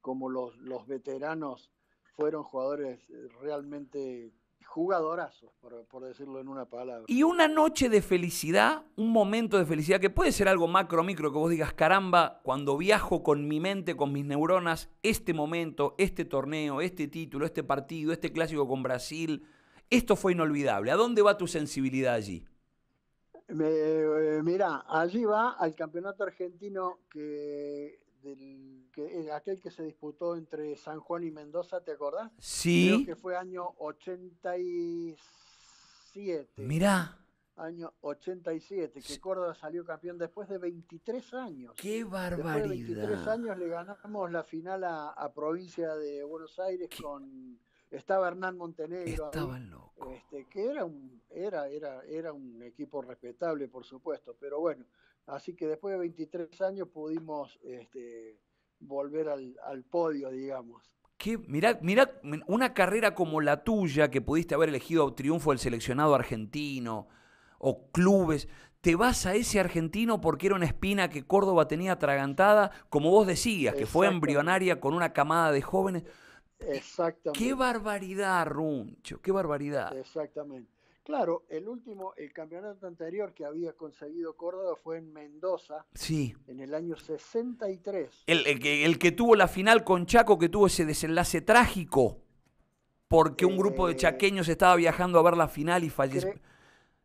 como los, veteranos fueron jugadores eh, realmente jugadorazos, por, por, decirlo en una palabra. Y una noche de felicidad, un momento de felicidad, que puede ser algo macro, micro, que vos digas, caramba, cuando viajo con mi mente, con mis neuronas, este momento, este torneo, este título, este partido, este clásico con Brasil, esto fue inolvidable. ¿A dónde va tu sensibilidad allí? Me, eh, mira, allí va al campeonato argentino que, del, que aquel que se disputó entre San Juan y Mendoza, ¿te acordás? Sí. que fue año 87. Mira. Año 87, que Córdoba salió campeón después de 23 años. ¡Qué barbaridad! Después de 23 años le ganamos la final a, Provincia de Buenos Aires con estaba Hernán Montenegro. Estaban loco. Este, que era un, era, era, era un equipo respetable, por supuesto, pero bueno, así que después de 23 años pudimos este, volver al, podio, digamos. Que, mira mirá, una carrera como la tuya, que pudiste haber elegido triunfo del seleccionado argentino o clubes, te vas a ese argentino porque era una espina que Córdoba tenía atragantada, como vos decías, que fue embrionaria con una camada de jóvenes. Exactamente. Qué barbaridad, Runcho, qué barbaridad. Exactamente. Claro, el último, el campeonato anterior que había conseguido Córdoba fue en Mendoza. Sí. En el año 63. El, que, tuvo la final con Chaco, que tuvo ese desenlace trágico, porque un grupo de eh, chaqueños estaba viajando a ver la final y falleció.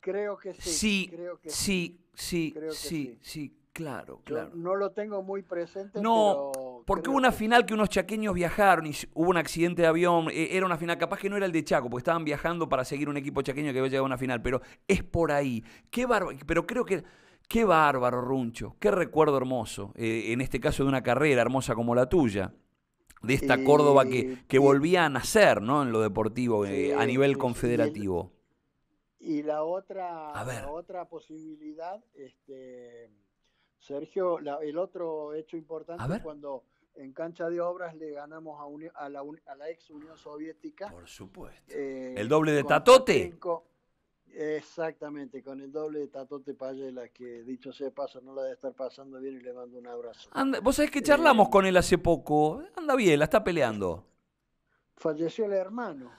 creo que sí. Sí, sí, sí, sí, sí, claro, claro. no lo tengo muy presente, no. pero porque hubo una final que unos chaqueños viajaron y hubo un accidente de avión. Eh, era una final, capaz que no era el de Chaco, porque estaban viajando para seguir un equipo chaqueño que había llegado a una final. Pero es por ahí. Qué bárbaro. Pero creo que. Qué bárbaro, Runcho. Qué recuerdo hermoso. Eh, en este caso de una carrera hermosa como la tuya. De esta Córdoba que, que volvía a nacer, ¿no? En lo deportivo, eh, a nivel confederativo. Y, la otra, otra posibilidad, este. Sergio, el otro hecho importante es cuando en cancha de obras le ganamos a, a, la, ex Unión Soviética. Por supuesto. Eh, el doble de Tatote. exactamente, con el doble de Tatote Payela, que dicho sea paso, no la debe estar pasando bien y le mando un abrazo. Vos sabés que charlamos eh, con él hace poco. Anda bien, la está peleando. Falleció el hermano.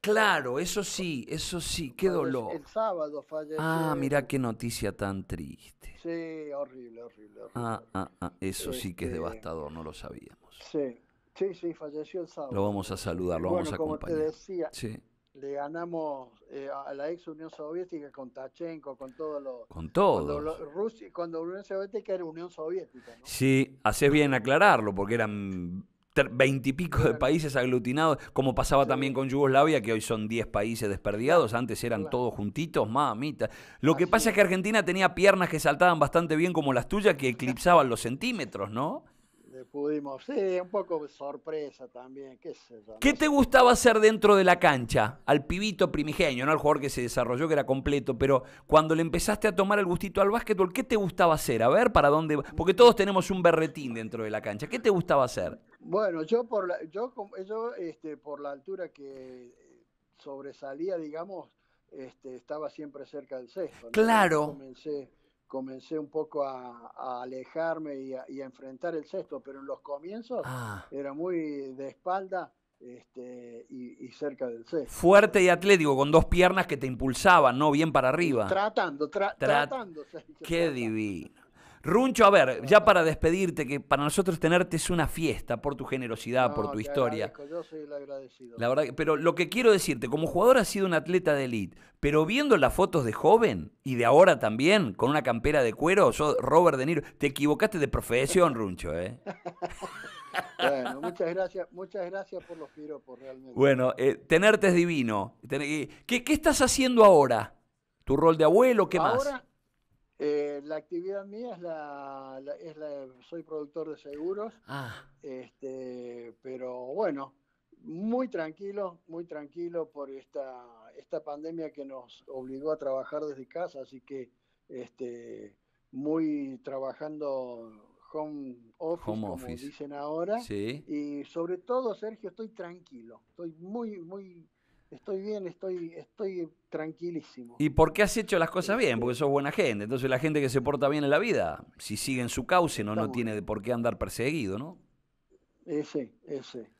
Claro, eso sí, eso sí, qué dolor. El sábado falleció. Ah, mira qué noticia tan triste. Sí, horrible, horrible. Ah, ah, ah, eso sí que es este devastador, no lo sabíamos. Sí, sí, sí, falleció el sábado. Lo vamos a saludar, lo vamos a como acompañar. Te decía, sí. le ganamos eh, a la ex Unión Soviética con Tachenko, con todos los. Con todos. Cuando, lo, Rusia, cuando Unión Soviética era Unión Soviética. ¿no? Sí, haces bien aclararlo, porque eran veintipico de países aglutinados, como pasaba también con Yugoslavia, que hoy son 10 países desperdiados, antes eran todos juntitos, mamita. Lo que pasa es que Argentina tenía piernas que saltaban bastante bien como las tuyas, que eclipsaban los centímetros, ¿no? Pudimos, sí, un poco sorpresa también, qué te gustaba hacer dentro de la cancha? Al pibito primigenio, ¿no? Al jugador que se desarrolló, que era completo, pero cuando le empezaste a tomar el gustito al básquetbol, ¿qué te gustaba hacer? A ver, ¿para dónde? Porque mm. todos tenemos un berretín dentro de la cancha. ¿Qué te gustaba hacer? Bueno, yo por la, yo, yo este, por la altura que eh, sobresalía, digamos, este, estaba siempre cerca del sexto. Claro. Comencé, comencé un poco a, alejarme y a, enfrentar el sexto, pero en los comienzos ah. era muy de espalda este, y, cerca del sexto. Fuerte y atlético, con dos piernas que te impulsaban, ¿no? Bien para arriba. Tratando, tratando. Qué divino. Runcho, a ver, ya para despedirte, que para nosotros tenerte es una fiesta por tu generosidad, por tu historia. Yo soy el agradecido. La verdad, pero lo que quiero decirte, como jugador has sido un atleta de elite, pero viendo las fotos de joven y de ahora también, con una campera de cuero, sos Robert De Niro. Te equivocaste de profesión, Runcho, ¿eh? Bueno, muchas gracias, muchas gracias por los piropos realmente. Bueno, eh, tenerte es divino. Eh, ¿Qué, ¿Qué, estás haciendo ahora? ¿Tu rol de abuelo? ¿Qué más? Eh, la actividad mía es la, soy productor de seguros, ah. este, pero bueno, muy tranquilo, muy tranquilo por esta, esta pandemia que nos obligó a trabajar desde casa, así que este, muy trabajando home office, como dicen ahora, sí. y sobre todo, Sergio, estoy tranquilo, estoy muy, muy estoy bien, estoy, estoy tranquilísimo. ¿Y por qué has hecho las cosas este bien? Porque sos buena gente. Entonces la gente que se porta bien en la vida, si sigue en su cauce, no, no tiene por qué andar perseguido, ¿no? Ese, ese.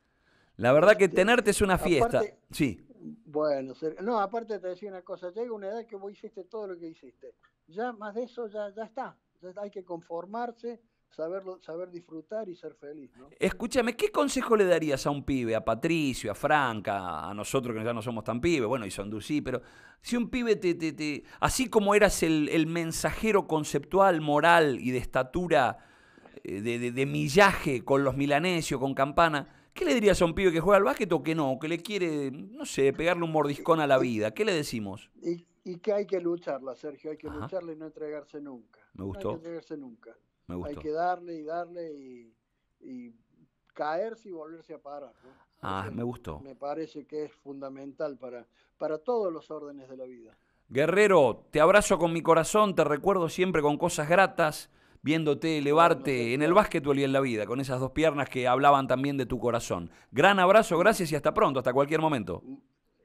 La verdad que este, tenerte es una fiesta. sí. Bueno, no, aparte te decía una cosa, llega una edad que vos hiciste todo lo que hiciste. Ya más de eso ya, ya está. hay que conformarse saber disfrutar y ser feliz. ¿no? Escúchame, ¿qué consejo le darías a un pibe, a Patricio, a Franca, a nosotros que ya no somos tan pibes, bueno, y son sí, pero si un pibe te, te, así como eras el, mensajero conceptual, moral y de estatura, eh, de, millaje con los milanesios, con Campana, ¿Qué le dirías a un pibe que juega al básquet o que no? Que le quiere, no sé, pegarle un mordiscón a la vida. ¿Qué le decimos? Y, que hay que lucharla, Sergio. Hay que lucharla y no entregarse nunca. No entregarse nunca. Hay que darle y darle y, caerse y volverse a parar. Ah, me gustó. Me parece que es fundamental para, para todos los órdenes de la vida. Guerrero, te abrazo con mi corazón, te recuerdo siempre con cosas gratas, viéndote elevarte en el básquetbol y en la vida, con esas dos piernas que hablaban también de tu corazón. Gran abrazo, gracias y hasta pronto, hasta cualquier momento.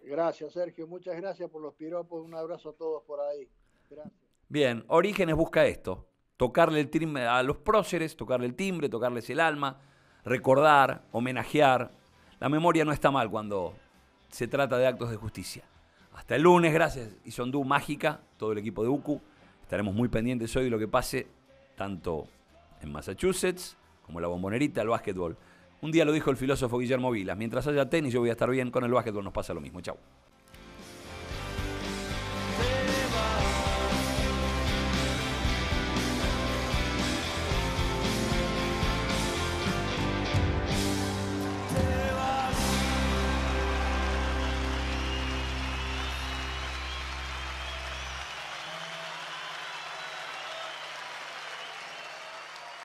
Gracias, Sergio, muchas gracias por los piropos, un abrazo a todos por ahí. Gracias. Bien, Orígenes busca esto tocarle el timbre a los próceres, tocarle el timbre, tocarles el alma, recordar, homenajear. La memoria no está mal cuando se trata de actos de justicia. Hasta el lunes, gracias Isondú Mágica, todo el equipo de UCU. Estaremos muy pendientes hoy de lo que pase, tanto en Massachusetts como en la bombonerita, el básquetbol. Un día lo dijo el filósofo Guillermo Vilas, mientras haya tenis yo voy a estar bien, con el básquetbol nos pasa lo mismo. Chau.